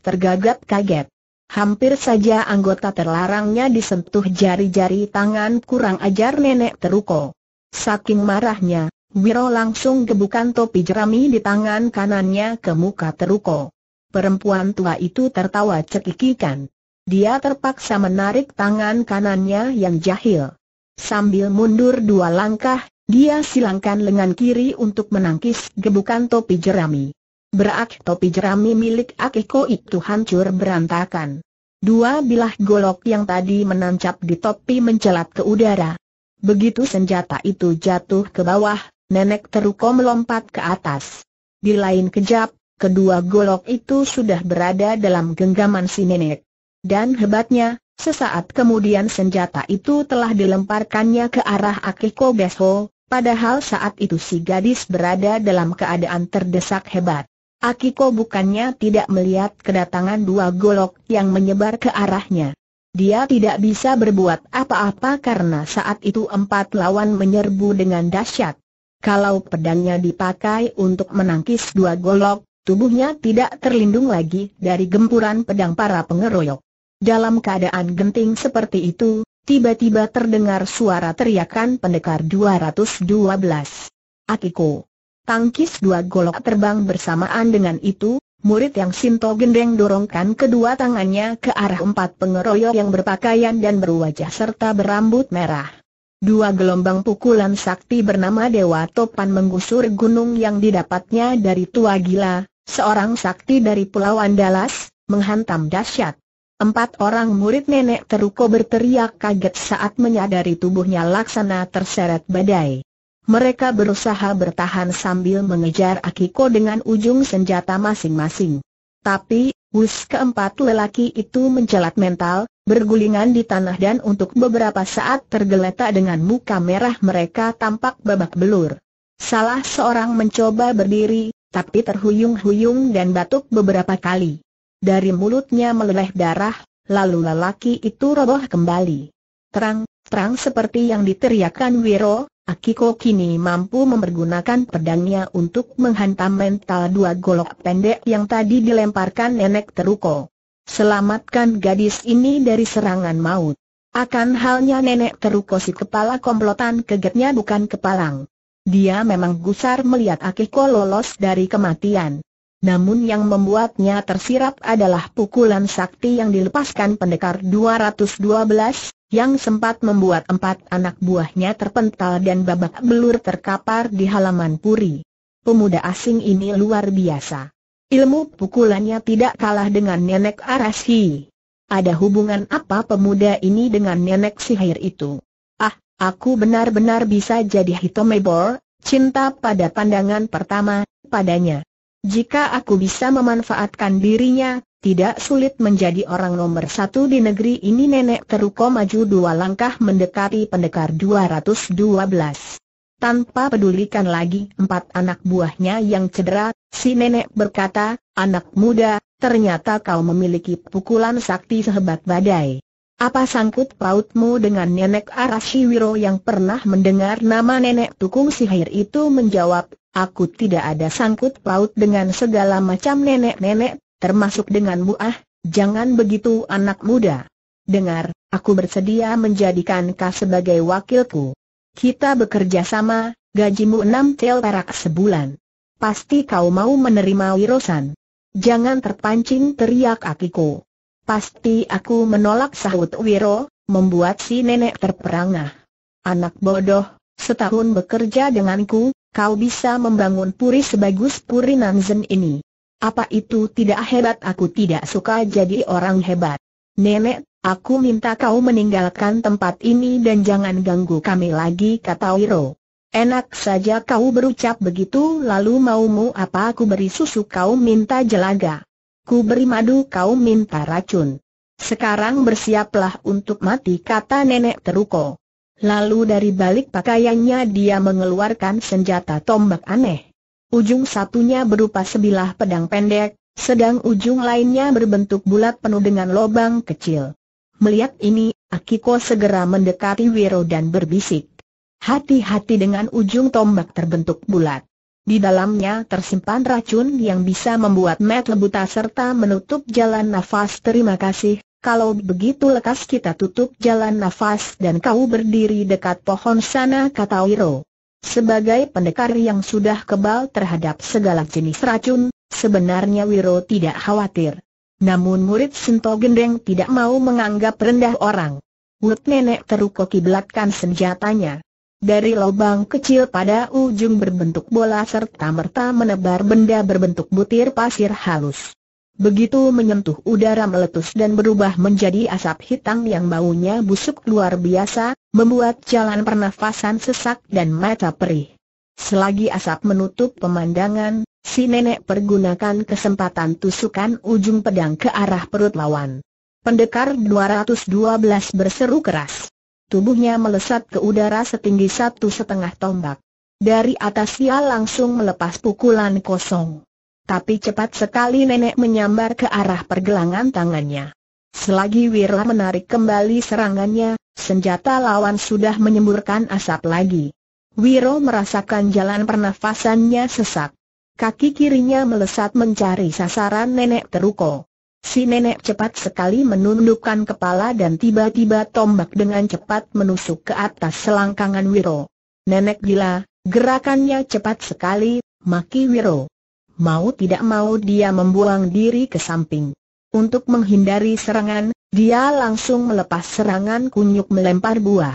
tergagap kaget. Hampir saja anggota terlarangnya disentuh jari-jari tangan kurang ajar nenek Teruko. Saking marahnya, Wiro langsung gebukan topi jerami di tangan kanannya ke muka Teruko. Perempuan tua itu tertawa cekikikan. Dia terpaksa menarik tangan kanannya yang jahil. Sambil mundur dua langkah, dia silangkan lengan kiri untuk menangkis gebukan topi jerami. Berak topi jerami milik Akiko itu hancur berantakan. Dua bilah golok yang tadi menancap di topi mencelat ke udara. Begitu senjata itu jatuh ke bawah, nenek Teruko melompat ke atas. Di lain kejap, kedua golok itu sudah berada dalam genggaman si nenek. Dan hebatnya, sesaat kemudian senjata itu telah dilemparkannya ke arah Akiko Besho, padahal saat itu si gadis berada dalam keadaan terdesak hebat. Akiko bukannya tidak melihat kedatangan dua golok yang menyebar ke arahnya. Dia tidak bisa berbuat apa-apa karena saat itu empat lawan menyerbu dengan dahsyat. Kalau pedangnya dipakai untuk menangkis dua golok, tubuhnya tidak terlindung lagi dari gempuran pedang para pengeroyok. Dalam keadaan genting seperti itu, tiba-tiba terdengar suara teriakan pendekar 212. Akiko. Tangkis dua golok terbang bersamaan dengan itu, murid yang Sinto Gendeng dorongkan kedua tangannya ke arah empat pengeroyok yang berpakaian dan berwajah serta berambut merah. Dua gelombang pukulan sakti bernama Dewa Topan menggusur gunung yang didapatnya dari Tua Gila, seorang sakti dari Pulau Andalas, menghantam dahsyat. Empat orang murid nenek Teruko berteriak kaget saat menyadari tubuhnya laksana terseret badai. Mereka berusaha bertahan sambil mengejar Akiko dengan ujung senjata masing-masing. Tapi, wus keempat lelaki itu mencelat mental, bergulingan di tanah dan untuk beberapa saat tergeletak dengan muka merah mereka tampak babak belur. Salah seorang mencoba berdiri, tapi terhuyung-huyung dan batuk beberapa kali. Dari mulutnya meleleh darah, lalu lelaki itu roboh kembali. Terang, terang seperti yang diteriakkan Wiro, Akiko kini mampu mempergunakan pedangnya untuk menghantam mental dua golok pendek yang tadi dilemparkan nenek Teruko. Selamatkan gadis ini dari serangan maut. Akan halnya nenek Teruko si kepala komplotan kegetnya bukan kepalang. Dia memang gusar melihat Akiko lolos dari kematian. Namun yang membuatnya tersirap adalah pukulan sakti yang dilepaskan pendekar 212, yang sempat membuat empat anak buahnya terpental dan babak belur terkapar di halaman puri. Pemuda asing ini luar biasa. Ilmu pukulannya tidak kalah dengan nenek Arashi. Ada hubungan apa pemuda ini dengan nenek sihir itu? Ah, aku benar-benar bisa jadi Hitomebor, cinta pada pandangan pertama, padanya. Jika aku bisa memanfaatkan dirinya, tidak sulit menjadi orang nomor satu di negeri ini nenek teruko maju dua langkah mendekati pendekar 212. Tanpa pedulikan lagi empat anak buahnya yang cedera, si nenek berkata, anak muda, ternyata kau memiliki pukulan sakti sehebat badai. Apa sangkut pautmu dengan nenek Arashiwiro yang pernah mendengar nama nenek Tukung Sihir itu menjawab, Aku tidak ada sangkut paut dengan segala macam nenek-nenek, termasuk dengan buah, jangan begitu anak muda. Dengar, aku bersedia menjadikan kau sebagai wakilku. Kita bekerja sama, gajimu enam tel perak sebulan. Pasti kau mau menerima wirosan. Jangan terpancing teriak akiku. Pasti aku menolak sahut Wiro, membuat si nenek terperangah. Anak bodoh, setahun bekerja denganku, kau bisa membangun puri sebagus puri Nanzen ini. Apa itu tidak hebat aku tidak suka jadi orang hebat. Nenek, aku minta kau meninggalkan tempat ini dan jangan ganggu kami lagi kata Wiro. Enak saja kau berucap begitu lalu mau mu apa aku beri susu kau minta jelaga. Ku beri madu kau minta racun. Sekarang bersiaplah untuk mati kata nenek Teruko. Lalu dari balik pakaiannya dia mengeluarkan senjata tombak aneh. Ujung satunya berupa sebilah pedang pendek, sedang ujung lainnya berbentuk bulat penuh dengan lobang kecil. Melihat ini, Akiko segera mendekati Wiro dan berbisik. Hati-hati dengan ujung tombak terbentuk bulat. Di dalamnya tersimpan racun yang bisa membuat mat lebuta serta menutup jalan nafas. Terima kasih, kalau begitu lekas kita tutup jalan nafas dan kau berdiri dekat pohon sana kata Wiro. Sebagai pendekar yang sudah kebal terhadap segala jenis racun, sebenarnya Wiro tidak khawatir. Namun murid Sento Gendeng tidak mau menganggap rendah orang. Wut nenek terukoki kiblatkan senjatanya. Dari lubang kecil pada ujung berbentuk bola serta merta menebar benda berbentuk butir pasir halus. Begitu menyentuh udara meletus dan berubah menjadi asap hitam yang baunya busuk luar biasa, membuat jalan pernafasan sesak dan mata perih. Selagi asap menutup pemandangan, si nenek pergunakan kesempatan tusukan ujung pedang ke arah perut lawan. Pendekar 212 berseru keras. Tubuhnya melesat ke udara setinggi satu setengah tombak. Dari atas ia langsung melepas pukulan kosong. Tapi cepat sekali nenek menyambar ke arah pergelangan tangannya. Selagi Wirla menarik kembali serangannya, senjata lawan sudah menyemburkan asap lagi. Wiro merasakan jalan pernafasannya sesak. Kaki kirinya melesat mencari sasaran nenek Teruko. Si nenek cepat sekali menundukkan kepala dan tiba-tiba tombak dengan cepat menusuk ke atas selangkangan Wiro. Nenek gila, gerakannya cepat sekali, maki Wiro. Mau tidak mau dia membuang diri ke samping. Untuk menghindari serangan, dia langsung melepas serangan kunyuk melempar buah.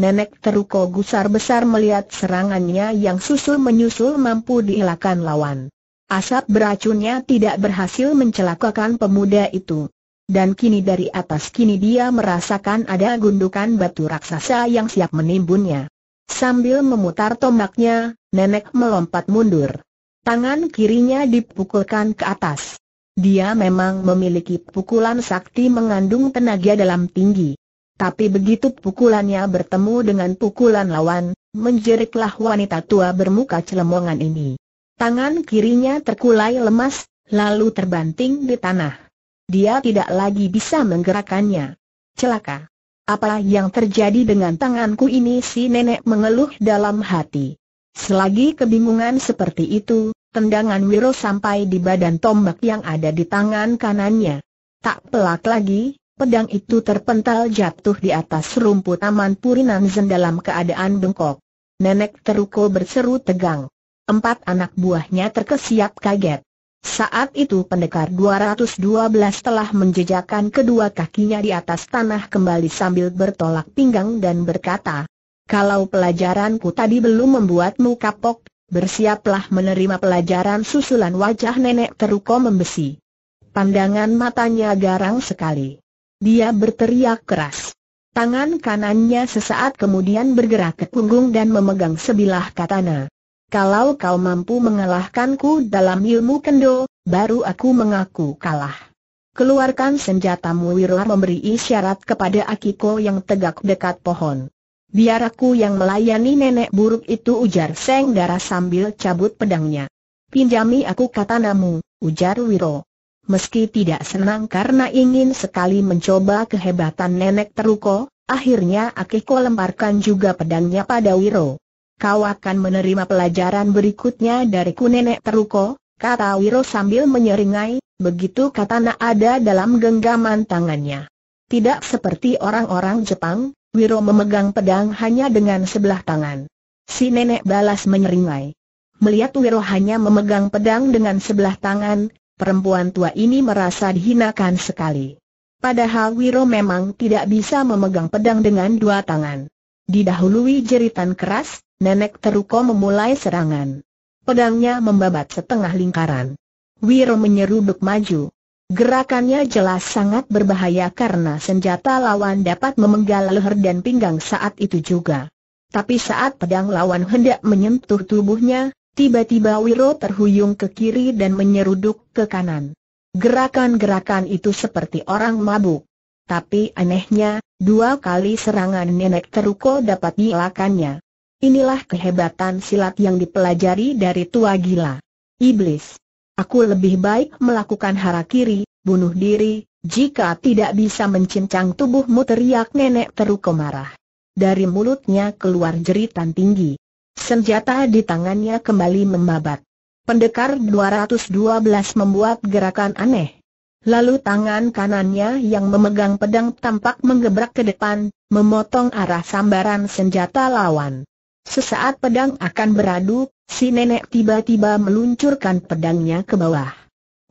Nenek Teruko gusar besar melihat serangannya yang susul-menyusul mampu dielakkan lawan. Asap beracunnya tidak berhasil mencelakakan pemuda itu. Dan kini dari atas kini dia merasakan ada gundukan batu raksasa yang siap menimbunnya. Sambil memutar tombaknya, nenek melompat mundur. Tangan kirinya dipukulkan ke atas. Dia memang memiliki pukulan sakti mengandung tenaga dalam tinggi. Tapi begitu pukulannya bertemu dengan pukulan lawan, menjeriklah wanita tua bermuka celemongan ini. Tangan kirinya terkulai lemas, lalu terbanting di tanah. Dia tidak lagi bisa menggerakkannya. Celaka. Apa yang terjadi dengan tanganku ini si nenek mengeluh dalam hati. Selagi kebingungan seperti itu, tendangan Wiro sampai di badan tombak yang ada di tangan kanannya. Tak pelak lagi, pedang itu terpental jatuh di atas rumput taman Zen dalam keadaan bengkok. Nenek Teruko berseru tegang. Empat anak buahnya terkesiap kaget. Saat itu pendekar 212 telah menjejakkan kedua kakinya di atas tanah kembali sambil bertolak pinggang dan berkata, kalau pelajaranku tadi belum membuatmu kapok, bersiaplah menerima pelajaran susulan wajah nenek teruko membesi. Pandangan matanya garang sekali. Dia berteriak keras. Tangan kanannya sesaat kemudian bergerak ke punggung dan memegang sebilah katana. Kalau kau mampu mengalahkanku dalam ilmu kendo, baru aku mengaku kalah. Keluarkan senjatamu Wiro memberi isyarat kepada Akiko yang tegak dekat pohon biar aku yang melayani nenek buruk itu ujar Seng Dara sambil cabut pedangnya. Pinjami aku katanamu, ujar Wiro. Meski tidak senang karena ingin sekali mencoba kehebatan nenek Teruko, akhirnya Akiko lemparkan juga pedangnya pada Wiro. Kau akan menerima pelajaran berikutnya dariku nenek Teruko, kata Wiro sambil menyeringai, begitu katana ada dalam genggaman tangannya. Tidak seperti orang-orang Jepang, Wiro memegang pedang hanya dengan sebelah tangan. Si nenek balas menyeringai. Melihat Wiro hanya memegang pedang dengan sebelah tangan, perempuan tua ini merasa dihinakan sekali. Padahal Wiro memang tidak bisa memegang pedang dengan dua tangan. Didahului jeritan keras, nenek Teruko memulai serangan. Pedangnya membabat setengah lingkaran. Wiro menyeruduk maju. Gerakannya jelas sangat berbahaya karena senjata lawan dapat memenggal leher dan pinggang saat itu juga. Tapi saat pedang lawan hendak menyentuh tubuhnya, tiba-tiba Wiro terhuyung ke kiri dan menyeruduk ke kanan. Gerakan-gerakan itu seperti orang mabuk. Tapi anehnya, dua kali serangan nenek teruko dapat dielakannya. Inilah kehebatan silat yang dipelajari dari tua gila. Iblis Aku lebih baik melakukan harakiri, bunuh diri, jika tidak bisa mencincang tubuhmu teriak nenek teruk marah. Dari mulutnya keluar jeritan tinggi. Senjata di tangannya kembali membabat. Pendekar 212 membuat gerakan aneh. Lalu tangan kanannya yang memegang pedang tampak menggebrak ke depan, memotong arah sambaran senjata lawan. Sesaat pedang akan beradu, si nenek tiba-tiba meluncurkan pedangnya ke bawah.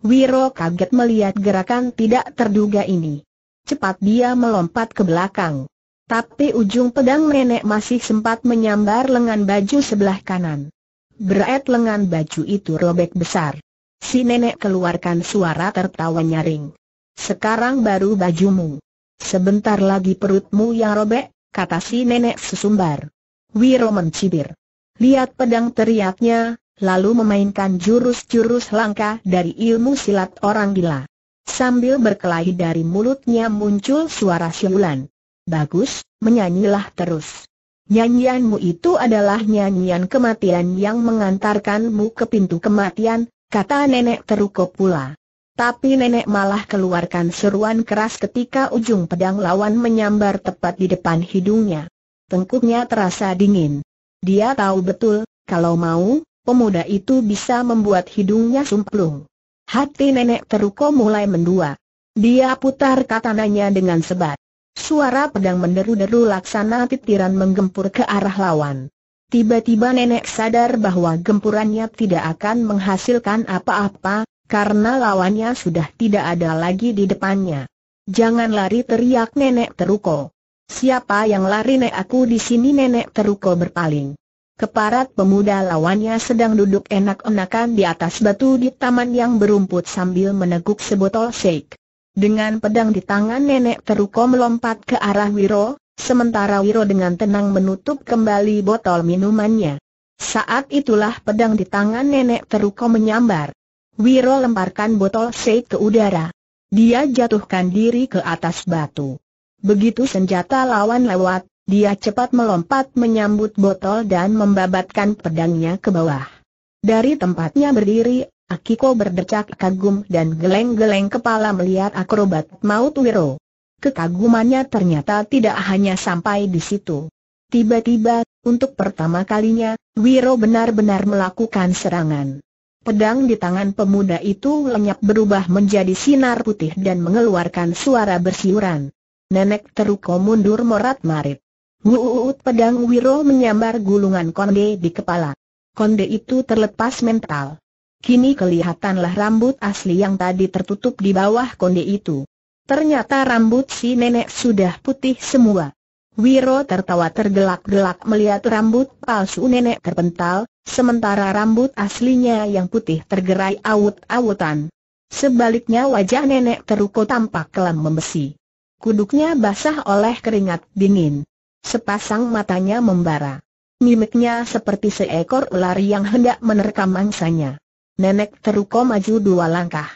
Wiro kaget melihat gerakan tidak terduga ini. Cepat dia melompat ke belakang. Tapi ujung pedang nenek masih sempat menyambar lengan baju sebelah kanan. Berat lengan baju itu robek besar. Si nenek keluarkan suara tertawa nyaring. Sekarang baru bajumu. Sebentar lagi perutmu yang robek, kata si nenek sesumbar. Wiro mencibir. Lihat pedang teriaknya, lalu memainkan jurus-jurus langka dari ilmu silat orang gila. Sambil berkelahi dari mulutnya muncul suara siulan. Bagus, menyanyilah terus. Nyanyianmu itu adalah nyanyian kematian yang mengantarkanmu ke pintu kematian, kata nenek teruko pula. Tapi nenek malah keluarkan seruan keras ketika ujung pedang lawan menyambar tepat di depan hidungnya tengkuknya terasa dingin. Dia tahu betul, kalau mau, pemuda itu bisa membuat hidungnya sumplung. Hati nenek teruko mulai mendua. Dia putar katanya dengan sebat. Suara pedang menderu-deru laksana titiran menggempur ke arah lawan. Tiba-tiba nenek sadar bahwa gempurannya tidak akan menghasilkan apa-apa, karena lawannya sudah tidak ada lagi di depannya. Jangan lari teriak nenek teruko. Siapa yang lari nek aku di sini nenek teruko berpaling. Keparat pemuda lawannya sedang duduk enak-enakan di atas batu di taman yang berumput sambil meneguk sebotol shake. Dengan pedang di tangan nenek teruko melompat ke arah Wiro, sementara Wiro dengan tenang menutup kembali botol minumannya. Saat itulah pedang di tangan nenek teruko menyambar. Wiro lemparkan botol shake ke udara. Dia jatuhkan diri ke atas batu. Begitu senjata lawan lewat, dia cepat melompat menyambut botol dan membabatkan pedangnya ke bawah. Dari tempatnya berdiri, Akiko berdecak kagum dan geleng-geleng kepala melihat akrobat maut Wiro. Kekagumannya ternyata tidak hanya sampai di situ. Tiba-tiba, untuk pertama kalinya, Wiro benar-benar melakukan serangan. Pedang di tangan pemuda itu lenyap berubah menjadi sinar putih dan mengeluarkan suara bersiuran. Nenek Teruko mundur morat-marit. Wuut pedang Wiro menyambar gulungan konde di kepala. Konde itu terlepas mental. Kini kelihatanlah rambut asli yang tadi tertutup di bawah konde itu. Ternyata rambut si nenek sudah putih semua. Wiro tertawa tergelak-gelak melihat rambut palsu nenek terpental, sementara rambut aslinya yang putih tergerai awut-awutan. Sebaliknya wajah nenek teruko tampak kelam membesi. Kuduknya basah oleh keringat dingin. Sepasang matanya membara. Mimiknya seperti seekor ular yang hendak menerkam mangsanya. Nenek teruko maju dua langkah.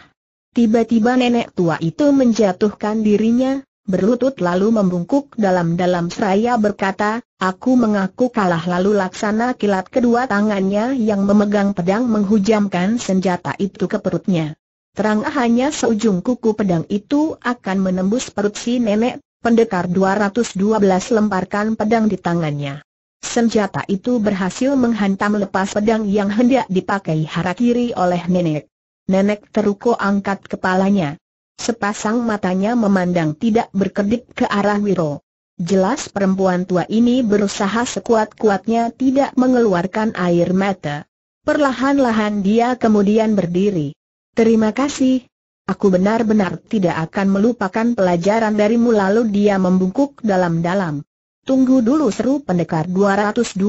Tiba-tiba nenek tua itu menjatuhkan dirinya, berlutut lalu membungkuk dalam-dalam seraya berkata, Aku mengaku kalah lalu laksana kilat kedua tangannya yang memegang pedang menghujamkan senjata itu ke perutnya terang hanya seujung kuku pedang itu akan menembus perut si nenek, pendekar 212 lemparkan pedang di tangannya. Senjata itu berhasil menghantam lepas pedang yang hendak dipakai hara kiri oleh nenek. Nenek teruko angkat kepalanya. Sepasang matanya memandang tidak berkedip ke arah Wiro. Jelas perempuan tua ini berusaha sekuat-kuatnya tidak mengeluarkan air mata. Perlahan-lahan dia kemudian berdiri. Terima kasih. Aku benar-benar tidak akan melupakan pelajaran darimu lalu dia membungkuk dalam-dalam. Tunggu dulu seru pendekar 212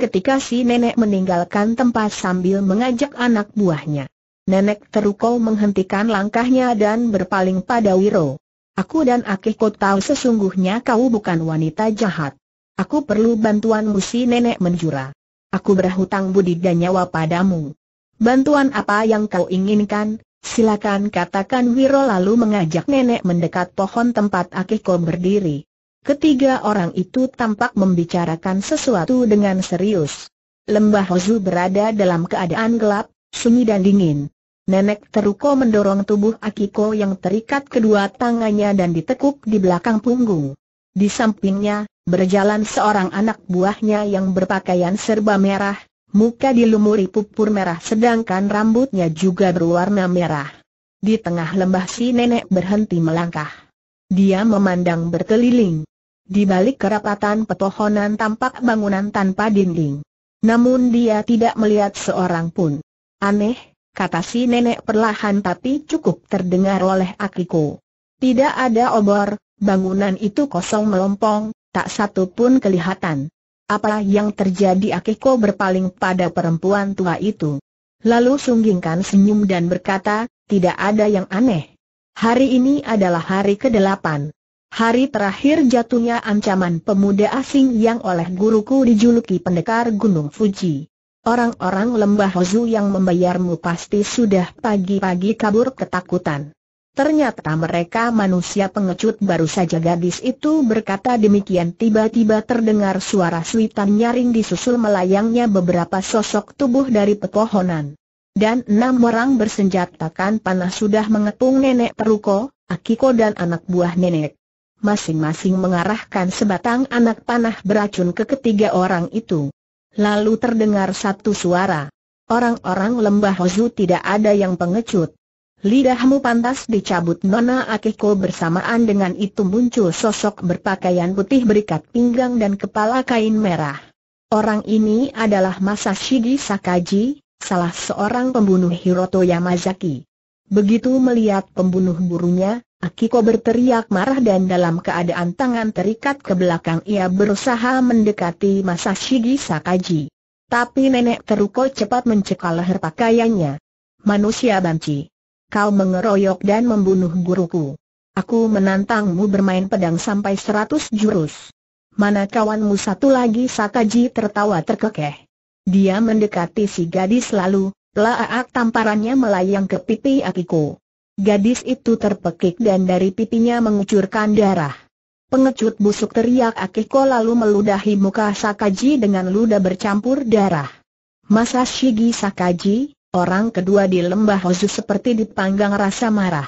ketika si nenek meninggalkan tempat sambil mengajak anak buahnya. Nenek terukau menghentikan langkahnya dan berpaling pada Wiro. Aku dan Akiko tahu sesungguhnya kau bukan wanita jahat. Aku perlu bantuanmu si nenek menjura. Aku berhutang budi dan nyawa padamu. Bantuan apa yang kau inginkan? Silakan katakan Wiro lalu mengajak nenek mendekat pohon tempat Akiko berdiri. Ketiga orang itu tampak membicarakan sesuatu dengan serius. Lembah Hozu berada dalam keadaan gelap, sunyi dan dingin. Nenek Teruko mendorong tubuh Akiko yang terikat kedua tangannya dan ditekuk di belakang punggung. Di sampingnya, berjalan seorang anak buahnya yang berpakaian serba merah, muka dilumuri pupur merah sedangkan rambutnya juga berwarna merah. Di tengah lembah si nenek berhenti melangkah. Dia memandang berkeliling. Di balik kerapatan petohonan tampak bangunan tanpa dinding. Namun dia tidak melihat seorang pun. Aneh, kata si nenek perlahan tapi cukup terdengar oleh Akiko. Tidak ada obor, bangunan itu kosong melompong, tak satu pun kelihatan. Apa yang terjadi Akiko berpaling pada perempuan tua itu. Lalu sunggingkan senyum dan berkata, tidak ada yang aneh. Hari ini adalah hari ke-8. Hari terakhir jatuhnya ancaman pemuda asing yang oleh guruku dijuluki pendekar Gunung Fuji. Orang-orang lembah Hozu yang membayarmu pasti sudah pagi-pagi kabur ketakutan. Ternyata mereka manusia pengecut baru saja gadis itu berkata demikian tiba-tiba terdengar suara suitan nyaring disusul melayangnya beberapa sosok tubuh dari pepohonan. Dan enam orang bersenjatakan panah sudah mengepung nenek Peruko, Akiko dan anak buah nenek. Masing-masing mengarahkan sebatang anak panah beracun ke ketiga orang itu. Lalu terdengar satu suara. Orang-orang lembah Hozu tidak ada yang pengecut. Lidahmu pantas dicabut Nona Akiko bersamaan dengan itu muncul sosok berpakaian putih berikat pinggang dan kepala kain merah. Orang ini adalah Masashigi Sakaji, salah seorang pembunuh Hiroto Yamazaki. Begitu melihat pembunuh burunya, Akiko berteriak marah dan dalam keadaan tangan terikat ke belakang ia berusaha mendekati Masashigi Sakaji. Tapi nenek Teruko cepat mencekal leher pakaiannya. Manusia banci kau mengeroyok dan membunuh guruku. Aku menantangmu bermain pedang sampai seratus jurus. Mana kawanmu satu lagi Sakaji tertawa terkekeh. Dia mendekati si gadis lalu, laak tamparannya melayang ke pipi Akiko. Gadis itu terpekik dan dari pipinya mengucurkan darah. Pengecut busuk teriak Akiko lalu meludahi muka Sakaji dengan ludah bercampur darah. Masa Shigi Sakaji? orang kedua di lembah Hozu seperti dipanggang rasa marah.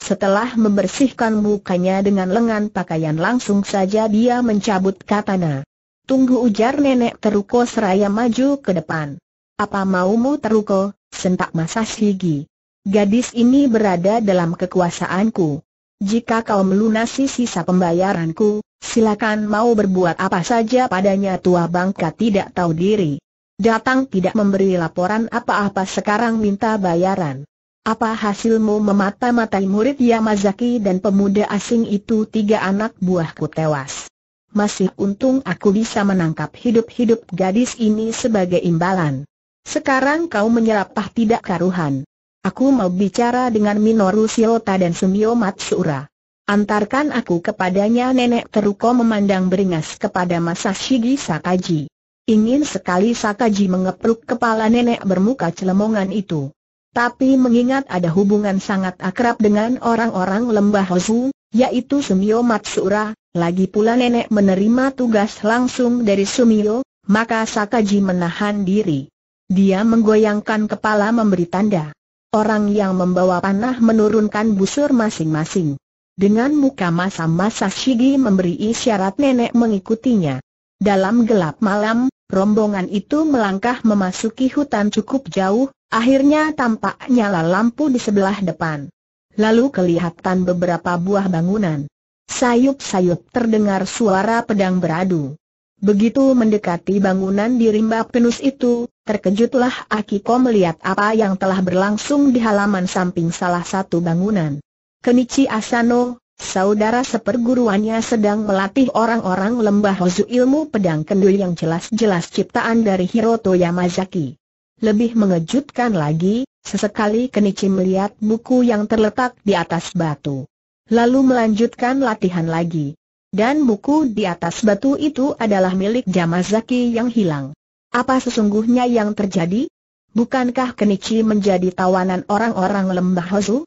Setelah membersihkan mukanya dengan lengan pakaian langsung saja dia mencabut katana. Tunggu ujar nenek Teruko seraya maju ke depan. Apa maumu Teruko, sentak higi. Gadis ini berada dalam kekuasaanku. Jika kau melunasi sisa pembayaranku, silakan mau berbuat apa saja padanya tua bangka tidak tahu diri. Datang tidak memberi laporan apa-apa sekarang minta bayaran. Apa hasilmu memata-matai murid Yamazaki dan pemuda asing itu tiga anak buahku tewas. Masih untung aku bisa menangkap hidup-hidup gadis ini sebagai imbalan. Sekarang kau menyerapah tidak karuhan. Aku mau bicara dengan Minoru Shiota dan Sumio Matsura. Antarkan aku kepadanya nenek Teruko memandang beringas kepada Masashi Sakaji. Ingin sekali Sakaji mengepluk kepala nenek bermuka celemongan itu. Tapi mengingat ada hubungan sangat akrab dengan orang-orang lembah Hozu, yaitu Sumio Matsura, lagi pula nenek menerima tugas langsung dari Sumio, maka Sakaji menahan diri. Dia menggoyangkan kepala memberi tanda. Orang yang membawa panah menurunkan busur masing-masing. Dengan muka masam masa Shigi memberi isyarat nenek mengikutinya. Dalam gelap malam, Rombongan itu melangkah memasuki hutan cukup jauh, akhirnya tampak nyala lampu di sebelah depan. Lalu kelihatan beberapa buah bangunan. Sayup-sayup terdengar suara pedang beradu. Begitu mendekati bangunan di rimba penus itu, terkejutlah Akiko melihat apa yang telah berlangsung di halaman samping salah satu bangunan. Kenichi Asano, Saudara seperguruannya sedang melatih orang-orang lembah Hozu ilmu pedang kendul yang jelas-jelas ciptaan dari Hiroto Yamazaki. Lebih mengejutkan lagi, sesekali Kenichi melihat buku yang terletak di atas batu. Lalu melanjutkan latihan lagi. Dan buku di atas batu itu adalah milik Yamazaki yang hilang. Apa sesungguhnya yang terjadi? Bukankah Kenichi menjadi tawanan orang-orang lembah Hozu?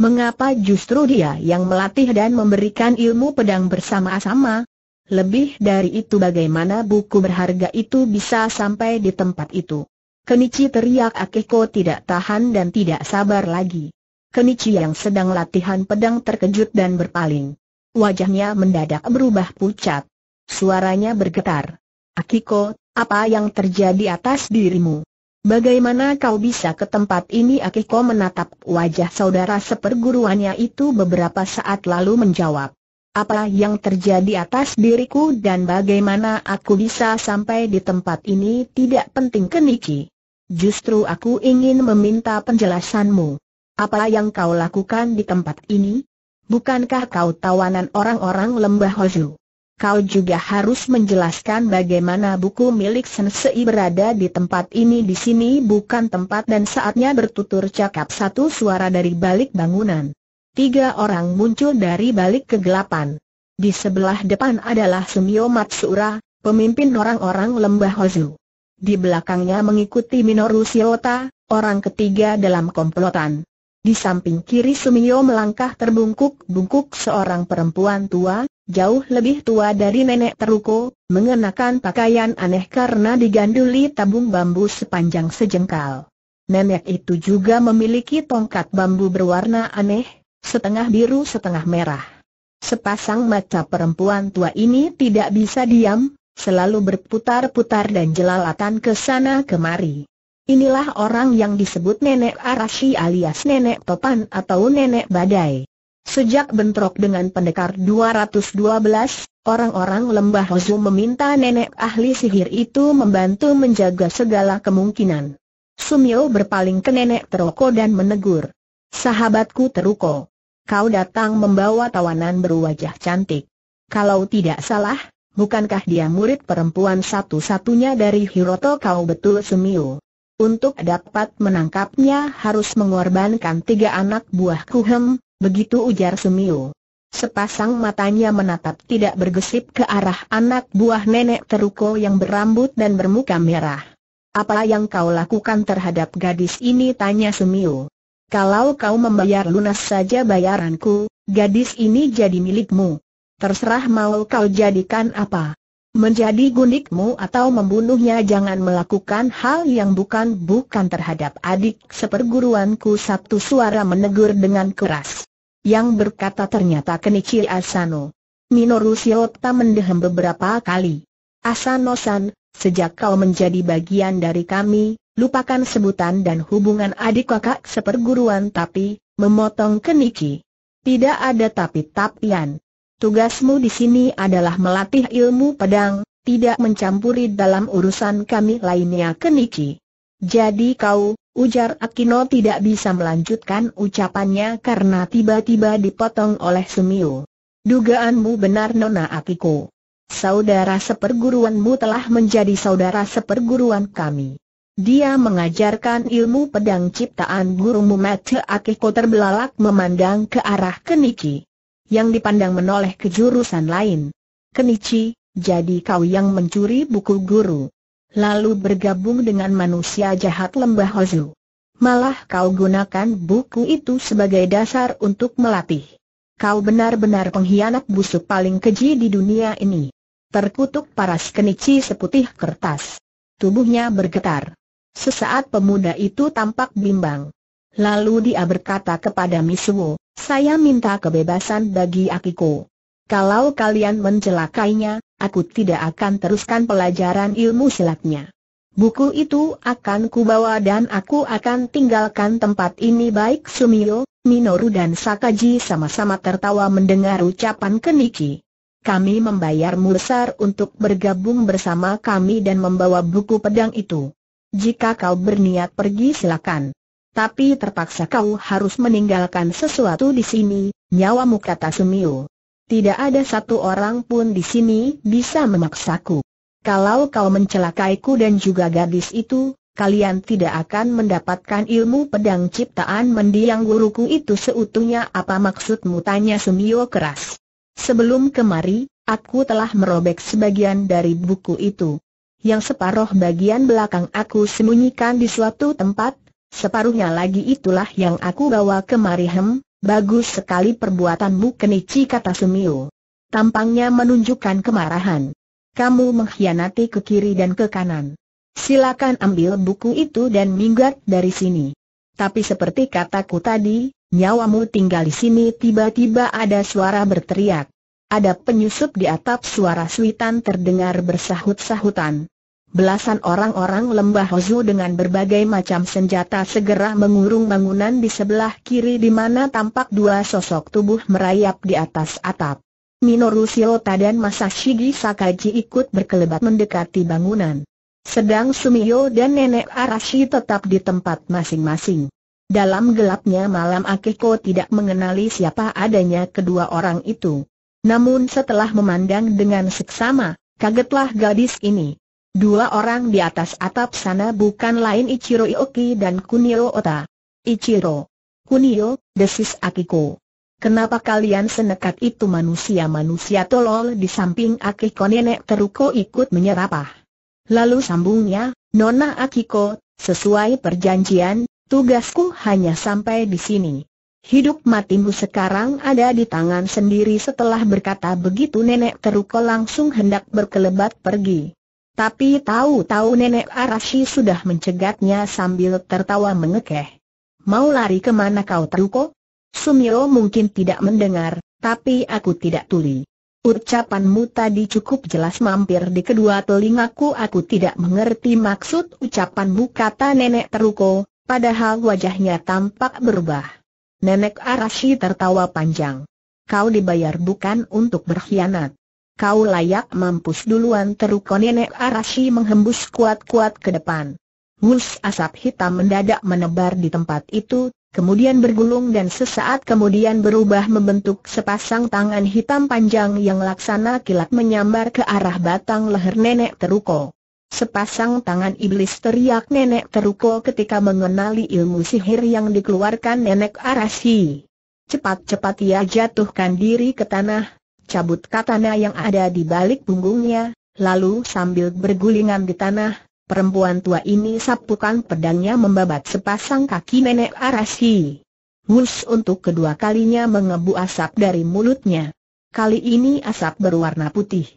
Mengapa justru dia yang melatih dan memberikan ilmu pedang bersama-sama? Lebih dari itu bagaimana buku berharga itu bisa sampai di tempat itu? Kenichi teriak Akeko tidak tahan dan tidak sabar lagi. Kenichi yang sedang latihan pedang terkejut dan berpaling. Wajahnya mendadak berubah pucat. Suaranya bergetar. Akiko, apa yang terjadi atas dirimu? Bagaimana kau bisa ke tempat ini Akiko menatap wajah saudara seperguruannya itu beberapa saat lalu menjawab. Apa yang terjadi atas diriku dan bagaimana aku bisa sampai di tempat ini tidak penting Kenichi. Justru aku ingin meminta penjelasanmu. Apa yang kau lakukan di tempat ini? Bukankah kau tawanan orang-orang lembah Hozu? kau juga harus menjelaskan bagaimana buku milik Sensei berada di tempat ini di sini bukan tempat dan saatnya bertutur cakap satu suara dari balik bangunan. Tiga orang muncul dari balik kegelapan. Di sebelah depan adalah Sumio Matsura, pemimpin orang-orang lembah Hozu. Di belakangnya mengikuti Minoru Shiota, orang ketiga dalam komplotan. Di samping kiri Sumio melangkah terbungkuk-bungkuk seorang perempuan tua, jauh lebih tua dari nenek Teruko, mengenakan pakaian aneh karena diganduli tabung bambu sepanjang sejengkal. Nenek itu juga memiliki tongkat bambu berwarna aneh, setengah biru setengah merah. Sepasang mata perempuan tua ini tidak bisa diam, selalu berputar-putar dan jelalatan ke sana kemari. Inilah orang yang disebut Nenek Arashi alias Nenek Topan atau Nenek Badai. Sejak bentrok dengan pendekar 212, orang-orang lembah Hozu meminta nenek ahli sihir itu membantu menjaga segala kemungkinan. Sumio berpaling ke nenek Teruko dan menegur. Sahabatku Teruko, kau datang membawa tawanan berwajah cantik. Kalau tidak salah, bukankah dia murid perempuan satu-satunya dari Hiroto kau betul Sumio? Untuk dapat menangkapnya harus mengorbankan tiga anak buah Kuhem, begitu ujar Sumio. Sepasang matanya menatap tidak bergesip ke arah anak buah nenek Teruko yang berambut dan bermuka merah. Apa yang kau lakukan terhadap gadis ini tanya Sumio. Kalau kau membayar lunas saja bayaranku, gadis ini jadi milikmu. Terserah mau kau jadikan apa. Menjadi gundikmu atau membunuhnya jangan melakukan hal yang bukan-bukan terhadap adik seperguruanku Sabtu suara menegur dengan keras. Yang berkata ternyata Kenichi Asano. Minoru Shiota mendehem beberapa kali. Asano-san, sejak kau menjadi bagian dari kami, lupakan sebutan dan hubungan adik kakak seperguruan tapi, memotong Kenichi. Tidak ada tapi-tapian, Tugasmu di sini adalah melatih ilmu pedang, tidak mencampuri dalam urusan kami lainnya Kenichi. Jadi kau, ujar Akino tidak bisa melanjutkan ucapannya karena tiba-tiba dipotong oleh Sumio. Dugaanmu benar Nona Akiko. Saudara seperguruanmu telah menjadi saudara seperguruan kami. Dia mengajarkan ilmu pedang ciptaan gurumu Mata Akiko terbelalak memandang ke arah Kenichi yang dipandang menoleh ke jurusan lain. Kenichi, jadi kau yang mencuri buku guru. Lalu bergabung dengan manusia jahat lembah Hozu. Malah kau gunakan buku itu sebagai dasar untuk melatih. Kau benar-benar pengkhianat busuk paling keji di dunia ini. Terkutuk paras Kenichi seputih kertas. Tubuhnya bergetar. Sesaat pemuda itu tampak bimbang. Lalu dia berkata kepada Misuo, saya minta kebebasan bagi Akiko. Kalau kalian mencelakainya, aku tidak akan teruskan pelajaran ilmu silatnya. Buku itu akan kubawa dan aku akan tinggalkan tempat ini baik Sumio, Minoru dan Sakaji sama-sama tertawa mendengar ucapan Keniki. Kami membayarmu besar untuk bergabung bersama kami dan membawa buku pedang itu. Jika kau berniat pergi silakan tapi terpaksa kau harus meninggalkan sesuatu di sini, nyawamu kata Sumio. Tidak ada satu orang pun di sini bisa memaksaku. Kalau kau mencelakaiku dan juga gadis itu, kalian tidak akan mendapatkan ilmu pedang ciptaan mendiang guruku itu seutuhnya apa maksudmu tanya Sumio keras. Sebelum kemari, aku telah merobek sebagian dari buku itu. Yang separoh bagian belakang aku sembunyikan di suatu tempat, Separuhnya lagi itulah yang aku bawa kemari hem, bagus sekali perbuatanmu Kenichi kata Sumio. Tampangnya menunjukkan kemarahan. Kamu mengkhianati ke kiri dan ke kanan. Silakan ambil buku itu dan minggat dari sini. Tapi seperti kataku tadi, nyawamu tinggal di sini tiba-tiba ada suara berteriak. Ada penyusup di atap suara suitan terdengar bersahut-sahutan. Belasan orang-orang lembah Hozu dengan berbagai macam senjata segera mengurung bangunan di sebelah kiri di mana tampak dua sosok tubuh merayap di atas atap. Minoru Shiota dan Masashigi Sakaji ikut berkelebat mendekati bangunan. Sedang Sumio dan Nenek Arashi tetap di tempat masing-masing. Dalam gelapnya malam Akiko tidak mengenali siapa adanya kedua orang itu. Namun setelah memandang dengan seksama, kagetlah gadis ini. Dua orang di atas atap sana bukan lain Ichiro Ioki dan Kunio Ota. Ichiro, Kunio, desis Akiko. Kenapa kalian senekat itu manusia-manusia tolol di samping Akiko nenek Teruko ikut menyerapah. Lalu sambungnya, Nona Akiko, sesuai perjanjian, tugasku hanya sampai di sini. Hidup matimu sekarang ada di tangan sendiri setelah berkata begitu nenek Teruko langsung hendak berkelebat pergi. Tapi tahu-tahu nenek Arashi sudah mencegatnya sambil tertawa mengekeh. Mau lari kemana kau Teruko? Sumio mungkin tidak mendengar, tapi aku tidak tuli. Ucapanmu tadi cukup jelas mampir di kedua telingaku aku tidak mengerti maksud ucapanmu kata nenek Teruko, padahal wajahnya tampak berubah. Nenek Arashi tertawa panjang. Kau dibayar bukan untuk berkhianat kau layak mampus duluan teruko nenek Arashi menghembus kuat-kuat ke depan. Wus asap hitam mendadak menebar di tempat itu, kemudian bergulung dan sesaat kemudian berubah membentuk sepasang tangan hitam panjang yang laksana kilat menyambar ke arah batang leher nenek teruko. Sepasang tangan iblis teriak nenek teruko ketika mengenali ilmu sihir yang dikeluarkan nenek Arashi. Cepat-cepat ia jatuhkan diri ke tanah, Cabut katana yang ada di balik punggungnya, lalu sambil bergulingan di tanah, perempuan tua ini sapukan pedangnya membabat sepasang kaki nenek Arashi. Wus untuk kedua kalinya mengebu asap dari mulutnya. Kali ini asap berwarna putih.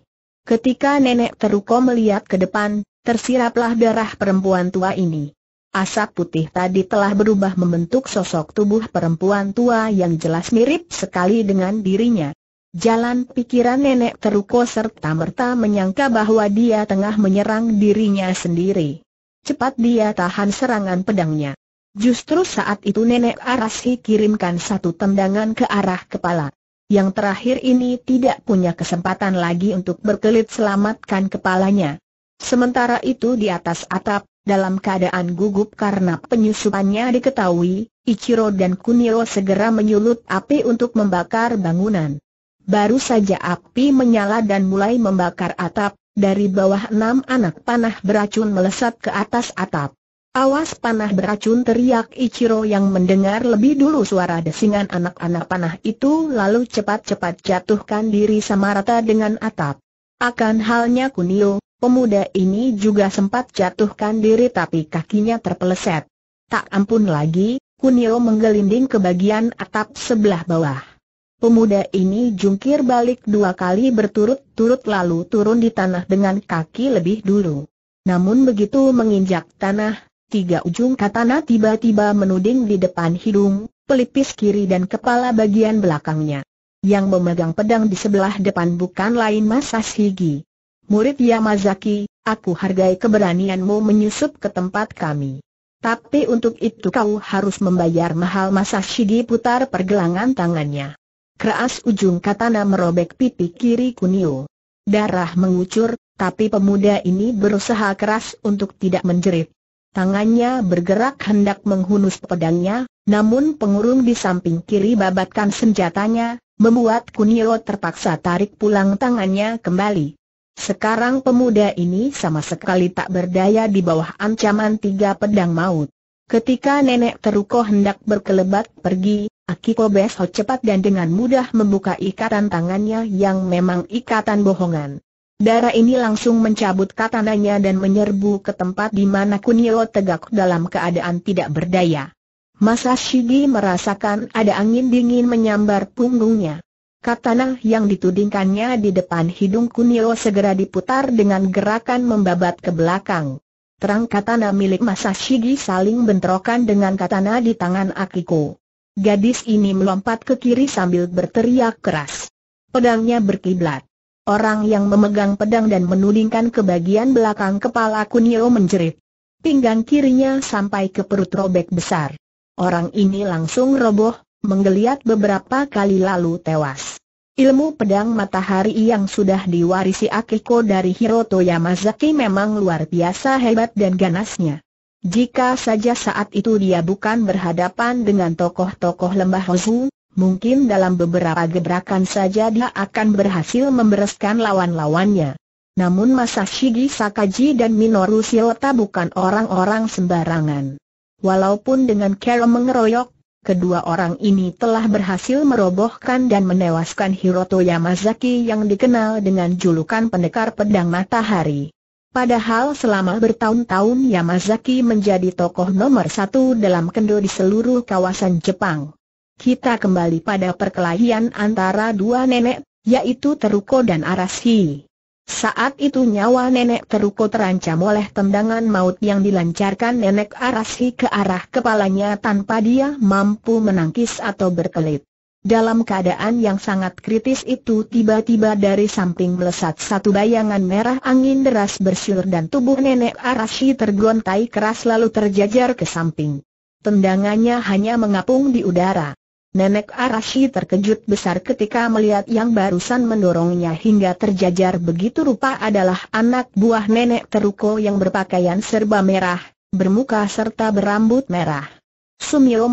Ketika nenek Teruko melihat ke depan, tersiraplah darah perempuan tua ini. Asap putih tadi telah berubah membentuk sosok tubuh perempuan tua yang jelas mirip sekali dengan dirinya. Jalan pikiran nenek teruko serta merta menyangka bahwa dia tengah menyerang dirinya sendiri. Cepat dia tahan serangan pedangnya. Justru saat itu nenek Arashi kirimkan satu tendangan ke arah kepala. Yang terakhir ini tidak punya kesempatan lagi untuk berkelit selamatkan kepalanya. Sementara itu di atas atap, dalam keadaan gugup karena penyusupannya diketahui, Ichiro dan Kunio segera menyulut api untuk membakar bangunan. Baru saja api menyala dan mulai membakar atap, dari bawah enam anak panah beracun melesat ke atas atap. Awas panah beracun teriak Ichiro yang mendengar lebih dulu suara desingan anak-anak panah itu lalu cepat-cepat jatuhkan diri sama rata dengan atap. Akan halnya Kunio, pemuda ini juga sempat jatuhkan diri tapi kakinya terpeleset. Tak ampun lagi, Kunio menggelinding ke bagian atap sebelah bawah. Pemuda ini jungkir balik dua kali berturut-turut lalu turun di tanah dengan kaki lebih dulu. Namun begitu menginjak tanah, tiga ujung katana tiba-tiba menuding di depan hidung, pelipis kiri dan kepala bagian belakangnya. Yang memegang pedang di sebelah depan bukan lain Masashigi. Murid Yamazaki, aku hargai keberanianmu menyusup ke tempat kami. Tapi untuk itu kau harus membayar mahal Masashigi putar pergelangan tangannya. Keras ujung katana merobek pipi kiri Kunio. Darah mengucur, tapi pemuda ini berusaha keras untuk tidak menjerit. Tangannya bergerak hendak menghunus pedangnya, namun pengurung di samping kiri babatkan senjatanya, membuat Kunio terpaksa tarik pulang tangannya kembali. Sekarang pemuda ini sama sekali tak berdaya di bawah ancaman tiga pedang maut. Ketika nenek Teruko hendak berkelebat pergi, Akiko besok cepat dan dengan mudah membuka ikatan tangannya yang memang ikatan bohongan. Darah ini langsung mencabut katananya dan menyerbu ke tempat di mana Kunio tegak dalam keadaan tidak berdaya. Masashigi merasakan ada angin dingin menyambar punggungnya. Katana yang ditudingkannya di depan hidung Kunio segera diputar dengan gerakan membabat ke belakang. Terang katana milik Masashigi saling bentrokan dengan katana di tangan Akiko. Gadis ini melompat ke kiri sambil berteriak keras. Pedangnya berkiblat. Orang yang memegang pedang dan menudingkan ke bagian belakang kepala Kunio menjerit. Pinggang kirinya sampai ke perut robek besar. Orang ini langsung roboh, menggeliat beberapa kali lalu tewas. Ilmu pedang matahari yang sudah diwarisi Akiko dari Hiroto Yamazaki memang luar biasa hebat dan ganasnya. Jika saja saat itu dia bukan berhadapan dengan tokoh-tokoh lembah Hozu, mungkin dalam beberapa gebrakan saja dia akan berhasil membereskan lawan-lawannya. Namun Masashigi Sakaji dan Minoru Shiota bukan orang-orang sembarangan. Walaupun dengan cara mengeroyok, kedua orang ini telah berhasil merobohkan dan menewaskan Hiroto Yamazaki yang dikenal dengan julukan pendekar pedang matahari. Padahal selama bertahun-tahun Yamazaki menjadi tokoh nomor satu dalam kendo di seluruh kawasan Jepang. Kita kembali pada perkelahian antara dua nenek, yaitu Teruko dan Arashi. Saat itu nyawa nenek Teruko terancam oleh tendangan maut yang dilancarkan nenek Arashi ke arah kepalanya tanpa dia mampu menangkis atau berkelit. Dalam keadaan yang sangat kritis itu tiba-tiba dari samping melesat satu bayangan merah angin deras bersiul dan tubuh nenek Arashi tergontai keras lalu terjajar ke samping. Tendangannya hanya mengapung di udara. Nenek Arashi terkejut besar ketika melihat yang barusan mendorongnya hingga terjajar begitu rupa adalah anak buah nenek Teruko yang berpakaian serba merah, bermuka serta berambut merah. Sumio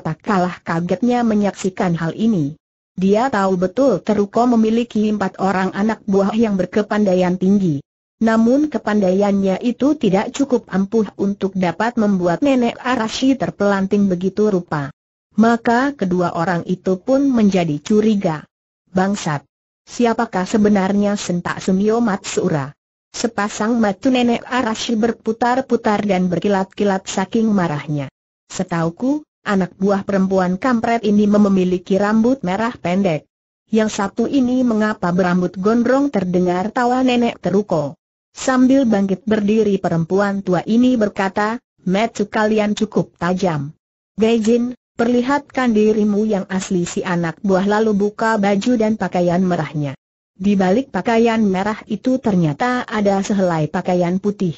tak kalah kagetnya menyaksikan hal ini. Dia tahu betul Teruko memiliki empat orang anak buah yang berkepandaian tinggi. Namun kepandaiannya itu tidak cukup ampuh untuk dapat membuat nenek Arashi terpelanting begitu rupa. Maka kedua orang itu pun menjadi curiga. Bangsat! Siapakah sebenarnya sentak Sumio Matsura? Sepasang mata nenek Arashi berputar-putar dan berkilat-kilat saking marahnya. Setauku, anak buah perempuan kampret ini memiliki rambut merah pendek. Yang satu ini mengapa berambut gondrong terdengar tawa nenek teruko. Sambil bangkit berdiri perempuan tua ini berkata, Metu kalian cukup tajam. Gaijin, perlihatkan dirimu yang asli si anak buah lalu buka baju dan pakaian merahnya. Di balik pakaian merah itu ternyata ada sehelai pakaian putih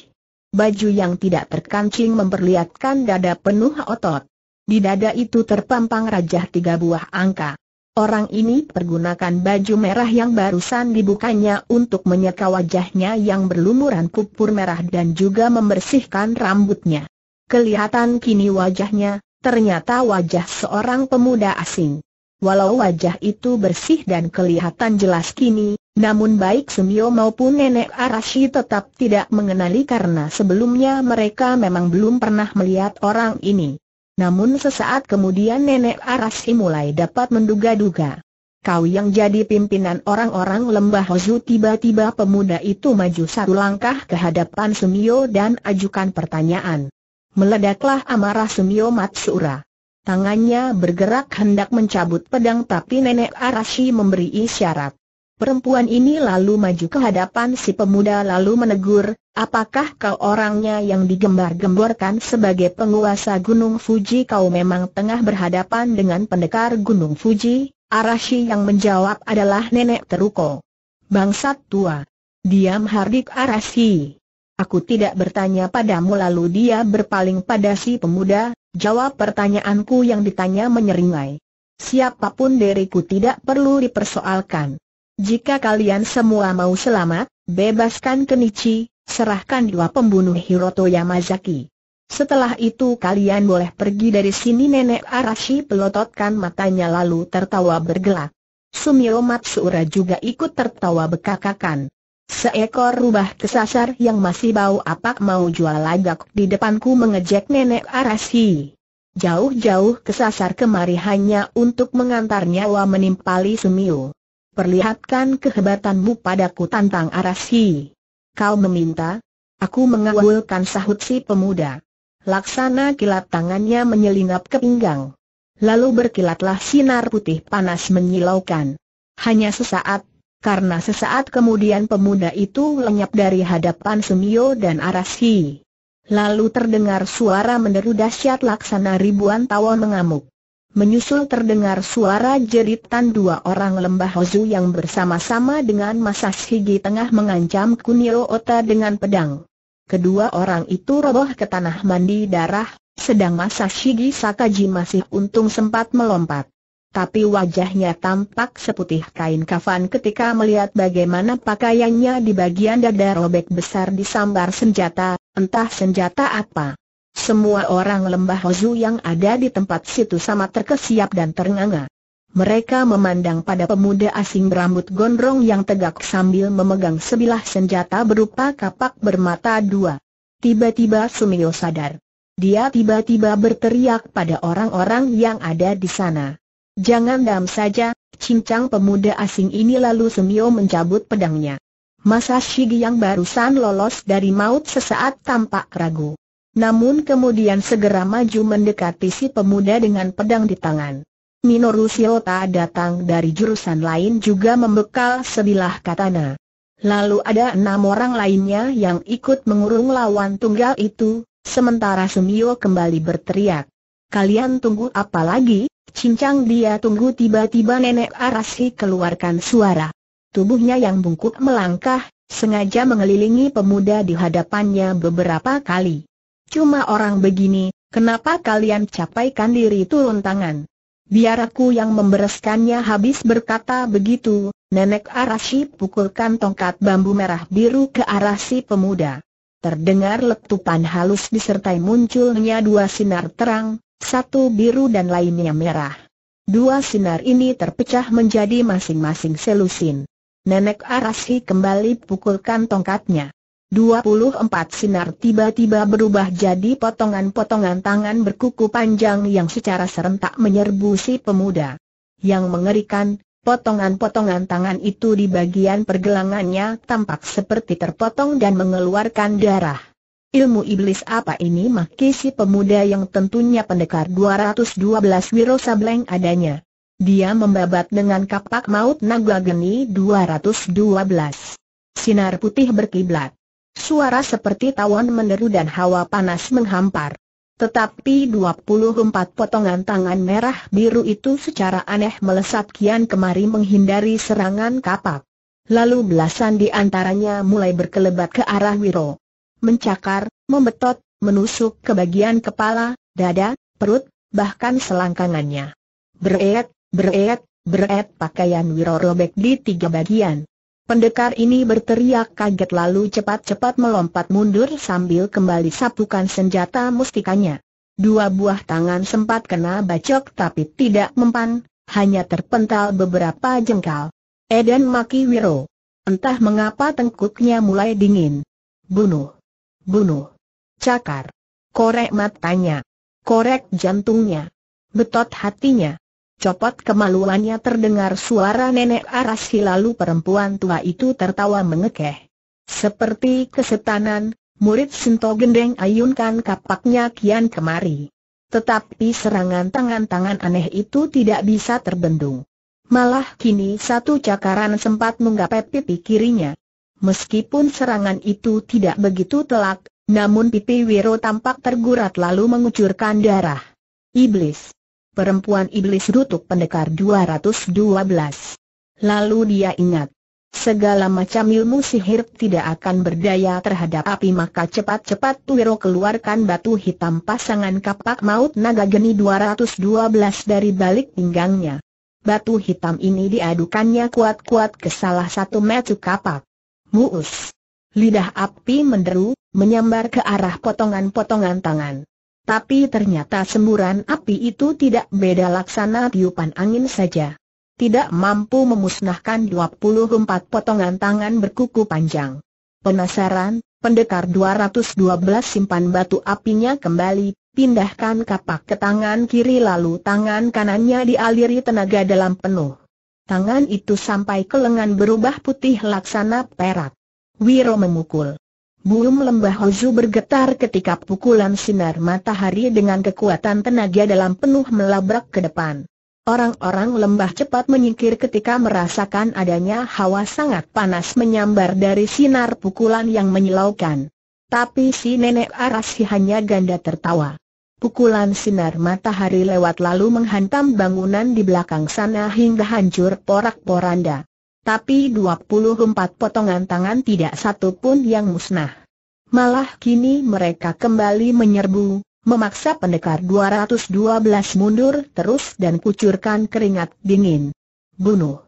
baju yang tidak terkancing memperlihatkan dada penuh otot. Di dada itu terpampang rajah tiga buah angka. Orang ini pergunakan baju merah yang barusan dibukanya untuk menyeka wajahnya yang berlumuran kupur merah dan juga membersihkan rambutnya. Kelihatan kini wajahnya, ternyata wajah seorang pemuda asing. Walau wajah itu bersih dan kelihatan jelas kini, namun baik Sumio maupun Nenek Arashi tetap tidak mengenali karena sebelumnya mereka memang belum pernah melihat orang ini. Namun sesaat kemudian Nenek Arashi mulai dapat menduga-duga. Kau yang jadi pimpinan orang-orang lembah Hozu tiba-tiba pemuda itu maju satu langkah ke hadapan Sumio dan ajukan pertanyaan. Meledaklah amarah Sumio Matsura. Tangannya bergerak hendak mencabut pedang tapi Nenek Arashi memberi isyarat. Perempuan ini lalu maju ke hadapan si pemuda lalu menegur, apakah kau orangnya yang digembar-gemborkan sebagai penguasa Gunung Fuji kau memang tengah berhadapan dengan pendekar Gunung Fuji? Arashi yang menjawab adalah nenek Teruko. Bangsat tua. Diam Hardik Arashi. Aku tidak bertanya padamu lalu dia berpaling pada si pemuda, jawab pertanyaanku yang ditanya menyeringai. Siapapun diriku tidak perlu dipersoalkan. Jika kalian semua mau selamat, bebaskan Kenichi, serahkan dua pembunuh Hiroto Yamazaki. Setelah itu kalian boleh pergi dari sini Nenek Arashi pelototkan matanya lalu tertawa bergelak. Sumio Matsuura juga ikut tertawa bekakakan. Seekor rubah kesasar yang masih bau apak mau jual lagak di depanku mengejek Nenek Arashi. Jauh-jauh kesasar kemari hanya untuk mengantar nyawa menimpali Sumio perlihatkan kehebatanmu padaku tantang Arasi. Kau meminta, aku mengawulkan sahut si pemuda. Laksana kilat tangannya menyelinap ke pinggang. Lalu berkilatlah sinar putih panas menyilaukan. Hanya sesaat, karena sesaat kemudian pemuda itu lenyap dari hadapan Sumio dan Arasi. Lalu terdengar suara menderu dahsyat laksana ribuan tawa mengamuk. Menyusul terdengar suara jeritan dua orang lembah Hozu yang bersama-sama dengan Masas Higi tengah mengancam Kunio Ota dengan pedang. Kedua orang itu roboh ke tanah mandi darah, sedang Masas Higi Sakaji masih untung sempat melompat. Tapi wajahnya tampak seputih kain kafan ketika melihat bagaimana pakaiannya di bagian dada robek besar disambar senjata, entah senjata apa. Semua orang lembah Hozu yang ada di tempat situ sama terkesiap dan ternganga. Mereka memandang pada pemuda asing berambut gondrong yang tegak sambil memegang sebilah senjata berupa kapak bermata dua. Tiba-tiba Sumio sadar. Dia tiba-tiba berteriak pada orang-orang yang ada di sana. Jangan dam saja, cincang pemuda asing ini lalu Sumio mencabut pedangnya. Masashi yang barusan lolos dari maut sesaat tampak ragu. Namun kemudian segera maju mendekati si pemuda dengan pedang di tangan. Minoru Shiota datang dari jurusan lain juga membekal sebilah katana. Lalu ada enam orang lainnya yang ikut mengurung lawan tunggal itu, sementara Sumio kembali berteriak. Kalian tunggu apa lagi? Cincang dia tunggu tiba-tiba nenek Arashi keluarkan suara. Tubuhnya yang bungkuk melangkah, sengaja mengelilingi pemuda di hadapannya beberapa kali. Cuma orang begini, kenapa kalian capaikan diri turun tangan? Biar aku yang membereskannya habis berkata begitu, nenek Arashi pukulkan tongkat bambu merah biru ke arah si pemuda. Terdengar letupan halus disertai munculnya dua sinar terang, satu biru dan lainnya merah. Dua sinar ini terpecah menjadi masing-masing selusin. Nenek Arashi kembali pukulkan tongkatnya. 24 sinar tiba-tiba berubah jadi potongan-potongan tangan berkuku panjang yang secara serentak menyerbu si pemuda. Yang mengerikan, potongan-potongan tangan itu di bagian pergelangannya tampak seperti terpotong dan mengeluarkan darah. Ilmu iblis apa ini maki si pemuda yang tentunya pendekar 212 Wiro Sableng adanya. Dia membabat dengan kapak maut naga geni 212. Sinar putih berkiblat. Suara seperti tawon menderu dan hawa panas menghampar. Tetapi 24 potongan tangan merah biru itu secara aneh melesat kian kemari menghindari serangan kapak. Lalu belasan di antaranya mulai berkelebat ke arah Wiro. Mencakar, membetot, menusuk ke bagian kepala, dada, perut, bahkan selangkangannya. Bereet, bereet, bereet pakaian Wiro robek di tiga bagian. Pendekar ini berteriak kaget lalu cepat-cepat melompat mundur sambil kembali sapukan senjata mustikanya. Dua buah tangan sempat kena bacok tapi tidak mempan, hanya terpental beberapa jengkal. Eden maki Wiro. Entah mengapa tengkuknya mulai dingin. Bunuh. Bunuh. Cakar. Korek matanya. Korek jantungnya. Betot hatinya. Copot kemaluannya terdengar suara nenek Arasi lalu perempuan tua itu tertawa mengekeh. Seperti kesetanan, murid Sinto Gendeng ayunkan kapaknya kian kemari. Tetapi serangan tangan-tangan aneh itu tidak bisa terbendung. Malah kini satu cakaran sempat menggapai pipi kirinya. Meskipun serangan itu tidak begitu telak, namun pipi Wiro tampak tergurat lalu mengucurkan darah. Iblis perempuan iblis rutuk pendekar 212. Lalu dia ingat, segala macam ilmu sihir tidak akan berdaya terhadap api maka cepat-cepat Tuwiro keluarkan batu hitam pasangan kapak maut naga geni 212 dari balik pinggangnya. Batu hitam ini diadukannya kuat-kuat ke salah satu metu kapak. Muus. Lidah api menderu, menyambar ke arah potongan-potongan tangan. Tapi ternyata semburan api itu tidak beda laksana tiupan angin saja. Tidak mampu memusnahkan 24 potongan tangan berkuku panjang. Penasaran, pendekar 212 simpan batu apinya kembali, pindahkan kapak ke tangan kiri lalu tangan kanannya dialiri tenaga dalam penuh. Tangan itu sampai ke lengan berubah putih laksana perak. Wiro memukul belum lembah Hozu bergetar ketika pukulan sinar matahari dengan kekuatan tenaga dalam penuh melabrak ke depan. Orang-orang lembah cepat menyingkir ketika merasakan adanya hawa sangat panas menyambar dari sinar pukulan yang menyilaukan. Tapi si nenek Arasi hanya ganda tertawa. Pukulan sinar matahari lewat lalu menghantam bangunan di belakang sana hingga hancur porak-poranda tapi 24 potongan tangan tidak satu pun yang musnah. Malah kini mereka kembali menyerbu, memaksa pendekar 212 mundur terus dan kucurkan keringat dingin. Bunuh!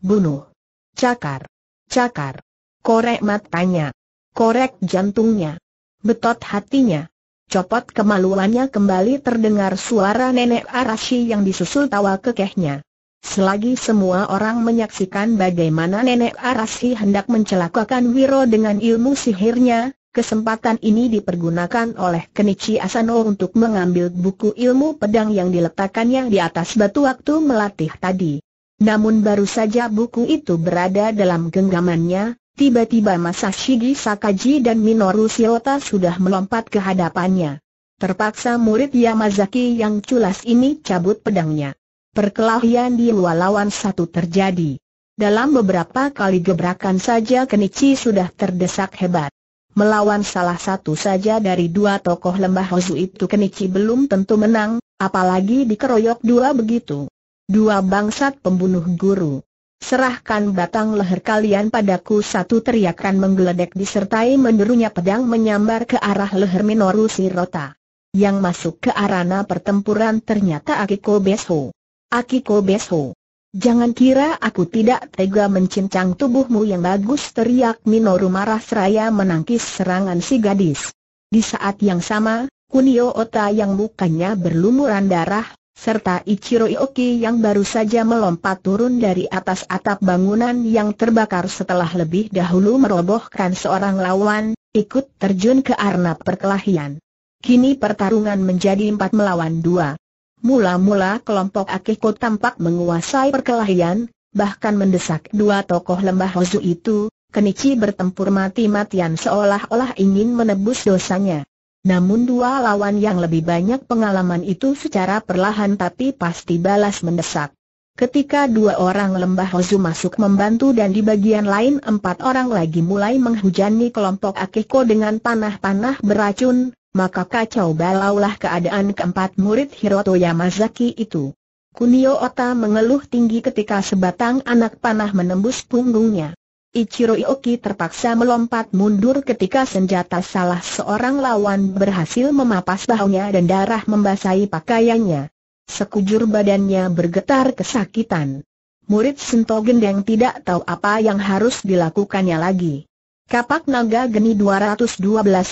Bunuh! Cakar! Cakar! Korek matanya! Korek jantungnya! Betot hatinya! Copot kemaluannya kembali terdengar suara nenek Arashi yang disusul tawa kekehnya. Selagi semua orang menyaksikan bagaimana nenek Arasi hendak mencelakakan Wiro dengan ilmu sihirnya, kesempatan ini dipergunakan oleh Kenichi Asano untuk mengambil buku ilmu pedang yang diletakkannya di atas batu waktu melatih tadi. Namun baru saja buku itu berada dalam genggamannya, tiba-tiba Masashigi Sakaji dan Minoru Shiota sudah melompat ke hadapannya. Terpaksa murid Yamazaki yang culas ini cabut pedangnya. Perkelahian di luar lawan satu terjadi. Dalam beberapa kali gebrakan saja Kenichi sudah terdesak hebat. Melawan salah satu saja dari dua tokoh lembah Hozu itu Kenichi belum tentu menang, apalagi dikeroyok dua begitu. Dua bangsat pembunuh guru. Serahkan batang leher kalian padaku satu teriakan menggeledek disertai menderunya pedang menyambar ke arah leher Minoru Sirota. Yang masuk ke arana pertempuran ternyata Akiko Besho. Akiko Besho. Jangan kira aku tidak tega mencincang tubuhmu yang bagus teriak Minoru marah seraya menangkis serangan si gadis. Di saat yang sama, Kunio Ota yang mukanya berlumuran darah, serta Ichiro Ioki yang baru saja melompat turun dari atas atap bangunan yang terbakar setelah lebih dahulu merobohkan seorang lawan, ikut terjun ke arena perkelahian. Kini pertarungan menjadi empat melawan dua. Mula-mula kelompok Akiko tampak menguasai perkelahian, bahkan mendesak dua tokoh lembah Hozu itu, Kenichi bertempur mati-matian seolah-olah ingin menebus dosanya. Namun dua lawan yang lebih banyak pengalaman itu secara perlahan tapi pasti balas mendesak. Ketika dua orang lembah Hozu masuk membantu dan di bagian lain empat orang lagi mulai menghujani kelompok Akiko dengan panah-panah beracun, maka kacau balaulah keadaan keempat murid Hiroto Yamazaki itu. Kunio Ota mengeluh tinggi ketika sebatang anak panah menembus punggungnya. Ichiro Ioki terpaksa melompat mundur ketika senjata salah seorang lawan berhasil memapas bahunya dan darah membasahi pakaiannya. Sekujur badannya bergetar kesakitan. Murid Sento Gendeng tidak tahu apa yang harus dilakukannya lagi. Kapak naga geni 212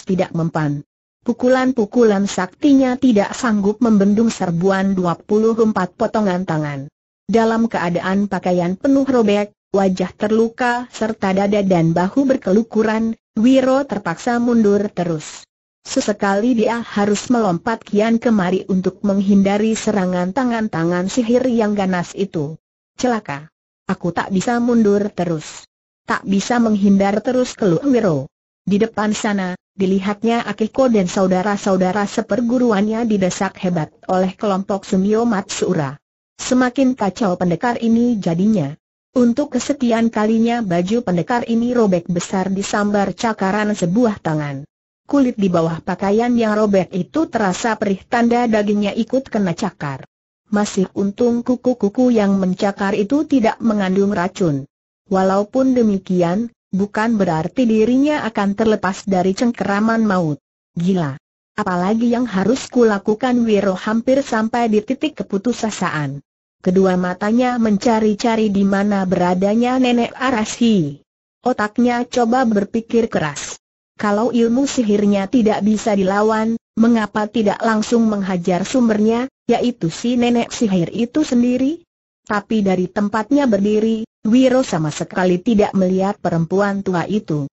tidak mempan. Pukulan-pukulan saktinya tidak sanggup membendung serbuan 24 potongan tangan. Dalam keadaan pakaian penuh robek, wajah terluka serta dada dan bahu berkelukuran, Wiro terpaksa mundur terus. Sesekali dia harus melompat kian kemari untuk menghindari serangan tangan-tangan sihir yang ganas itu. Celaka! Aku tak bisa mundur terus. Tak bisa menghindar terus keluh Wiro. Di depan sana, Dilihatnya Akiko dan saudara-saudara seperguruannya didesak hebat oleh kelompok Sumio Matsura. Semakin kacau pendekar ini jadinya. Untuk kesetiaan kalinya baju pendekar ini robek besar di sambar cakaran sebuah tangan. Kulit di bawah pakaian yang robek itu terasa perih tanda dagingnya ikut kena cakar. Masih untung kuku-kuku yang mencakar itu tidak mengandung racun. Walaupun demikian, bukan berarti dirinya akan terlepas dari cengkeraman maut. Gila. Apalagi yang harus kulakukan Wiro hampir sampai di titik keputusasaan. Kedua matanya mencari-cari di mana beradanya nenek Arashi. Otaknya coba berpikir keras. Kalau ilmu sihirnya tidak bisa dilawan, mengapa tidak langsung menghajar sumbernya, yaitu si nenek sihir itu sendiri? Tapi dari tempatnya berdiri, Wiro sama sekali tidak melihat perempuan tua itu.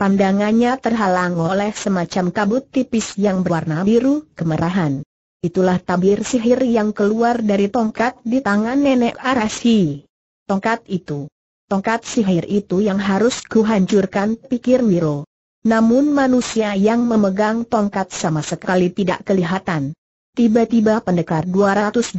Pandangannya terhalang oleh semacam kabut tipis yang berwarna biru kemerahan. Itulah tabir sihir yang keluar dari tongkat di tangan nenek Arashi. Tongkat itu. Tongkat sihir itu yang harus kuhancurkan pikir Wiro. Namun manusia yang memegang tongkat sama sekali tidak kelihatan. Tiba-tiba pendekar 212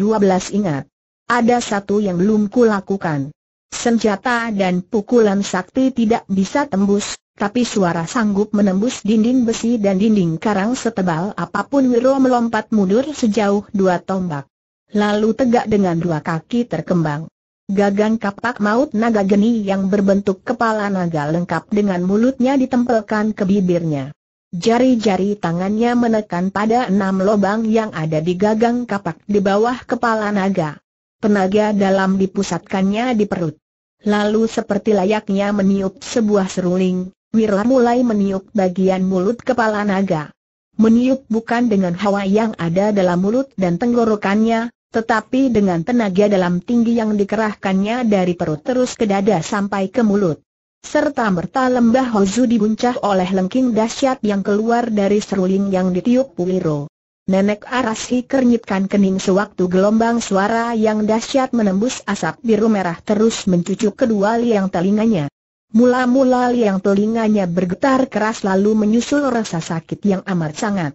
ingat. Ada satu yang belum kulakukan. Senjata dan pukulan sakti tidak bisa tembus, tapi suara sanggup menembus dinding besi dan dinding karang setebal apapun Wiro melompat mundur sejauh dua tombak. Lalu tegak dengan dua kaki terkembang. Gagang kapak maut naga geni yang berbentuk kepala naga lengkap dengan mulutnya ditempelkan ke bibirnya. Jari-jari tangannya menekan pada enam lubang yang ada di gagang kapak di bawah kepala naga. Tenaga dalam dipusatkannya di perut. Lalu seperti layaknya meniup sebuah seruling, Wira mulai meniup bagian mulut kepala naga. Meniup bukan dengan hawa yang ada dalam mulut dan tenggorokannya, tetapi dengan tenaga dalam tinggi yang dikerahkannya dari perut terus ke dada sampai ke mulut. Serta merta lembah Hozu dibuncah oleh lengking dahsyat yang keluar dari seruling yang ditiup Wiro. Nenek Arasi kernyitkan kening sewaktu gelombang suara yang dahsyat menembus asap biru merah terus mencucuk kedua liang telinganya. Mula-mula liang telinganya bergetar keras lalu menyusul rasa sakit yang amat sangat.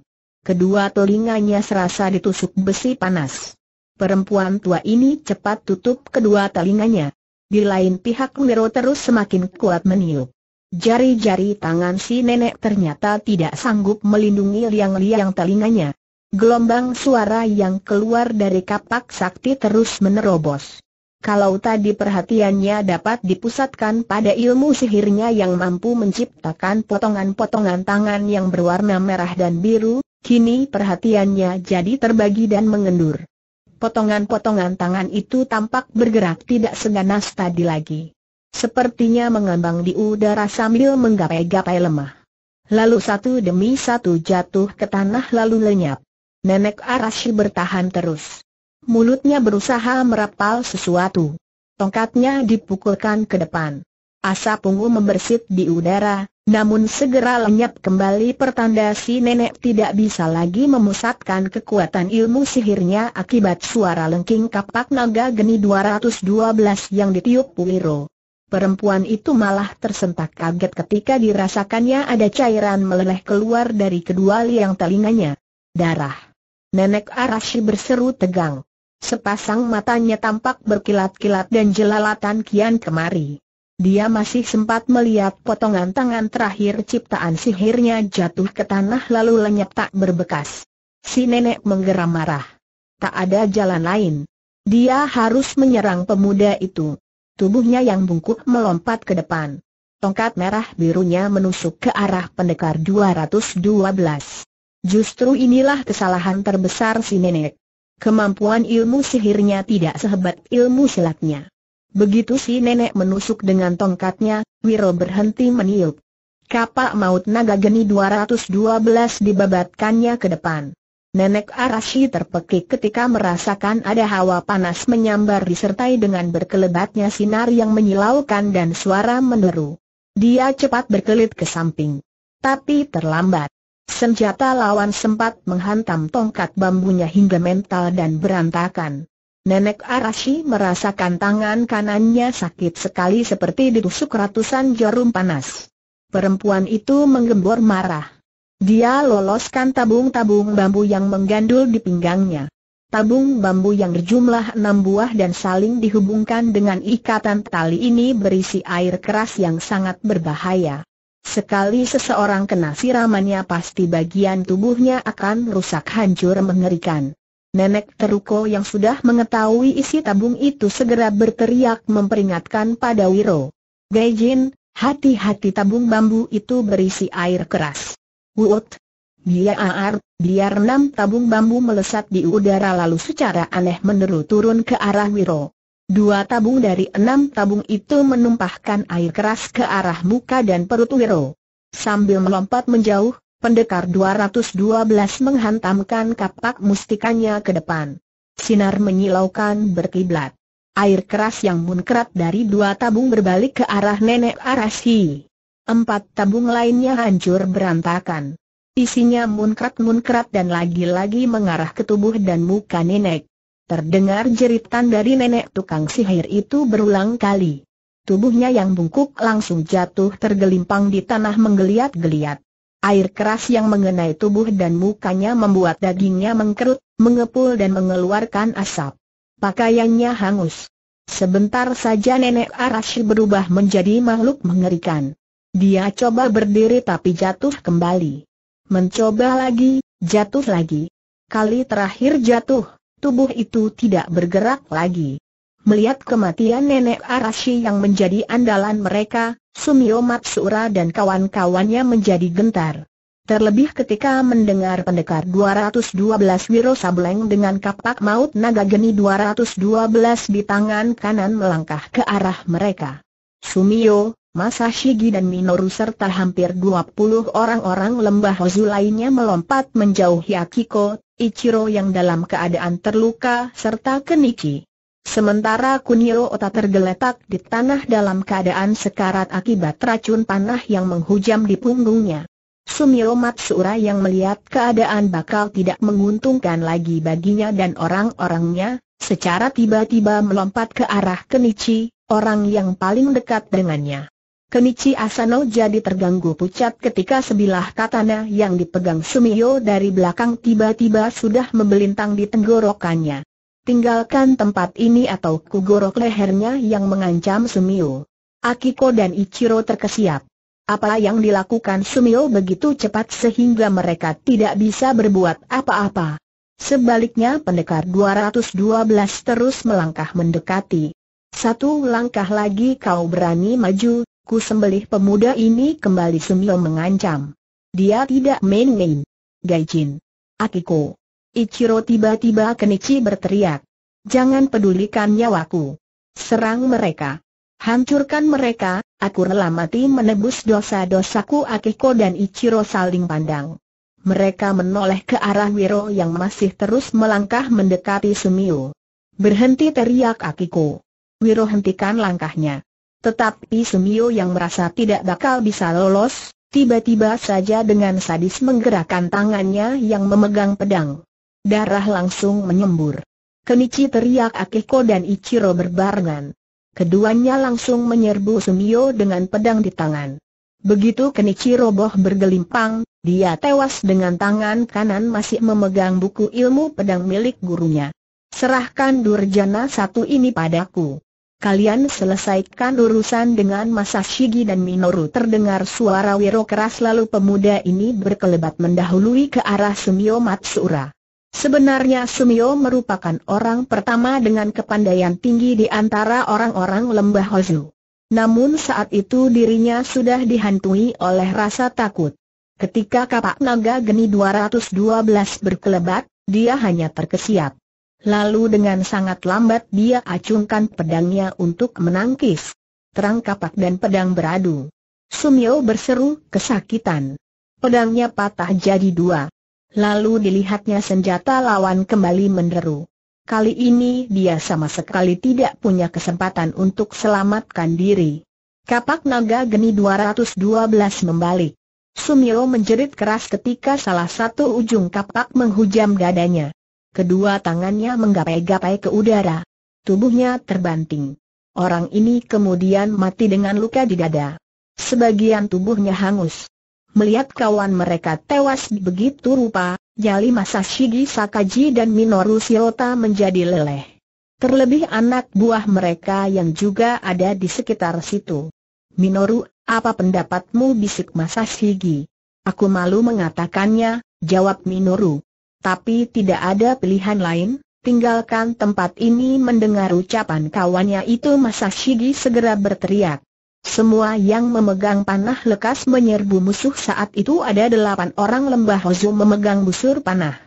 Kedua telinganya serasa ditusuk besi panas. Perempuan tua ini cepat tutup kedua telinganya. Di lain pihak Nero terus semakin kuat meniup. Jari-jari tangan si nenek ternyata tidak sanggup melindungi liang-liang telinganya. Gelombang suara yang keluar dari kapak sakti terus menerobos. Kalau tadi perhatiannya dapat dipusatkan pada ilmu sihirnya yang mampu menciptakan potongan-potongan tangan yang berwarna merah dan biru, kini perhatiannya jadi terbagi dan mengendur. Potongan-potongan tangan itu tampak bergerak tidak seganas tadi lagi. Sepertinya mengambang di udara sambil menggapai-gapai lemah. Lalu satu demi satu jatuh ke tanah lalu lenyap. Nenek Arashi bertahan terus. Mulutnya berusaha merapal sesuatu. Tongkatnya dipukulkan ke depan. Asap ungu membersit di udara, namun segera lenyap kembali pertanda si nenek tidak bisa lagi memusatkan kekuatan ilmu sihirnya akibat suara lengking kapak naga geni 212 yang ditiup Puiro. Perempuan itu malah tersentak kaget ketika dirasakannya ada cairan meleleh keluar dari kedua liang telinganya. Darah. Nenek Arashi berseru tegang. Sepasang matanya tampak berkilat-kilat dan jelalatan kian kemari. Dia masih sempat melihat potongan tangan terakhir ciptaan sihirnya jatuh ke tanah lalu lenyap tak berbekas. Si nenek menggeram marah. Tak ada jalan lain. Dia harus menyerang pemuda itu. Tubuhnya yang bungkuk melompat ke depan. Tongkat merah birunya menusuk ke arah pendekar 212. Justru inilah kesalahan terbesar si nenek. Kemampuan ilmu sihirnya tidak sehebat ilmu silatnya. Begitu si nenek menusuk dengan tongkatnya, Wiro berhenti meniup. Kapak maut naga geni 212 dibabatkannya ke depan. Nenek Arashi terpekik ketika merasakan ada hawa panas menyambar disertai dengan berkelebatnya sinar yang menyilaukan dan suara meneru. Dia cepat berkelit ke samping. Tapi terlambat. Senjata lawan sempat menghantam tongkat bambunya hingga mental dan berantakan. Nenek Arashi merasakan tangan kanannya sakit sekali seperti ditusuk ratusan jarum panas. Perempuan itu menggembor marah. Dia loloskan tabung-tabung bambu yang menggandul di pinggangnya. Tabung bambu yang berjumlah enam buah dan saling dihubungkan dengan ikatan tali ini berisi air keras yang sangat berbahaya. Sekali seseorang kena siramannya pasti bagian tubuhnya akan rusak hancur mengerikan. Nenek Teruko yang sudah mengetahui isi tabung itu segera berteriak memperingatkan pada Wiro. Gaijin, hati-hati tabung bambu itu berisi air keras. Wut? Dia aar, biar enam tabung bambu melesat di udara lalu secara aneh menurut turun ke arah Wiro. Dua tabung dari enam tabung itu menumpahkan air keras ke arah muka dan perut Wiro. Sambil melompat menjauh, pendekar 212 menghantamkan kapak mustikanya ke depan. Sinar menyilaukan berkiblat. Air keras yang munkrat dari dua tabung berbalik ke arah nenek Arashi. Empat tabung lainnya hancur berantakan. Isinya munkrat-munkrat dan lagi-lagi mengarah ke tubuh dan muka nenek. Terdengar jeritan dari nenek tukang sihir itu berulang kali. Tubuhnya yang bungkuk langsung jatuh tergelimpang di tanah menggeliat-geliat. Air keras yang mengenai tubuh dan mukanya membuat dagingnya mengkerut, mengepul dan mengeluarkan asap. Pakaiannya hangus. Sebentar saja nenek Arashi berubah menjadi makhluk mengerikan. Dia coba berdiri tapi jatuh kembali. Mencoba lagi, jatuh lagi. Kali terakhir jatuh, tubuh itu tidak bergerak lagi. Melihat kematian nenek Arashi yang menjadi andalan mereka, Sumio Matsura dan kawan-kawannya menjadi gentar. Terlebih ketika mendengar pendekar 212 Wiro Sableng dengan kapak maut naga geni 212 di tangan kanan melangkah ke arah mereka. Sumio, Masashigi dan Minoru serta hampir 20 orang-orang lembah Hozu lainnya melompat menjauhi Akiko, Ichiro yang dalam keadaan terluka serta Keniki. Sementara Kuniro Ota tergeletak di tanah dalam keadaan sekarat akibat racun panah yang menghujam di punggungnya. Sumiro Matsura yang melihat keadaan bakal tidak menguntungkan lagi baginya dan orang-orangnya, secara tiba-tiba melompat ke arah Kenichi, orang yang paling dekat dengannya. Kenichi Asano jadi terganggu pucat ketika sebilah katana yang dipegang Sumio dari belakang tiba-tiba sudah membelintang di tenggorokannya. Tinggalkan tempat ini atau kugorok lehernya yang mengancam Sumio. Akiko dan Ichiro terkesiap. Apa yang dilakukan Sumio begitu cepat sehingga mereka tidak bisa berbuat apa-apa. Sebaliknya pendekar 212 terus melangkah mendekati. Satu langkah lagi kau berani maju, Ku sembelih pemuda ini kembali Sunyo mengancam. Dia tidak main-main. Gaijin. Akiko. Ichiro tiba-tiba Kenichi berteriak. Jangan pedulikan nyawaku. Serang mereka. Hancurkan mereka, aku rela mati menebus dosa-dosaku Akiko dan Ichiro saling pandang. Mereka menoleh ke arah Wiro yang masih terus melangkah mendekati Sumio. Berhenti teriak Akiko. Wiro hentikan langkahnya. Tetapi Sumio yang merasa tidak bakal bisa lolos, tiba-tiba saja dengan sadis menggerakkan tangannya yang memegang pedang. Darah langsung menyembur. Kenichi teriak Akiko dan Ichiro berbarengan. Keduanya langsung menyerbu Sumio dengan pedang di tangan. Begitu Kenichi roboh bergelimpang, dia tewas dengan tangan kanan masih memegang buku ilmu pedang milik gurunya. Serahkan Durjana satu ini padaku kalian selesaikan urusan dengan Masa Shigi dan Minoru terdengar suara wiro keras lalu pemuda ini berkelebat mendahului ke arah Sumio Matsura. Sebenarnya Sumio merupakan orang pertama dengan kepandaian tinggi di antara orang-orang lembah Hozu. Namun saat itu dirinya sudah dihantui oleh rasa takut. Ketika kapak naga geni 212 berkelebat, dia hanya terkesiap. Lalu dengan sangat lambat dia acungkan pedangnya untuk menangkis. Terang kapak dan pedang beradu. Sumio berseru, kesakitan. Pedangnya patah jadi dua. Lalu dilihatnya senjata lawan kembali menderu. Kali ini dia sama sekali tidak punya kesempatan untuk selamatkan diri. Kapak naga geni 212 membalik. Sumio menjerit keras ketika salah satu ujung kapak menghujam dadanya. Kedua tangannya menggapai-gapai ke udara. Tubuhnya terbanting. Orang ini kemudian mati dengan luka di dada. Sebagian tubuhnya hangus. Melihat kawan mereka tewas begitu rupa, jali Masashigi Sakaji dan Minoru Shirota menjadi leleh. Terlebih anak buah mereka yang juga ada di sekitar situ. Minoru, apa pendapatmu bisik Masashigi? Aku malu mengatakannya, jawab Minoru. Tapi tidak ada pilihan lain, tinggalkan tempat ini mendengar ucapan kawannya itu Masashigi segera berteriak. Semua yang memegang panah lekas menyerbu musuh saat itu ada delapan orang lembah Hozu memegang busur panah.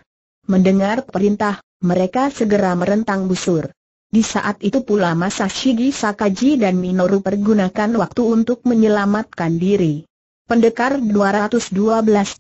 Mendengar perintah, mereka segera merentang busur. Di saat itu pula Masashigi Sakaji dan Minoru pergunakan waktu untuk menyelamatkan diri. Pendekar 212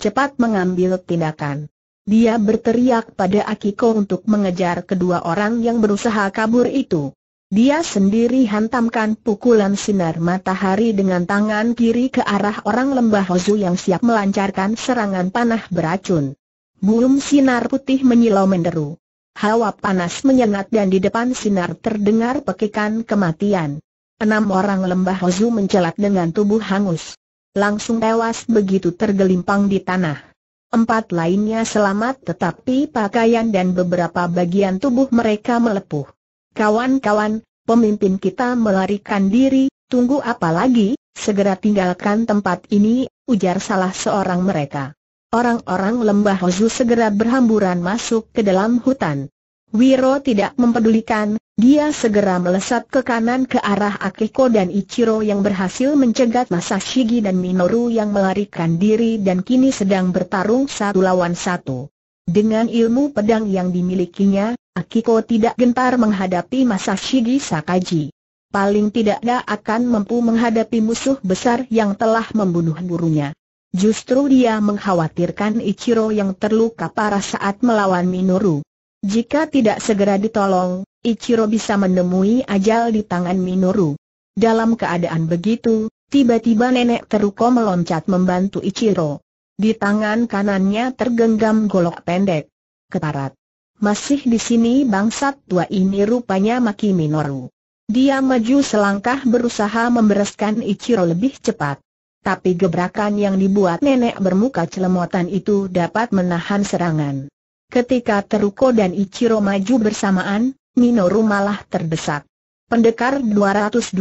cepat mengambil tindakan. Dia berteriak pada Akiko untuk mengejar kedua orang yang berusaha kabur itu. Dia sendiri hantamkan pukulan sinar matahari dengan tangan kiri ke arah orang lembah Hozu yang siap melancarkan serangan panah beracun. Bulum sinar putih menyilau menderu. Hawa panas menyengat dan di depan sinar terdengar pekikan kematian. Enam orang lembah Hozu mencelat dengan tubuh hangus. Langsung tewas begitu tergelimpang di tanah. Empat lainnya selamat tetapi pakaian dan beberapa bagian tubuh mereka melepuh. Kawan-kawan, pemimpin kita melarikan diri, tunggu apa lagi, segera tinggalkan tempat ini, ujar salah seorang mereka. Orang-orang lembah Hozu segera berhamburan masuk ke dalam hutan. Wiro tidak mempedulikan, dia segera melesat ke kanan ke arah Akiko dan Ichiro yang berhasil mencegat Masashigi dan Minoru yang melarikan diri dan kini sedang bertarung satu lawan satu. Dengan ilmu pedang yang dimilikinya, Akiko tidak gentar menghadapi Masashigi Sakaji. Paling tidak dia akan mampu menghadapi musuh besar yang telah membunuh gurunya. Justru dia mengkhawatirkan Ichiro yang terluka parah saat melawan Minoru. Jika tidak segera ditolong, Ichiro bisa menemui ajal di tangan Minoru. Dalam keadaan begitu, tiba-tiba nenek Teruko meloncat membantu Ichiro. Di tangan kanannya tergenggam golok pendek. Keparat. Masih di sini bangsat tua ini rupanya maki Minoru. Dia maju selangkah berusaha membereskan Ichiro lebih cepat. Tapi gebrakan yang dibuat nenek bermuka celemotan itu dapat menahan serangan. Ketika Teruko dan Ichiro maju bersamaan, Minoru malah terdesak. Pendekar 212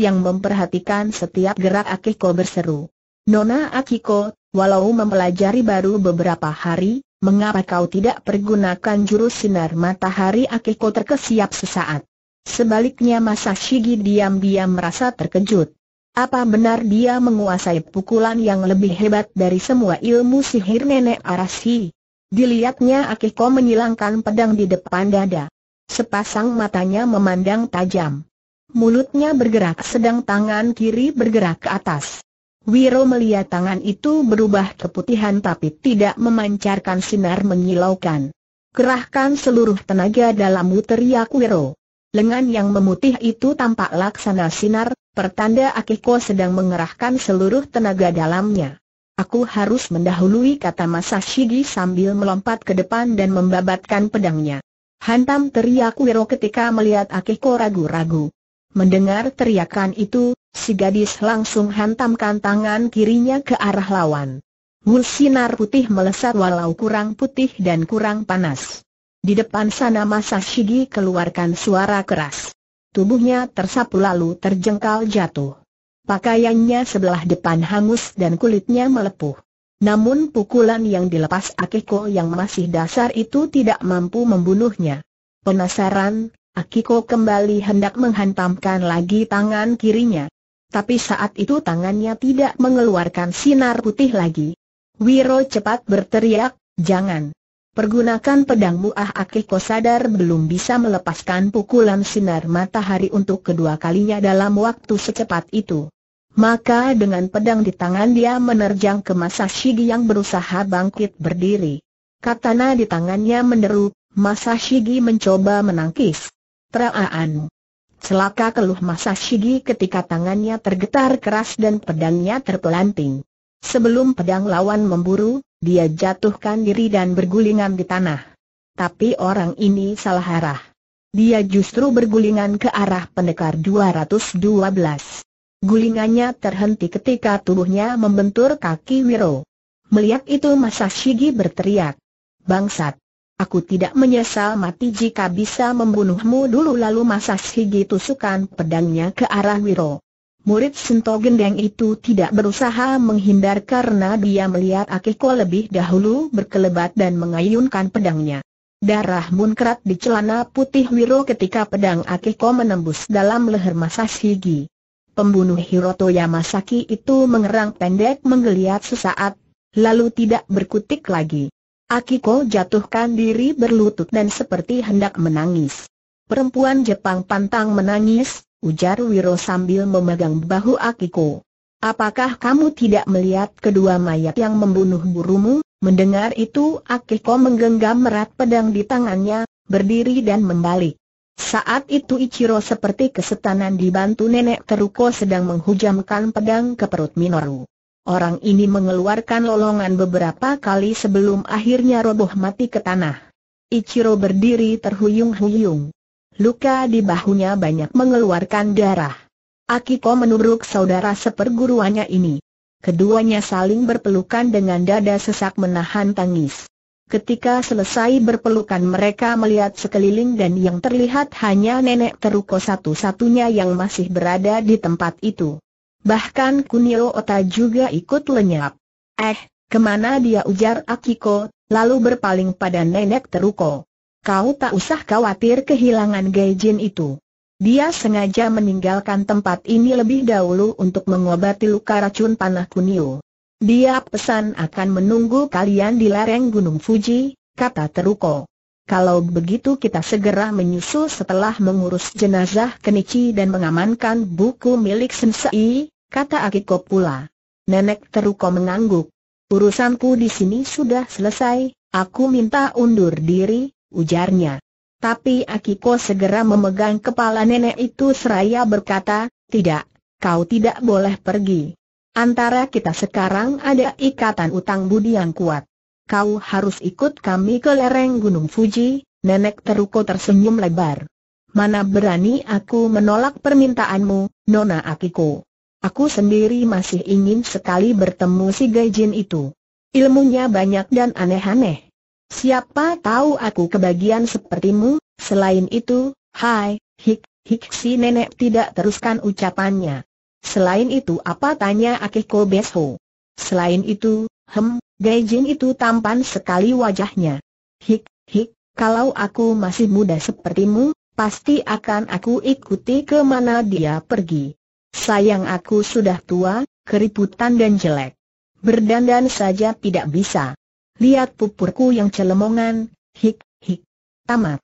yang memperhatikan setiap gerak Akiko berseru. Nona Akiko, walau mempelajari baru beberapa hari, mengapa kau tidak pergunakan jurus sinar matahari Akiko terkesiap sesaat? Sebaliknya Masashigi diam-diam merasa terkejut. Apa benar dia menguasai pukulan yang lebih hebat dari semua ilmu sihir nenek Arashi? Dilihatnya Akiko menyilangkan pedang di depan dada. Sepasang matanya memandang tajam. Mulutnya bergerak sedang tangan kiri bergerak ke atas. Wiro melihat tangan itu berubah keputihan tapi tidak memancarkan sinar menyilaukan. Kerahkan seluruh tenaga dalammu teriak ya Wiro. Lengan yang memutih itu tampak laksana sinar, pertanda Akiko sedang mengerahkan seluruh tenaga dalamnya. Aku harus mendahului kata Masashigi sambil melompat ke depan dan membabatkan pedangnya. Hantam teriak Wiro ketika melihat Akiko ragu-ragu. Mendengar teriakan itu, si gadis langsung hantamkan tangan kirinya ke arah lawan. Wul sinar putih melesat walau kurang putih dan kurang panas. Di depan sana Masashigi keluarkan suara keras. Tubuhnya tersapu lalu terjengkal jatuh. Pakaiannya sebelah depan hangus dan kulitnya melepuh. Namun pukulan yang dilepas Akiko yang masih dasar itu tidak mampu membunuhnya. Penasaran, Akiko kembali hendak menghantamkan lagi tangan kirinya. Tapi saat itu tangannya tidak mengeluarkan sinar putih lagi. Wiro cepat berteriak, jangan. Pergunakan pedangmu ah Akiko sadar belum bisa melepaskan pukulan sinar matahari untuk kedua kalinya dalam waktu secepat itu. Maka dengan pedang di tangan dia menerjang ke Masashigi yang berusaha bangkit berdiri. Katana di tangannya menderu, Masashigi mencoba menangkis. Traan. Celaka keluh Masashigi ketika tangannya tergetar keras dan pedangnya terpelanting. Sebelum pedang lawan memburu, dia jatuhkan diri dan bergulingan di tanah. Tapi orang ini salah arah. Dia justru bergulingan ke arah pendekar 212. Gulingannya terhenti ketika tubuhnya membentur kaki Wiro. Melihat itu Masashigi berteriak. Bangsat! Aku tidak menyesal mati jika bisa membunuhmu dulu lalu Masashigi tusukan pedangnya ke arah Wiro. Murid Sinto Gendeng itu tidak berusaha menghindar karena dia melihat Akiko lebih dahulu berkelebat dan mengayunkan pedangnya. Darah munkrat di celana putih Wiro ketika pedang Akiko menembus dalam leher Masashigi. Pembunuh Hiroto Yamasaki itu mengerang pendek menggeliat sesaat, lalu tidak berkutik lagi. Akiko jatuhkan diri berlutut dan seperti hendak menangis. Perempuan Jepang pantang menangis, ujar Wiro sambil memegang bahu Akiko. Apakah kamu tidak melihat kedua mayat yang membunuh burumu? Mendengar itu Akiko menggenggam merat pedang di tangannya, berdiri dan membalik. Saat itu Ichiro seperti kesetanan dibantu nenek Teruko sedang menghujamkan pedang ke perut Minoru. Orang ini mengeluarkan lolongan beberapa kali sebelum akhirnya roboh mati ke tanah. Ichiro berdiri terhuyung-huyung luka di bahunya banyak mengeluarkan darah. Akiko menurut saudara seperguruannya ini. Keduanya saling berpelukan dengan dada sesak menahan tangis. Ketika selesai berpelukan mereka melihat sekeliling dan yang terlihat hanya nenek Teruko satu-satunya yang masih berada di tempat itu. Bahkan Kunio Ota juga ikut lenyap. Eh, kemana dia ujar Akiko, lalu berpaling pada nenek Teruko. Kau tak usah khawatir kehilangan Gaijin itu. Dia sengaja meninggalkan tempat ini lebih dahulu untuk mengobati luka racun panah kunio. Dia pesan akan menunggu kalian di lereng Gunung Fuji, kata Teruko. Kalau begitu kita segera menyusul setelah mengurus jenazah Kenichi dan mengamankan buku milik Sensei, kata Akiko pula. Nenek Teruko mengangguk. Urusanku di sini sudah selesai, aku minta undur diri, ujarnya. Tapi Akiko segera memegang kepala nenek itu seraya berkata, tidak, kau tidak boleh pergi. Antara kita sekarang ada ikatan utang budi yang kuat. Kau harus ikut kami ke lereng Gunung Fuji, nenek Teruko tersenyum lebar. Mana berani aku menolak permintaanmu, Nona Akiko. Aku sendiri masih ingin sekali bertemu si Gaijin itu. Ilmunya banyak dan aneh-aneh. Siapa tahu aku kebagian sepertimu, selain itu, hai, hik, hik si nenek tidak teruskan ucapannya. Selain itu apa tanya Akiko Besho? Selain itu, hem, Gaijin itu tampan sekali wajahnya. Hik, hik, kalau aku masih muda sepertimu, pasti akan aku ikuti kemana dia pergi. Sayang aku sudah tua, keriputan dan jelek. Berdandan saja tidak bisa lihat pupurku yang celemongan, hik, hik. Tamat.